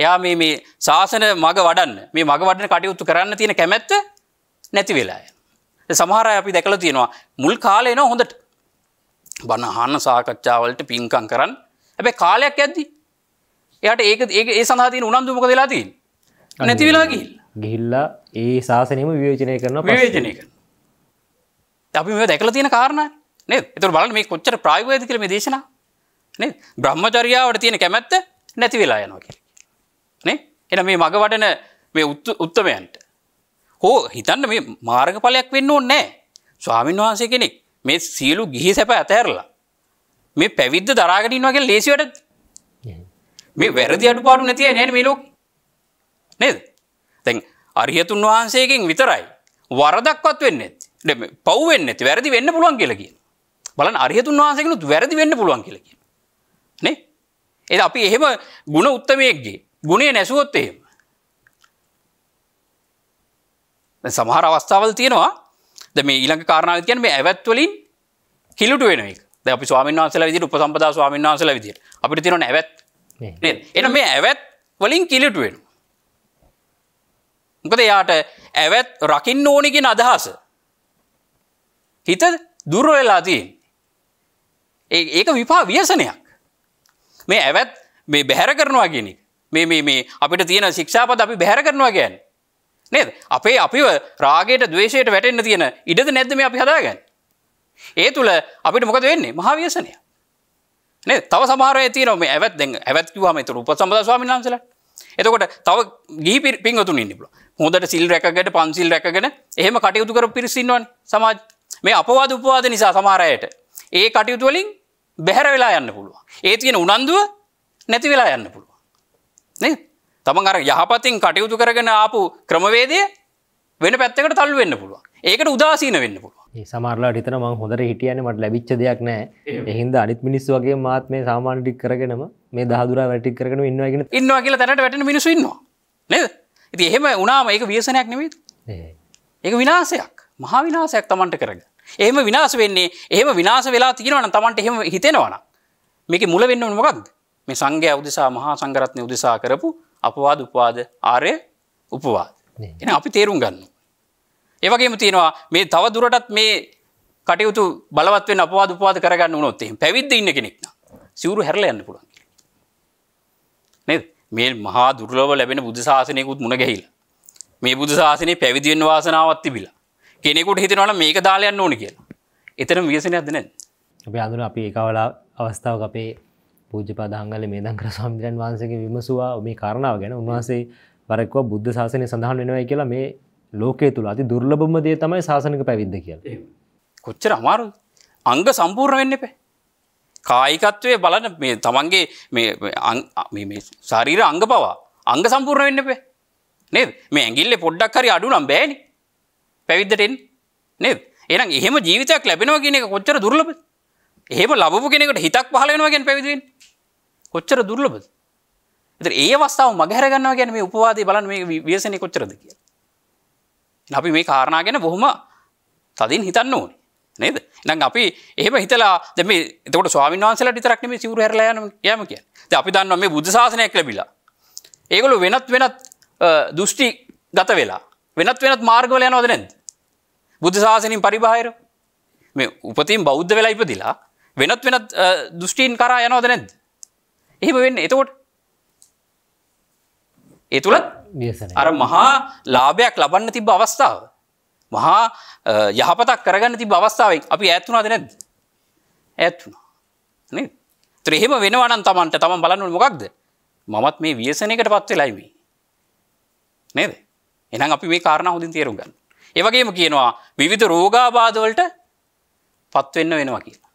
එයා මේ මේ ශාසන මග වඩන්න මේ මග වඩන කටයුතු කරන්න තියෙන කැමැත්ත නැති වෙලා යන. සමහර අය අපි දැකලා තියෙනවා මුල් කාලේ නෝ හොඳට බණ අහන්න සාකච්ඡා වලට පින්කම් කරන් හැබැයි කාලයක් යද්දි එයාට ඒක ඒක ඒ සඳහා තියෙන උනන්දු මොකද වෙලා තියෙන්නේ? නැති වෙලා ගිහිල්ලා. ගිහිල්ලා ඒ ශාසනයම විවේචනය කරනවා විවේචනය කරනවා. අපි මේ දැකලා තියෙන කාරණා නේ එතුර බලන් මේ කොච්චර ප්‍රායෝගිකද කියලා මේ දේශනා නේද බ්‍රහ්මචර්යාවට තියෙන කැමැත්ත නැති වෙලා යනවා කියලා නේ එහෙනම් මේ මග වඩන මේ උත්තමයන්ට හෝ හිතන්න මේ මාර්ගඵලයක් වෙන්න ඕනේ නැහැ ස්වාමින් වහන්සේ කෙනෙක් මේ සියලු ගිහි සැප ඇතහැරලා මේ පැවිද්ද දරාගෙන ඉන්නවා කියලා ලේසි වැඩද මේ වැරදි අඩුපාඩු නැති අය නෑනේ මේ ලෝකේ නේද දැන් අරිහතුන් වහන්සේගෙන් විතරයි වරදක්වත් වෙන්නේ නැති පව් වෙන්නේ නැති වැරදි වෙන්න පුළුවන් කියලා කියනවා බලන් අරිහතුන් වහන්සේකනුත් වැරදි වෙන්න පුළුවන් කියලකි. නේ එ අපි එහෙම ගුණ උත්තමයෙක්ගේ ගුණේ නැසුවොත් එහෙම. සමහර අවස්ථාවල් තියෙනවා ද මේ ඊළඟ කාරණාව කියන මේ ඇවැත්වලින් කිලුට වෙන එක ද අපි ස්වාමන් වන්සල විදි උපසම්පදා ස්වාමන් වන්සල විදි අපිට තිරන ඇවැත් එන මේ ඇවැත් වලින් කිලිට වෙන. මොකද එයාට ඇවැත් රකින්න ඕනකින් අදහස හිත දුර්වවෙලා තියෙන් ඒක විපා ව්‍යසනයක්. මේ ඇවත් මේ බැහැර කරනවා ගෙනෙක් මේ මේ මේ අපිට තියෙන ශික්ෂාපද අපි බැහැර කරනවා ගැන්. නේද අපේ අපි රාගයට දවේශයට වැටෙන්න්න තියෙන ඉඩද නැද්දම අපි හදාගන්න. ඒ තුළ අපිට මොකද වෙන්නේ මහාව්‍යසනය. නේ තව සමාර තින මේ ඇවත් දෙ ඇවත් කිවහම තුර උප සම්බද ස්වාමිනාන්සල එතකොට තව ගී පින්වතුන් ඉන්නපුල හොඳට සිල් රැකගට පන්සිල් රැකගෙන එහෙම කටයුතු කර පිරිසින්නවන් සමාජ මේ අපවාද උපවාද නිසා සමාරයට ඒ කටයුතුවලින් බැහැර වෙලා යන්න පුළුවන්. ඒ තියෙන උනන්දුව නැති වෙලා යන්න පුළුවන්. නේද? තමන් අර යහපතින් කටයුතු කරගෙන ආපු ක්‍රමවේදය වෙන පැත්තකට තල්ලු වෙන්න පුළුවන්. ඒකට උදාසීන වෙන්න පුළුවන්. ඒ සමහරලාට හිතන මං හොඳට හිටියන්නේ මට ලැබිච්ච දෙයක් නැහැ. ඒ හින්දා අනිත් මිනිස්සු වගේ මාත් මේ සාමාන්‍ය ටික කරගෙනම මේ දහදුරා වැටි කරගෙන ඉන්නවා කියන ඉන්නවා කියලා තැනට වැටෙන මිනිස්සු ඉන්නවා. නේද? ඉතින් එහෙම වුණාම ඒක ව්‍යසනයක් නෙමෙයි. ඒක විනාශයක්. මහා විනාශයක් Tamanට කරගන්න. එහෙම විනාස වෙන්නේ එහෙම විනාස වෙලා තියෙනවනම් Tamanට එහෙම හිතෙනවනම් මේකේ මුල වෙන්න ඕනේ මොකද්ද? මේ සංඝයා උදෙසා මහා සංඝරත්නය උදෙසා කරපු අපවාද උපවාද ආර්ය උපවාද. එහෙනම් අපි තේරුම් ගන්න. ඒ වගේම තියෙනවා මේ තව දුරටත් මේ කටයුතු බලවත් වෙන්න අපවාද උපවාද කරගන්න වුණොත් එහෙනම් පැවිද්ද ඉන්න කෙනෙක් නම් සිවුරු හැරලා යන්න පුළුවන්. නේද? මේ මහා දුර්ලභ ලැබෙන බුද්ධ ශාසනයකුත් මුණ ගැහිලා. මේ බුදු ශාසනය පැවිදිවෙන් වාසනාවත් තිබිලා. කෙනෙකුට හිතනවල මේක දාලයන්න ඕන කියලා එතන වියසන ඇදන අපේ අඳුන අපි එකවලා අවස්ථාව අපේ පූජ පදහංගල මේ දංකර සම්බිරන් වහන්සගේ විමසවා මේ කරණාව ගැන උන්වහන්සේ වරක්ව බුද්ධ ශසනය සඳහන් වෙනවයි කියලා මේ ලෝකේ තුළ අති දුර්ලබම දේ තමයි ශාසනක පැවිද්ද කියලා කොච්චර අමාරු අංග සම්පූර්ණ වෙන්න එපේ කායිකත්වය බලන මේ තමන්ගේ මේ ශරීර අංග පවා අංග සම්පූර්ණ වෙන්න එපේ නේද මේ ඇගිල්ලේ පොඩ්ඩක් හරි අඩු නම් බෑනේ පැවිද්දටෙන් නේද එනම් එහෙම ජීවිතයක් ලැබෙනවා කියන එක කොච්චර දුර්ලබ එහෙම ලබපු කෙනෙකට හිතක් පහලෙනවාගෙන් පැවිදිෙන් කොච්චර දුර්ලබද එත ඒ අවස්ථාව මගහරගන්නවා ගැන මේ උපවාදී බලන් මේ ව්‍යසනය කොච්චරද කිය අපි මේ කාරණා ගැන බොහොම තදින් හිතන්න ඕන නේද නම් අපි එහෙම හිතලා දෙම තකට ස්වාමින්වාන්සල ටිතරක්නම සිවර හරලයන යම කිය අපි දන්නවා මේ බුද්ධ ශාසනයක් ලැබිලා ඒගොලු වෙනත් වෙනත් දෘෂ්ටි ගත වෙලා වෙනත් වෙනත් මාර්ගවල යනවද නැද්ද? බුද්ධ ශාසනයෙන් පරිබාහිර මේ උපතින් බෞද්ධ වෙලා ඉපදිලා වෙනත් වෙනත් දෘෂ්ටීන් කරා යනවද නැද්ද? එහෙම වෙන්නේ. එතකොට ඒ තුලත් අර මහා ලාභයක් ලබන්න තිබ්බ අවස්ථාව මහා යහපතක් කරගන්න තිබ්බ අවස්ථාවෙන් අපි ඈත් වුණාද නැද්ද? ඈත් වුණා. නේද? ඒතර එහෙම වෙනවා නම් Tamanට Taman බලන්න ඕනේ මොකක්ද? මමත් මේ ව්‍යසනයකටපත් වෙලා ඉමි. නේද? එනම් අපි මේ කාරණ හොඳින් තේරුම් ගන්න. ඒවගේම කියනවා විවිධ රෝගාබාධවලට පත්වෙන්න වෙනවා කියලා.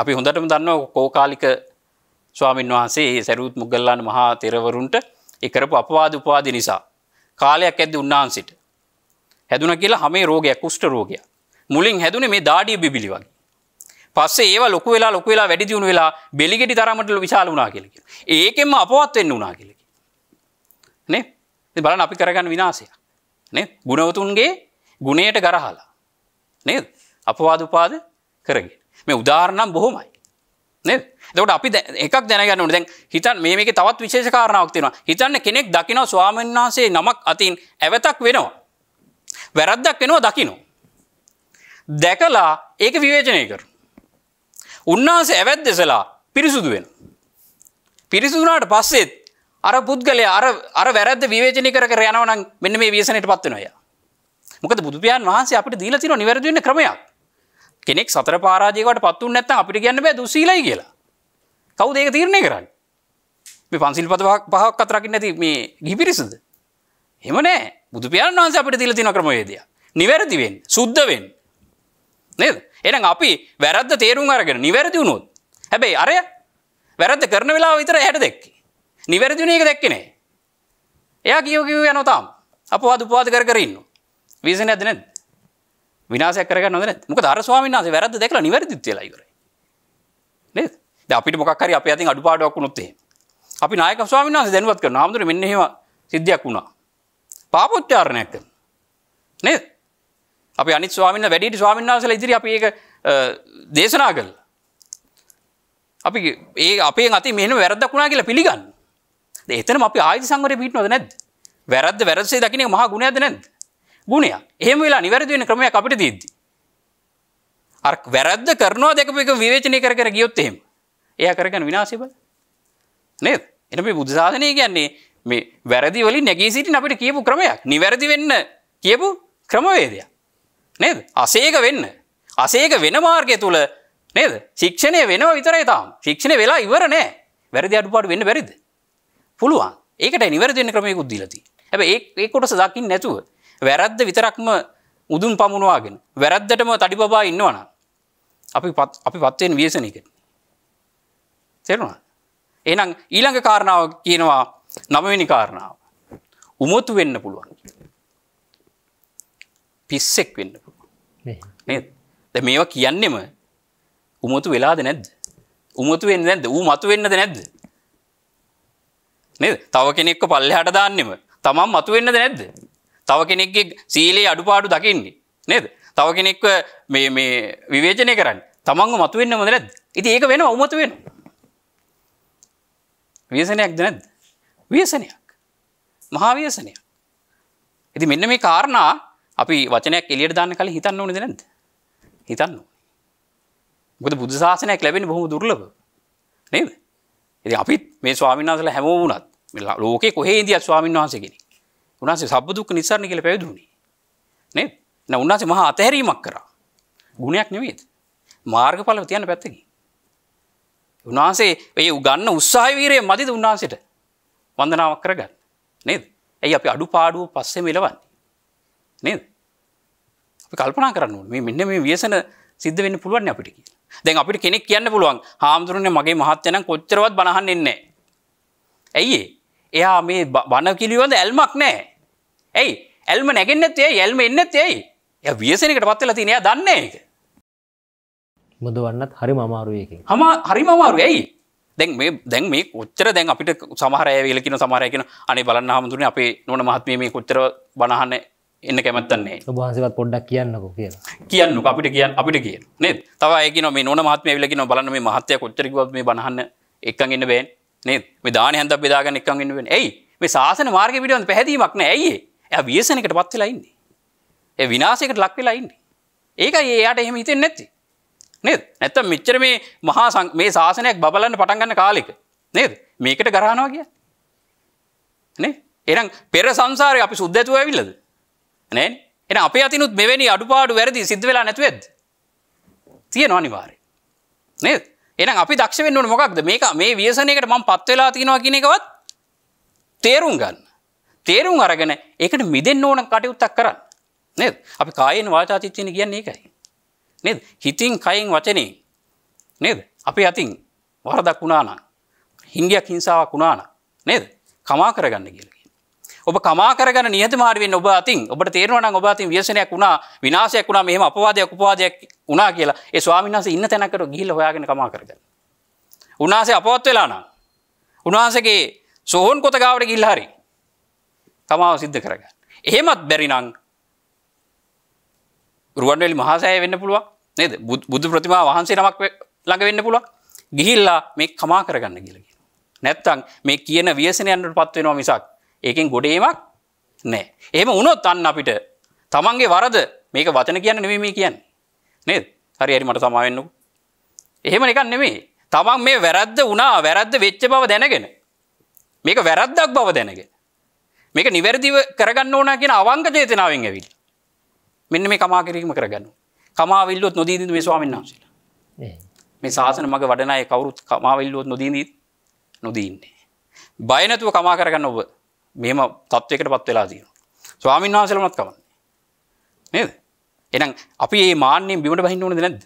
අපි හොඳටම දන්න කෝකාලික ස්වාමීන් වහන්සේ සැරුත් මුගල්ලාන මහා තෙරවරුන්ට එකරපු අපවාද උපාදි නිසා කාලයක් ඇද්ද උන්නාන්සිට හැදුන කියලා හමේ රෝගයක් කුෂ්ට රෝගය මුලින් හැදුනේ මේ දාඩිය බිබිලි වගේ පස්සේ ඒවා ලොකු වෙලා ලොකු වෙලා වැඩි දියුණු වෙලා බෙලිගෙඩි තරමට විශාල වුණා කියලා කියනවා ඒකෙන්ම අපවත් වෙන්න වුණා කියලා බලන අපි කරගන්න විනාසය ගුණවතුන්ගේ ගුණයට ගරහලා නේද අපවාදපාද කරගෙන මේ උදාරණම් බොහොමයි දට අපි එකක් දැනගන්න දැන් හිතන් මේක තවත් විශේෂකාරණාවක් තියෙනවා හිතන්න කෙනෙක් දකිනව ස්වාමන් වහන්සේ නමක් අතින් ඇවතක් වෙනවා. වැරද්දක් වෙනවා දකිනෝ. දැකලා ඒක විවේචනය කර. උන්වහන්සේ ඇවැත් දෙසලා පිරිසුදු වෙන. පිරිසුදුනාට පස්සෙත් අර පුද්ගලය අර අර වැරද විවේචනි කර යනවන මෙන්න මේ වේසනයට පත්වනොය. මොකද බුදුපියන් වහන්සේ අපට දීල තින නිවැරදින ක්‍රමයක් කෙනෙක් සතර පාරාජයකට පත්තු නැත්ත අපිට කියන්න බෑ දුසීලයි කියලා. කවු දෙක තීරණය කරන්න. මේ පන්සිල් පත පහක් අතරකින් නැති මේ ගිපිරිසද. හෙමනෑ බුදුපියන් වහන්ස අපට දීල තින ක්‍රමවේදය. නිවැරදිවෙන් සුද්ධවෙන්. නේද එනම් අපි වැරද්ද තේරුම් අරගෙන නිවැරදි වුණොත් හැබැයි අරය වැරද්ද කරන වෙලා විතර හැට දෙක්කේ නිවැරදිනයක දැක්කනේ එයා කියවකිව යනතාම් අප අදුපාද කර කරන්න වීසන ඇද නැද විනාස කර නොද මුක දර ස්වාමිනාස වැරද දෙකල නිවැරදි තිලයිකර අපිට මොක්කර අප අති අඩු පාඩක් නොත්තේ අපි නායක ස්වාමිනාස දැනුවත් කර නාමුදුර මෙහෙම සිද්ධියක් වුණා පාපොච්චාරණයක් නේ අපි අනි ස්වාමින්න වැඩිට ස්වාමින්නාසල ඉදිරි අපි ඒක දේශනා කල් අපි ඒ අපේ අති මෙහම වැරදක් වුණා කියලා පිළිගන්න එතන අපි ආයති සංවර පිටනොද නැද වැරද වැරසේ දකින මහ ගුණයද නැද ගුණය එහෙම වෙලා නිවැරදිවෙන ක්‍රමයක් අපිට දීද්දී. අර වැරද්ද කරනවා දෙකපු එක විවේචනය කර කර ගියොත් එහෙම. එයා කරගෙන විනාශය බල. නේද? එන මේ බුද්ධ ශාසනය කියන්නේ මේ වැරදි වලින් නැගී සිටින අපිට කියපු ක්‍රමයක්. නිවැරදි වෙන්න කියපු ක්‍රමවේදයක්. නේද? අසේක වෙන්න. අසේක වෙන මාර්ගය තුල නේද? ශික්ෂණය වෙනවා විතරයි තාම. ශික්ෂණය වෙලා ඉවර නෑ. වැරදි අඩුපාඩු වෙන්න බැරිද? පුළුවන් ඒකට නිවැරදින ක්‍රමයකුත් දීලති ඇබ ඒ කොට සදකින් නැතුව වැරද්ද විතරක්ම උදුම් පමුණවාගෙන වැරද්දටම තඩි බබා ඉන්නවන අපි අපි පත්වයෙන් වියසනක තෙරුණා එනම් ඊළඟ කාරණාව කියනවා නමවෙනි කාරණාව උමොතු වෙන්න පුළුවන් පිස්සෙක් වෙන්න පුළුව මේවා කියන්නෙම උමතු වෙලාද නැද්ද උමතු වෙන්න නැද ූ මතු වෙන්නද නැද්ද නේද තව කෙනෙක්ව පල්ලෙහාට දාන්නෙම තමන් මතුවෙන්නද නැද්ද තව කෙනෙක්ගේ සීලේ අඩුපාඩු දකින්නේ නේද තව කෙනෙක්ව මේ මේ විවේචනය කරන්න තමන්ව මතුවෙන්න මොද නැද්ද ඉතින් ඒක වෙන උමතු වෙන ව්‍යසනයක්ද නැද්ද ව්‍යසනයක් මහා ව්‍යසනයක් ඉතින් මෙන්න මේ කාරණා අපි වචනයක් එළියට දාන්න කලින් හිතන්න ඕනේද නැද්ද හිතන්න ඕනේ මොකද බුද්ධ ශාසනයක් ලැබෙන්නේ බොහොම දුර්ලභ නේද එති අපිත් මේ ස්වාමිනාසල හැමෝුණත් ලෝක කොහේදිය ස්වාමීන් වහන්ස කෙනෙ උන්සේ සබ්බදුක් නිසරණ කියල පැවදුණේ නේ න උන්සේ මහා අතහැරීමක් කර ගුණයක් නෙවේද මාර්ගඵල තියන්න පැත්තකි උන්වහන්සේ ඒ උගන්න උත්සාහවීරය මදිද උන්වහන්සට වන්දනාවක් කරගන්න නේද ඇයි අපි අඩු පාඩුව පස්සේ මෙලවන්නේ නේද කල්පනා කරන්න මේ මෙන්න මේ වියසන සිද්ධ වෙන්න පුළුවන් අපිට කියලා දැන් අපිට කෙනෙක් කියන්න පුළුවන් හාමුදුරනේ මගේ මහත්තයනම් කොච්චරවත් බණහන් එන්නේ. ඇයි එයා මේ බණ කිලිවඳ ඇල්මක් නෑ. ඇයි ඇල්ම නැගෙන්න්නත් ඒ ඇල්ම එන්නත් ඇයි ය වියසනකට පත්වෙල තිනය දන්නේ එක. මුද වන්නත් හරි මමාරුවයකින් හම හරි මමාරු ඇයි දැන් මේ දැන් මේ කොච්චර දැන් අපිට සමහරය වෙලකින සමහරයකෙන අනේ බලන්න හමුදුරන අපේ නොන මහත්මේ මේ කොච්චර බණහන්න එන්න කැමත්තන්නේ වහන්සවත් පොඩ්ඩක් කියන්නක කිය කියන්න අපිට කියන්න අපිට කිය නෙත් තවයක නොම නොන මහත්ම වෙලකි නො බලන මේ මහත්තය කොච්චරකවත් මේ බහන්න එකක් ඉන්න බෑන් නෙත් මේ දාන හන්ත බෙදාගන්න එකක් ඉන්නුවෙන් ඇයි මේ ශසන මාර්ග පිටුවන් පැහැදීමක් නෑ ඇයි එය වියසනකට පත්වෙලයින්නේ ඒ විනාසකට ලක්වෙලයින්නේ ඒක ඒයට එහෙම හිතෙන් නැති නෙත් නැත්ත මිච්චර මේ මහා සං මේ ශාසනයක් බලන්න පටන්ගන්න කාලෙක නේද මේකට ගරහනවා කිය නේ එරම් පෙර සංසාරය අපි සුද්ධැතුව ඇවිල්ලද නේ එන අප අතිනුත් මෙවැනි අඩුපාඩු වැරදි සිද්ධ වෙලා නැතුවෙද තියෙනවා අනිවාර්ය නේද එහෙනම් අපි දක්ෂ වෙන්න ඕනේ මොකක්ද මේක මේ ව්‍යසනයකට මම පත් වෙලා තියෙනවා කියන එකවත් තේරුම් ගන්න තේරුම් අරගෙන ඒකට මිදෙන්න ඕන කටයුත්තක් කරන්න නේද අපි කායෙන් වාචා චිත්තයෙන් කියන්නේ ඒකයි නේද හිතින් කයින් වචනේ නේද අපි අතින් වරදක් වුණා නම් හිංගයක් හිංසාවක් වුණා නම් නේද කමා කරගන්න කියලා ඔබ කමාකරගන නිහතමාරුවෙන් ඔබ අතින් ඔබට තේරවන ඔබ අතින් ව්‍යසනයක් වුණා විනාශයක් වුණා මෙහෙම අපවාදයක් උපවාදයක් වුණා කියලා ඒ ස්වාමීන් වහන්සේ ඉන්න තැනකට ගිහිල්ලා හොයාගෙන කමාකරගන්න. උන්වහන්සේ අපවත් වෙලා නම් උන්වහන්සේගේ සෝහන් කොත ගාවට ගිහිල්ලා හරි කමාව සිද්ධ කරගන්න. එහෙමත් බැරි නම් රුවන්වැලි මහාසෑය වෙන්න පුළුවන් නේද? බුදු ප්‍රතිමා වහන්සේ නමක් ළඟ වෙන්න පුළුවන්. ගිහිල්ලා මේ කමා කරගන්න කියලා කියනවා. නැත්තම් මේ කියන ව්‍යසනයන්ට පත් වෙනවා මිසක් ඒකෙන් ගොඩේමක් නෑ. එහෙම වුණොත් අන්න අපිට තමන්ගේ වරද මේක වචන කියන්න නෙමෙයි මේ කියන්නේ. නේද? හරි හරි මට සමාවෙන්නකෝ. එහෙම නිකන් නෙමෙයි. තමන් මේ වැරද්ද වුණා වැරද්ද වෙච්ච බව දැනගෙන මේක වැරද්දක් බව දැනගෙන මේක නිවැරදිව කරගන්න ඕන කියන අවංග චේතනාවෙන් ඇවිල්ලා මෙන්න මේ කමා කිරීම කරගන්න. කමාවිල්ලොත් නොදී දින මේ ස්වාමීන් වහන්සේලා. මේ ශාසන මග වඩන අය කවුරුත් කමාවිල්ලොත් නොදී නොදී ඉන්නේ. බය නැතුව කමා කරගන්න ඔබ මෙම තත්වයකට පත් වෙලා තියෙන. ස්වාමීන් වහන්සලමත් කවන්න නේද එනම් අපි ඒ මාන්‍යයෙන් බිමට බහින්න ඕනද නැද්ද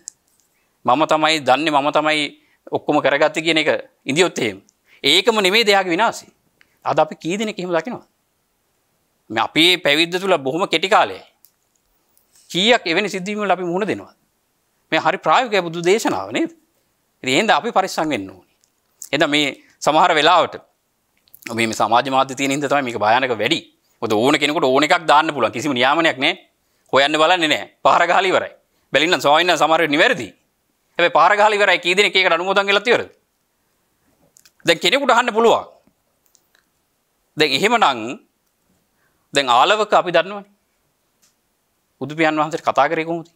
මම තමයි දන්නේ මම තමයි ඔක්කොම කරගත්ත කියන එක ඉදිියොත් එහෙම ඒකම නෙමේ දෙයාගේ විනාසි අද අපි කී දෙනෙ එහෙම දකිනවා මේ අපේ පැවිද්ද තුළ බොහොම කෙටි කාලය කියක් එවැනි සිද්ධීමල අපි මුහුණ දෙනවා මේ හරි ප්‍රායෝගික බුදු දේශනාව නේද එහෙනම් අපි පරිස්සම් වෙන්න ඕනේ එද මේ සමහර වෙලාවට මේ සමාජ මාධ්‍ය තියෙන හින්දා තමයි මේක භයානක වැඩි. මොකද ඕන කෙනෙකුට ඕන එකක් දාන්න පුළුවන්. කිසිම නියාමනයක් නැහැ. හොයන්න බලන්නේ නැහැ. පහර ගහලා ඉවරයි. බැලින්නම් සෝයින්න සමහර නිවැරදි. හැබැයි පහර ගහලා ඉවරයි කී දෙනෙක් ඒකට අනුමෝදන් කළා තියරද? දැන් කෙනෙකුට අහන්න පුළුවන්. දැන් එහෙමනම් දැන් ආලවක අපි දන්නවනේ. බුදුපියන් වහන්සේට කතා කරේ කොහොමද?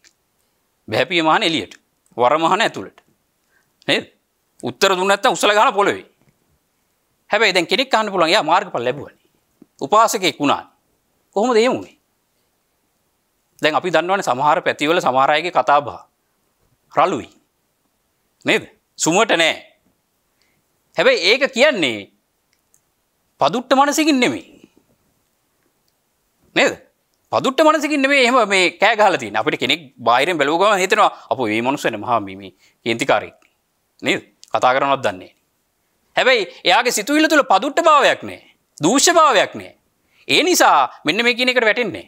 බැහැපිය මහණ එළියට. වර මහණ ඇතුළට. නේද? උත්තර දුන්නේ නැත්නම් උසල ගහලා පොළවේ. හැබැයි දැන් කෙනෙක් අහන්න පුළුවන් එයා මාර්ගඵල ලැබුවනේ. උපාසකෙක් වුණා. කොහොමද ඒ වුනේ? දැන් අපි දන්නවනේ සමහර පැතිවල සමහර අයගේ කතාබහ රළුයි. නේද? සුමට නෑ. හැබැයි ඒක කියන්නේ පදුට්ට මනසකින් නෙමෙයි. නේද? පදුට්ට මනසකින් නෙමෙයි එහෙම මේ කෑ ගහලා තියෙන. අපිට කෙනෙක් බාහිරින් බැලුව ගමන් හිතෙනවා අපෝ මේ මනුස්සයා මහා මේ මේ කේන්තිකාරයෙක්. නේද? කතා කරනවත් දන්නේ නෑ. හැබැයි එයාගේ සිතුවිල්ල තුළ පදුට්ට භාවයක් නෑ දූෂ භාවයක් නෑ. ඒ නිසා මෙන්න මේ කියන එකට වැටෙන්නේ.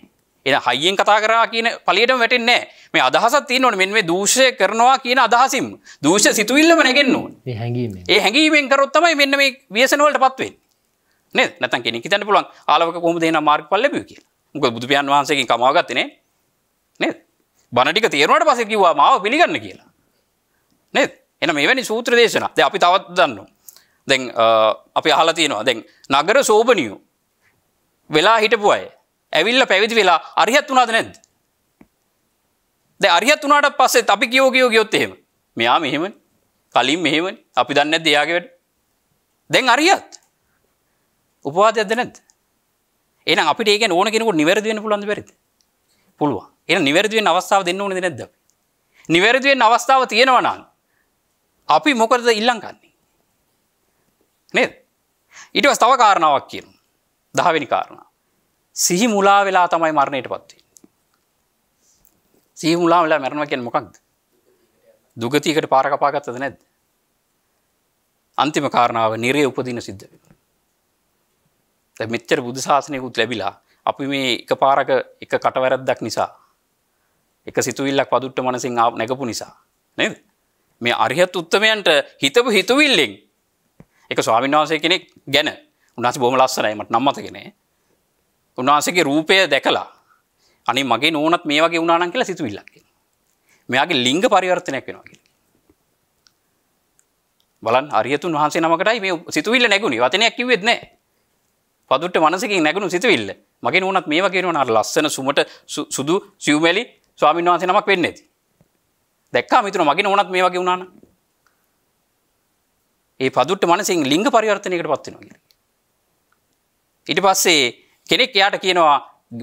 එන හයියෙන් කතා කරා කියන පලියටම වැටෙන්නේ මේ අදහසත් තියෙනවනේ මෙන්න මේ දූෂය කරනවා කියන අදහසින් දූෂ සිතුවිල්ලම නැගෙන්න ඕනේ. මේ හැඟීමෙන්. ඒ හැඟීමෙන් කරොත් තමයි මෙන්න මේ ව්‍යසන වලටපත් වෙන්නේ. නේද? නැත්නම් කෙනෙක් හිතන්න පුළුවන් ආලවක කොහොමද එහෙනම් මාර්ගඵල ලැබුවේ කියලා. මොකද බුදු පියාණන් වහන්සේගෙන් කමාව ගත්තේ නේ. නේද? බණ ටික තේරුණාට පස්සේ කිව්වා මාව පිළිගන්න කියලා. නේද? එහෙනම් මෙවැනි සූත්‍ර දේශනා. දැන් අපි තවත් දන්නවා. දැන් අපි අහලා තියෙනවා දැන් නගර සෝභනියෝ වෙලා හිටපු අය ඇවිල්ල පැවිදි වෙලා අරිහත් වුණාද නැද්ද ද අරිහත් වුණට පස්සේ අපි කියෝ කියෝ ගියොත් එහෙම මෙයා මෙහෙම කලින් මෙහෙම අපි දන්න ඇද යාගවට දැන් අරියත් උපවාදයක් දෙනැද එන අපිට ඒක ඕන කෙනෙකු නිවැරදිවෙන පුළන්ද වෙරිද පුළුව එ නිවැරදිවෙන් අවස්ථාව දෙන්න ඕනද නැද්ද නිවැරදිවෙන් අවස්ථාව තියෙනවනන් අපි මොකරද ඉල්ලංකන්න නේද. ඉටවස් තව කාරණාවක් කියන. දහවෙනි කාරණ. සිහි මුලා වෙලා තමයි මරණයට පත්වේ. සිහි මුලා වෙලා මැරණ කියෙන් මොකක්ද. දුගතිකට පාරකපාගත්තද නැද්ද. අන්තිම කාරණාව නිරේ උපදින සිද්ධ වෙන. මෙච්චර බුදු ශාසනයකුත් ලැබිලා අපි මේ එක පාරක එක කටවැරද්දක් නිසා එක සිතුවිල්ලක් පදුට්ට මනසින් නැගපු නිසා නේද මේ අරිහත් උත්තමයන්ට හිතපු හිතුවිල්ලෙන් එක ස්වාමීන් වහන්සේ කෙනෙක් ගැන උන්හස බොම ලස්සනයිමට නම්මතගෙනේ උන්වහන්සගේ රූපය දැකලා අනි මගේ නෝනත් මේ වගේ උනානන් කියලා සිතුවිල්ලක් මෙයාගේ ලිංග පරිවර්තනයක් වෙනවා කියලා බලන් අරියතුන් වහන්සේ නමකටයි මේ සිතුවිල්ල නැගුණේ වචනයක් කිව්වෙත් නැහැ පදුට්ට මනසකින් නැගුණු සිතුවිල්ල මගේ නෝනත් මේ වගේ වෙනවා අර ලස්සන සුමට සුදු සිව්මැලි ස්වාමීන් වහන්සේ නමක් වෙන්නේ නැති දැක්කා මිතුන මගේ නෝනත් මේ වගේ වුණා නම් ඒ පදුට්ට මනසින් ලිංග පරිවර්තනයකට පත්වෙනවා කිය. ඉට පස්සේ කෙනෙක් එයාට කියනවා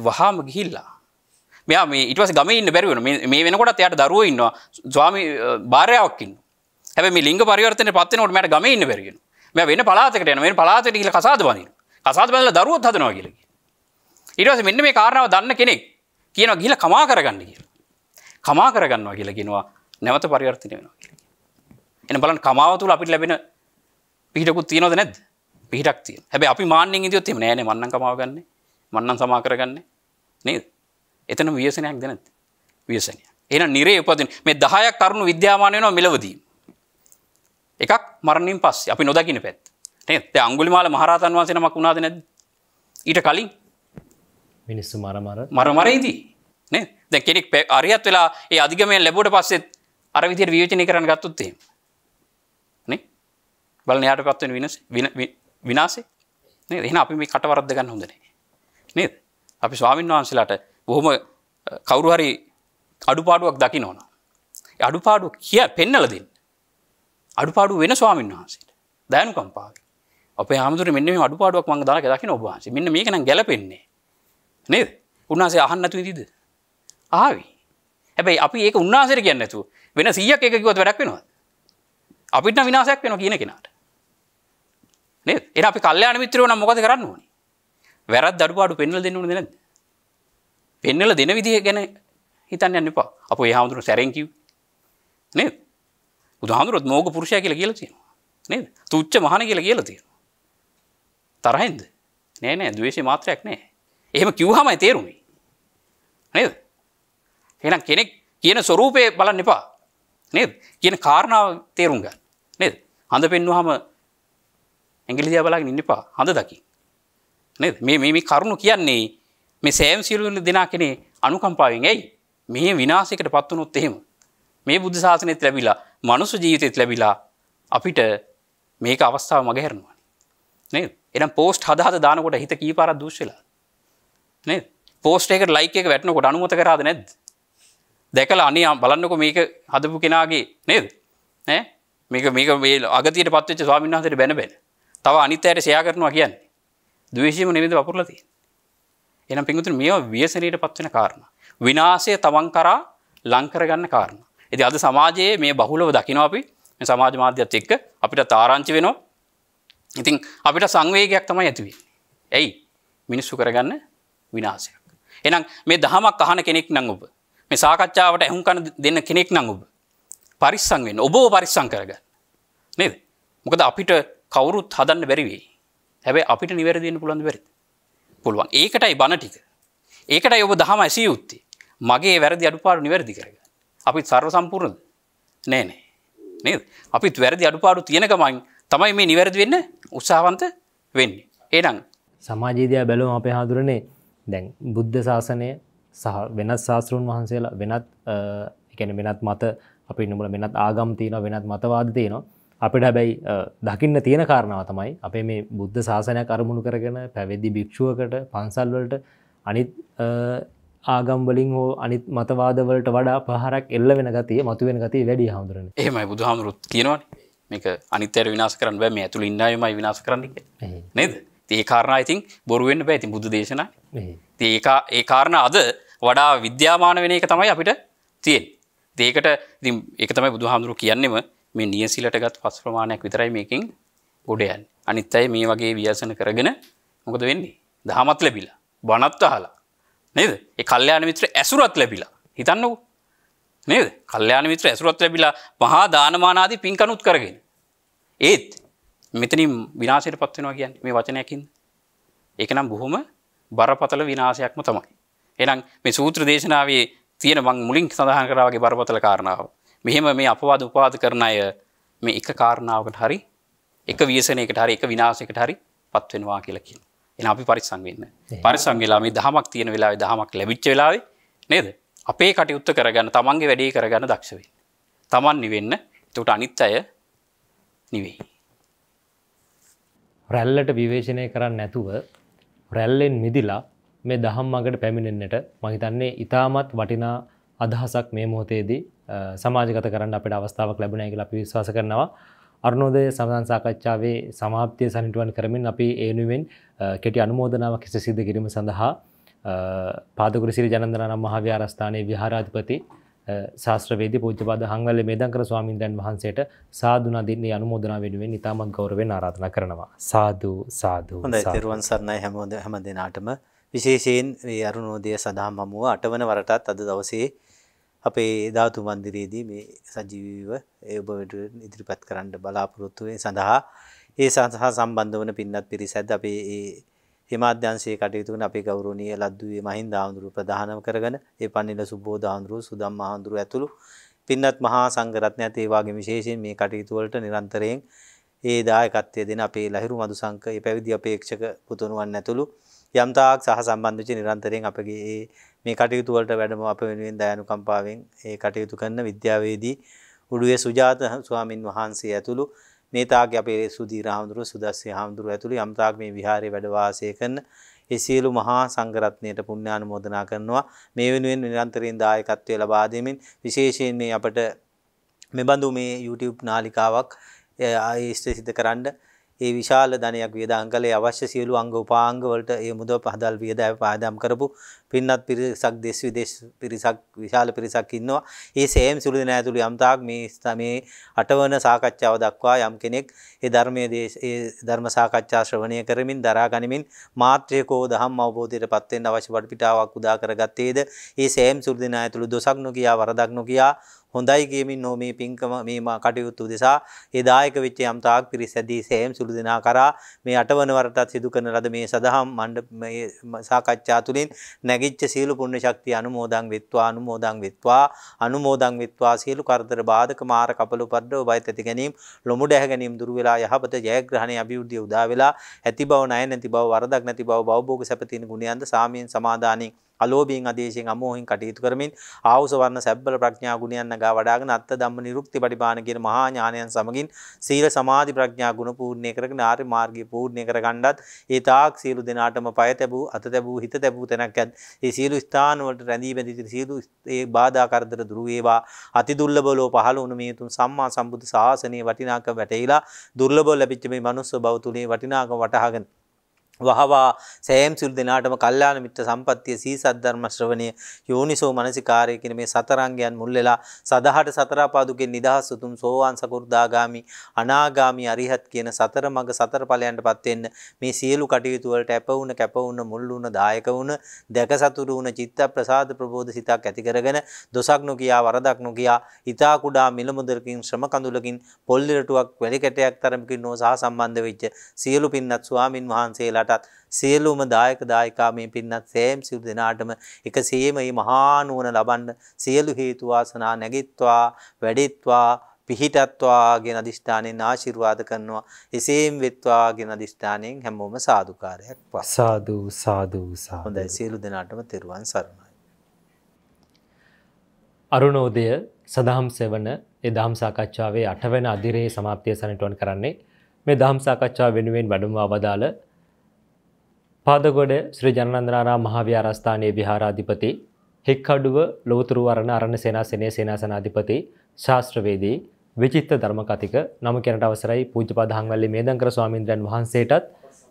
වහාම ගිහිල්ලා මෙයා මේ ඉටවස ගම ඉන්න බැරිවන මේ වෙනකොට එයට දරුව ඉන්නවා ස්වාමි භාරයාවක්කින් හැබ ලිග පරිවර්තන පත්වනට මට ගම ඉන්න බැරිගෙන මෙ වෙන පලාතකට යන වෙන පලාතට කියල කසාද බනින කසාද බල දරුවත් හදනවා කියලක. ඉටවස මෙන්න මේ කාරණාව දන්න කෙනෙක් කියන ගිල කමා කරගන්න කියල. කමා කරගන්නවා කියලගෙනවා නැවත පරිවර්තනය වෙනවා කිය. එන බලන් කමාව තුළ අපිට ලැබෙන පිහිටකුත් තියනොද නැද පිහිටක් තිය හැබ අපි මාන්‍යෙන් ඉදියොත් එම නෑන මන්න කමාවගන්න මන්නන් සමාකරගන්න නේද එතන වියසනයක් දෙනැත් වියසනය එන නිරේ උපතින් මේ දහයක් කරුණු විද්‍යාමානයනවා මිලවදී එකක් මරණින් පස් අපි නොදකින පැත් නේද අංගුලිමාල මහරතන් වන්සෙනමක් වුණාද නැද ඊට කලින් මිනිස්සු මරමර මරමරයිදී නේ දැ කෙනෙක් අරියත් වෙලා ඒ අධිගමය ලැබොට පස්සෙත් අර විදියට වියෝචනය කරන්න ගත්තුත්තේ බලන යාට පත්වෙන විනස විනාසේ නේද එහෙනම් අපි මේ කට වරද්ද ගන්න හොඳ නැහැ නේද අපි ස්වාමීන් වහන්සේලාට බොහොම කවුරු හරි අඩුපාඩුවක් දකින්න ඕන ඒ අඩුපාඩුව කිය පෙන්නලා දෙන්න අඩුපාඩුව වෙන ස්වාමීන් වහන්සේට දයනුකම්පාවෙන් අපේ හාමුදුරුවෝ මෙන්න මේ අඩුපාඩුවක් මම දාලා දකින්න ඔබ වහන්සේ මෙන්න මේක නම් ගැලපෙන්නේ නේද උන්වහන්සේ අහන්න නැතුව ඉදීද ආවි හැබැයි අපි ඒක උන්වහන්සේට කියන්නේ නැතුව වෙන 100ක් එක කිව්වොත් වැඩක් වෙනවද අපිට නම් විනාශයක් වෙනවා කියන කෙනාට නේද? එන අපි කල්යාණ මිත්‍රයෝ නම් මොකද කරන්න ඕනේ? වැරද්ද අඩුපාඩු පෙන්වලා දෙන්න ඕනේ නැද්ද? පෙන්වලා දෙන විදිහ ගැන හිතන්න යන්න එපා. අපෝ ඒ හාමුදුරුවෝ සැරෙන් කිව්වේ. නේද? බුදුහාමුදුරුවෝ මෝග පුරුෂයා කියලා කියලා තියෙනවා. නේද? තුච්ච මහාන කියලා කියලා තියෙනවා. තරහින්ද? නෑ නෑ ද්වේෂේ මාත්‍රයක් නෑ. එහෙම කිව්වමයි තේරුනේ. නේද? එහෙනම් කෙනෙක් කියන ස්වરૂපේ බලන්න එපා. නේද? කියන කාරණාව තේරුම් ගන්න. නේද? හඳ පෙන්වුවාම ඇගිලිදිය බලාගෙන ඉන්න එපා හඳ දකි නේද මේ මේ කරුණු කියන්නේ මේ සෑම් සියලු දෙනා කෙනේ අනුකම්පාවෙන් ඇයි මේ විනාශයකට පත් වුණොත් එහෙම මේ බුද්ධ ශාසනයත් ලැබිලා මනුස්ස ජීවිතෙත් ලැබිලා අපිට මේක අවස්ථාව මගහැරනවා නේද එහෙනම් පෝස්ට් හද හද දානකොට හිත කී පාරක් දුස් වෙලා නේද පෝස්ට් එකට ලයික් එක වැටෙනකොට අනුමත කරාද නැද්ද දැකලා අනේ බලන්නකො මේක හදපු කෙනාගේ නේද ඈ මේක මේක මේ අගතියට පත් වෙච්ච ස්වාමීන් වහන්සේට බැන බැන තව අනිතයට සයා කරනවා කියන්න දවේශීම නිවිද වපුරලති එනම් පිංගුතුන් මේ ව්‍යසනයට පත්වෙන කාරණ. විනාසය තමන් කරා ලංකරගන්න කාරණ. ඇති අද සමාජයේ මේ බහුලව දකිනවා අපි සමාජ මාධ්‍යත් එක්ක අපිට තාරංචි වෙනවා ඉතින් අපිට සංවේගයක් තමයි ඇතිවේ. ඇයි මිනිස්සු කරගන්න විනාසයක්. එනම් මේ දහමක් අහන කෙනෙක් නං ඔබ මේ සාකච්ඡාවට ඇහුම් කන දෙන්න කෙනෙක් නං ඔබ පරිස්සං වෙන්න ඔබෝ පරිස්සං කරගන්න නේද මොකද අපිට කවුරුත් හදන්න බැරිවේ හැබැ අපිට නිවැරදින්න පුළන් බැරි පුළුවන් ඒකටයි බණ ටික ඒකටයි ඔබ දහම ඇසිය යුත්තේ මගේ වැරදි අඩුපාඩු නිවැරදි කරග අපිත් සර්ව සම්පූර්ණද නෑනෑ නේද අපිත් වැරදි අඩුපාඩු තියෙනකමයින් තමයි මේ නිවැරදි වෙන්න උත්සාහවන්ත වෙන්නේ ඒනම් සමාජීදයා බැලුවම අපේ හාදුරනේ දැන් බුද්ධ ශාසනය සහ වෙනත් ශාස්තෘන් වහන්සේලා වෙනත් එකැන වෙනත් මත අපි නොමල වෙනත් ආගම් තියෙන වෙනත් මතවාද තියෙනවා අපිට හැබැයි දකින්න තියෙන කාරණාව තමයි අපේ මේ බුද්ධ ශාසනයක් අරමුණු කරගෙන පැවෙද්දි භික්ෂුවකට පන්සල්වලට අනිත් ආගම්බලින් හෝ අනිත් මතවාදවලට වඩා පහරක් එල්ල වෙන ගතිය මතු වෙන ගතිය වැඩි හාමුදුරන එහමයි බුදු හාමුරුත් කියනවන මේක අනිතර විනාස කරන්න බෑ මේ ඇතුළ ඉන්නයමයි විනාස කරන්නක නේද ඒ කාරණ ඉතින් බොරුවෙන්න්න බෑ ඇති බුදු දේශනා ඒකා ඒ කාරණ අද වඩා විද්‍යාමාන වෙන එක තමයි අපිට තියෙන් ඒකට ඉතින් එක තමයි බුදු හාමුදුරු කියන්නෙම මේ නියසිලට ගත් පස් ප්‍රමාණයක් විතරයි මේකින් ගොඩයන් අනිත් අයි මේ වගේ ව්‍යසන කරගෙන මොකද වෙන්නේ දහමත් ලැබිලා බනත් අහලා නේද ඒ කල්යාණ මිත්‍ර ඇසුරත් ලැබිලා හිතන්නකෝ නේද කල්යාණ මිත්‍ර ඇසුරත් ලැබිලා මහා දානමානාදී පින්කනුත් කරගෙන ඒත් මෙතනින් විනාශයට පත් වෙනවා කියන්නේ මේ වචනයකින් ඒක නම් බොහොම බරපතල විනාශයක්ම තමයි එහෙනම් මේ සූත්‍ර දේශනාවේ තියෙන මං මුලින් සඳහන් කරා වගේ බරපතල කාරණාව මෙහෙම මේ අපවාද උපවාද කරන අය මේ එක කාරණාවකට හරි එක ව්‍යසනයකට හරි එක විනාශයකට හරි පත් වෙනවා කියලා කියනවා. එහෙනම් අපි පරිස්සම් වෙන්න. පරිස්සම් වෙලා මේ දහමක් තියෙන වෙලාවේ දහමක් ලැබිච්ච වෙලාවේ නේද? අපේ කටයුත්ත කරගන්න, තමන්ගේ වැඩේ කරගන්න දක්ෂ වෙන්න. තමන් නිවෙන්න. එතකොට අනිත් අය නිවෙයි. රැල්ලට විවේචනය කරන්න නැතුව රැල්ලෙන් මිදිලා මේ දහම් මඟට පැමිණෙන්නට මහිතන්නේ ඉතාමත් වටිනා අදහසක් මේ මොහොතේදී සමාජගත කරන්න අපට අවස්ථාවක් ලැබුණයි කියලා අපි විශ්වාස කරනවා. අරුණෝදය සමාදන් සාකච්ඡාවේ සමාප්තිය සනිටුවන් කරමින් අපි ඒනුවෙන් කෙටි අනුමෝදනාවක් හිස සිද්ධ කිරීම සඳහා පාදකුරසිරි ජනන්දනම් මහාවිහාරස්ථානයේ විහාරාධිපති ශාස්ත්‍රවේදී පූජ්‍යපාද හංගල්ලේ මේදංකර ස්වාමින්ද්‍රයන් වහන්සේට සාදු නදින්නේ අනුමෝදනා වෙනුවෙන් ඉතාමත් ගෞරවයෙන් ආරාධනා කරනවා. සාදු සාදු. හොඳයි තෙරුවන් සරණයි හැමෝද හැම දිනාටම විශේෂයෙන් මේ අරුණෝදය සඳහා මම අටවන වරටත් අද දවසේ අපේ ධාතු මන්දිරයේදී මේ සජීවීව ඒ ඔබ වෙනුවෙන් ඉදිරිපත් කරන්න බලාපොරොත්තු වෙන සඳහා ඒ සඳහා සම්බන්ධ වන පින්නත් පිරිසත් අපේ ඒ හිමාධ්‍යංශයේ කටයුතු වන අපේ ගෞරවනීය ලද්දුවේ මහින්ද ආඳුරු ප්‍රධානම කරගෙන ඒ පන්නිල සුබෝධ ආඳුරු සුදම් ආඳුරු ඇතුළු පින්නත් මහා සංඝරත්නයත් ඒ වගේම විශේෂයෙන් මේ කටයුතු වලට නිරන්තරයෙන් ඒ දායකත්වය දෙන අපේ ලහිරු මధు සංඝ ඒ පැවිදි අපේක්ෂක පුතුණුවන් ඇතුළු යම්තාක් සහ සම්බන්ධ වෙච්ච නිරන්තරයෙන් අපගේ ඒ මේ කටයුතු වලට වැඩම අප වෙනුවෙන් දයනුකම්පාවෙන් ඒ කටයුතු කරන විද්‍යාවේදී උඩුවේ සුජාත ස්වාමින් වහන්සේ ඇතුළු මේ තාගේ අපේ සුදීර හාමුදුරුව සුදස්සේ හාමුදුරුව ඇතුළු යම් තාක් මේ විහාරයේ වැඩ වාසය කරන ඒ සියලු මහා සංඝරත්නයට පුණ්‍යානුමෝදනා කරනවා මේ වෙනුවෙන් නිරන්තරයෙන් දායකත්වය ලබා දෙමින් විශේෂයෙන් මේ අපට මෙබඳු මේ YouTube නාලිකාවක් ආයේ ස්ථිත කරන්න ඒ විශාල ධනයක් වියදම් කළේ අවශ්‍ය සියලු අංග උපාංග වලට ඒ මුදල් පහදල් වියදම් පාදම් කරපු පින්නත් පිරිසක් දෙස් විදේශ පිරිසක් විශාල පිරිසක් ඉන්නවා. ඒ සෑම සුළු දෙනා ඇතුළු යම්තාක් මේ මේ අටවන සාකච්ඡාව දක්වා යම් කෙනෙක් ඒ ධර්මයේ දේශ ඒ ධර්ම සාකච්ඡා ශ්‍රවණය කරමින් දරා ගනිමින් මාත්‍රයකෝ දහම් අවබෝධයටපත් වෙන්න අවශ්‍ය වටපිටාවක් උදා කරගත්තේද? ඒ සෑම සුළු දෙනා ඇතුළු දොසක් නොකියා වරදක් නොකියා හොඳයි කියමින් හෝ මේ පින්කම මේ කටයුතු දෙසා ඒ දායක වෙච්ච යම් තාක් පිරිස ඇදී සෑම සුළු දෙනා කරා මේ අටවන වරටත් සිදු කරන ලද මේ සදහම් මණ්ඩ මේ සාකච්ඡා තුළින් නැග නැගිච්ච සියලු පුණ්‍ය ශක්තිය අනුමෝදන් වෙත්වා අනුමෝදන් වෙත්වා අනුමෝදන් වෙත්වා සියලු කරදර බාධක මාර කපල උපද්දව බය තැති ගැනීම ලොමු දැහ ගැනීම දුරු වෙලා යහපත ජයග්‍රහණය අභිවෘද්ධිය උදා වෙලා ඇති බව නැය නැති බව වරදක් නැති බව බවභෝග සැප තියෙන ගුණයන්ද සාමයෙන් සමාදානයේ අලෝභයෙන් අදේශයෙන් අමෝහෙන් කටයුතු කරමින් ආවුස වර්ණ සැබ්බල ප්‍රඥා ගුණයන් නගා වඩාගෙන අත්ත ධම්ම නිරුක්ති පරිපාන කියන මහා ඥානයන් සමගින් සීල සමාධි ප්‍රඥා ගුණ පූර්ණේ කරගෙන ආර්ය මාර්ගය පූර්ණේ කරගන්නත් ඒ තාක් සියලු දෙනාටම පය තැබූ අත තැබූ හිත තැබූ තැනක් ඇත් ඒ සියලු ස්ථාන වලට රැඳී බැඳී සියලු ඒ බාධා කරදර දුරු වේවා අති දුර්ලභ ලෝ පහළ වුණු මේ උතුම් සම්මා සම්බුදු ශාසනයේ වටිනාකම වැටහිලා දුර්ලභව ලැබිච්ච මේ මනුස්ස භව තුලේ වටිනාකම වටහාගෙන වහවා සෑම් සිල් දෙනාටම කල්යාණ මිත්‍ර සම්පත්තිය සීසත් ධර්ම ශ්‍රවණය යෝනිසෝ මනසිකාරය කියන මේ සතරංගයන් මුල් වෙලා සදහට සතර පාදුකෙන් නිදහස් උතුම් සෝවාන් සකු르දාගාමි අනාගාමි අරිහත් කියන සතර මඟ සතර ඵලයන්ටපත් වෙන්න මේ සියලු කටයුතු වලට අප වුණ කැප වුණ මුල් වුණ දායක වුණ දැක සතුරු වුණ චිත්ත ප්‍රසාද ප්‍රබෝධ සිතක් ඇති කරගෙන දොසක් නොකියා වරදක් නොකියා ඊතා කුඩා මිල මුදලකින් ශ්‍රම කඳුලකින් පොල් ඉරටුවක් වැලි කැටයක් තරමකින් නොසා සම්බන්ධ වෙච්ච සියලු පින්වත් ස්වාමින් වහන්සේලාට යටත් සියලුම දායක දායිකා මේ පින්නත් සෑම් සිව් දෙනාටම එකසේම මේ මහා නුවණ ලබන්න සියලු හේතු වාසනා නැගිට්වා වැඩිත්වා පිහිටත්වා කියන අදිෂ්ඨානෙන් ආශිර්වාද කරනවා එසේම වෙත්වා කියන අදිෂ්ඨානෙන් හැමෝම සාදුකාරයක් පස් සාදු සාදු සාදු හොඳයි සියලු දෙනාටම තෙරුවන් සරණයි අරුණෝදය සදහම් සෙවන ඒ දහම් සාකච්ඡාවේ 8 වෙනි අධිරේ සමාප්තිය සනිටුවන කරන්නේ මේ දහම් සාකච්ඡාව වෙනුවෙන් වැඩමව අවදාළ පාදගොඩ ශ්‍රී ජනනන්දනාරා මහාව්‍යාරස්ථානයේ විහාරාධිපති හික්කඩුව ලෝතුරු වරණ අරණ සේනාසනයේ සේනාසනාධිපති ශාස්ත්‍රවේදී විචිත්ත ධර්මකතික නම කෙනට අවසරයි පූජ්‍යපාද හංවල්ලි මේදංකර ස්වාමීන්ද්‍රයන් වහන්සේටත්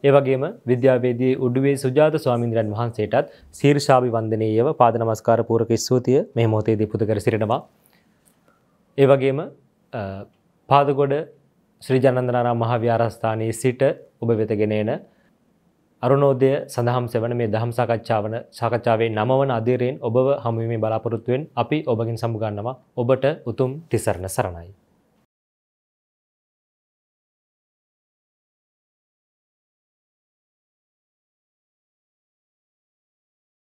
ඒ වගේම විද්‍යාවේදී උඩුවේ සුජාත ස්වාමීන්ද්‍රයන් වහන්සේටත් ශීර්ෂාභි වන්දනීයව පාද නමස්කාර පූරක ස්තුතිය මේ මොහොතේදී පුද කර සිටිනවා. ඒ වගේම පාදගොඩ ශ්‍රී ජනන්දනාරා මහාව්‍යාරස්ථානයේ සිට ඔබ වෙත ගෙන එන අරුණෝදය සඳහම් සෙවන මේ දහම් සාකච්ඡාවන සාකච්ඡාවේ නමවන අධීරයෙන් ඔබව හමුවීමේ බලාපොරොත්තුවෙන් අපි ඔබගින් සමුගන්නවා ඔබට උතුම් තිසරණ සරණයි.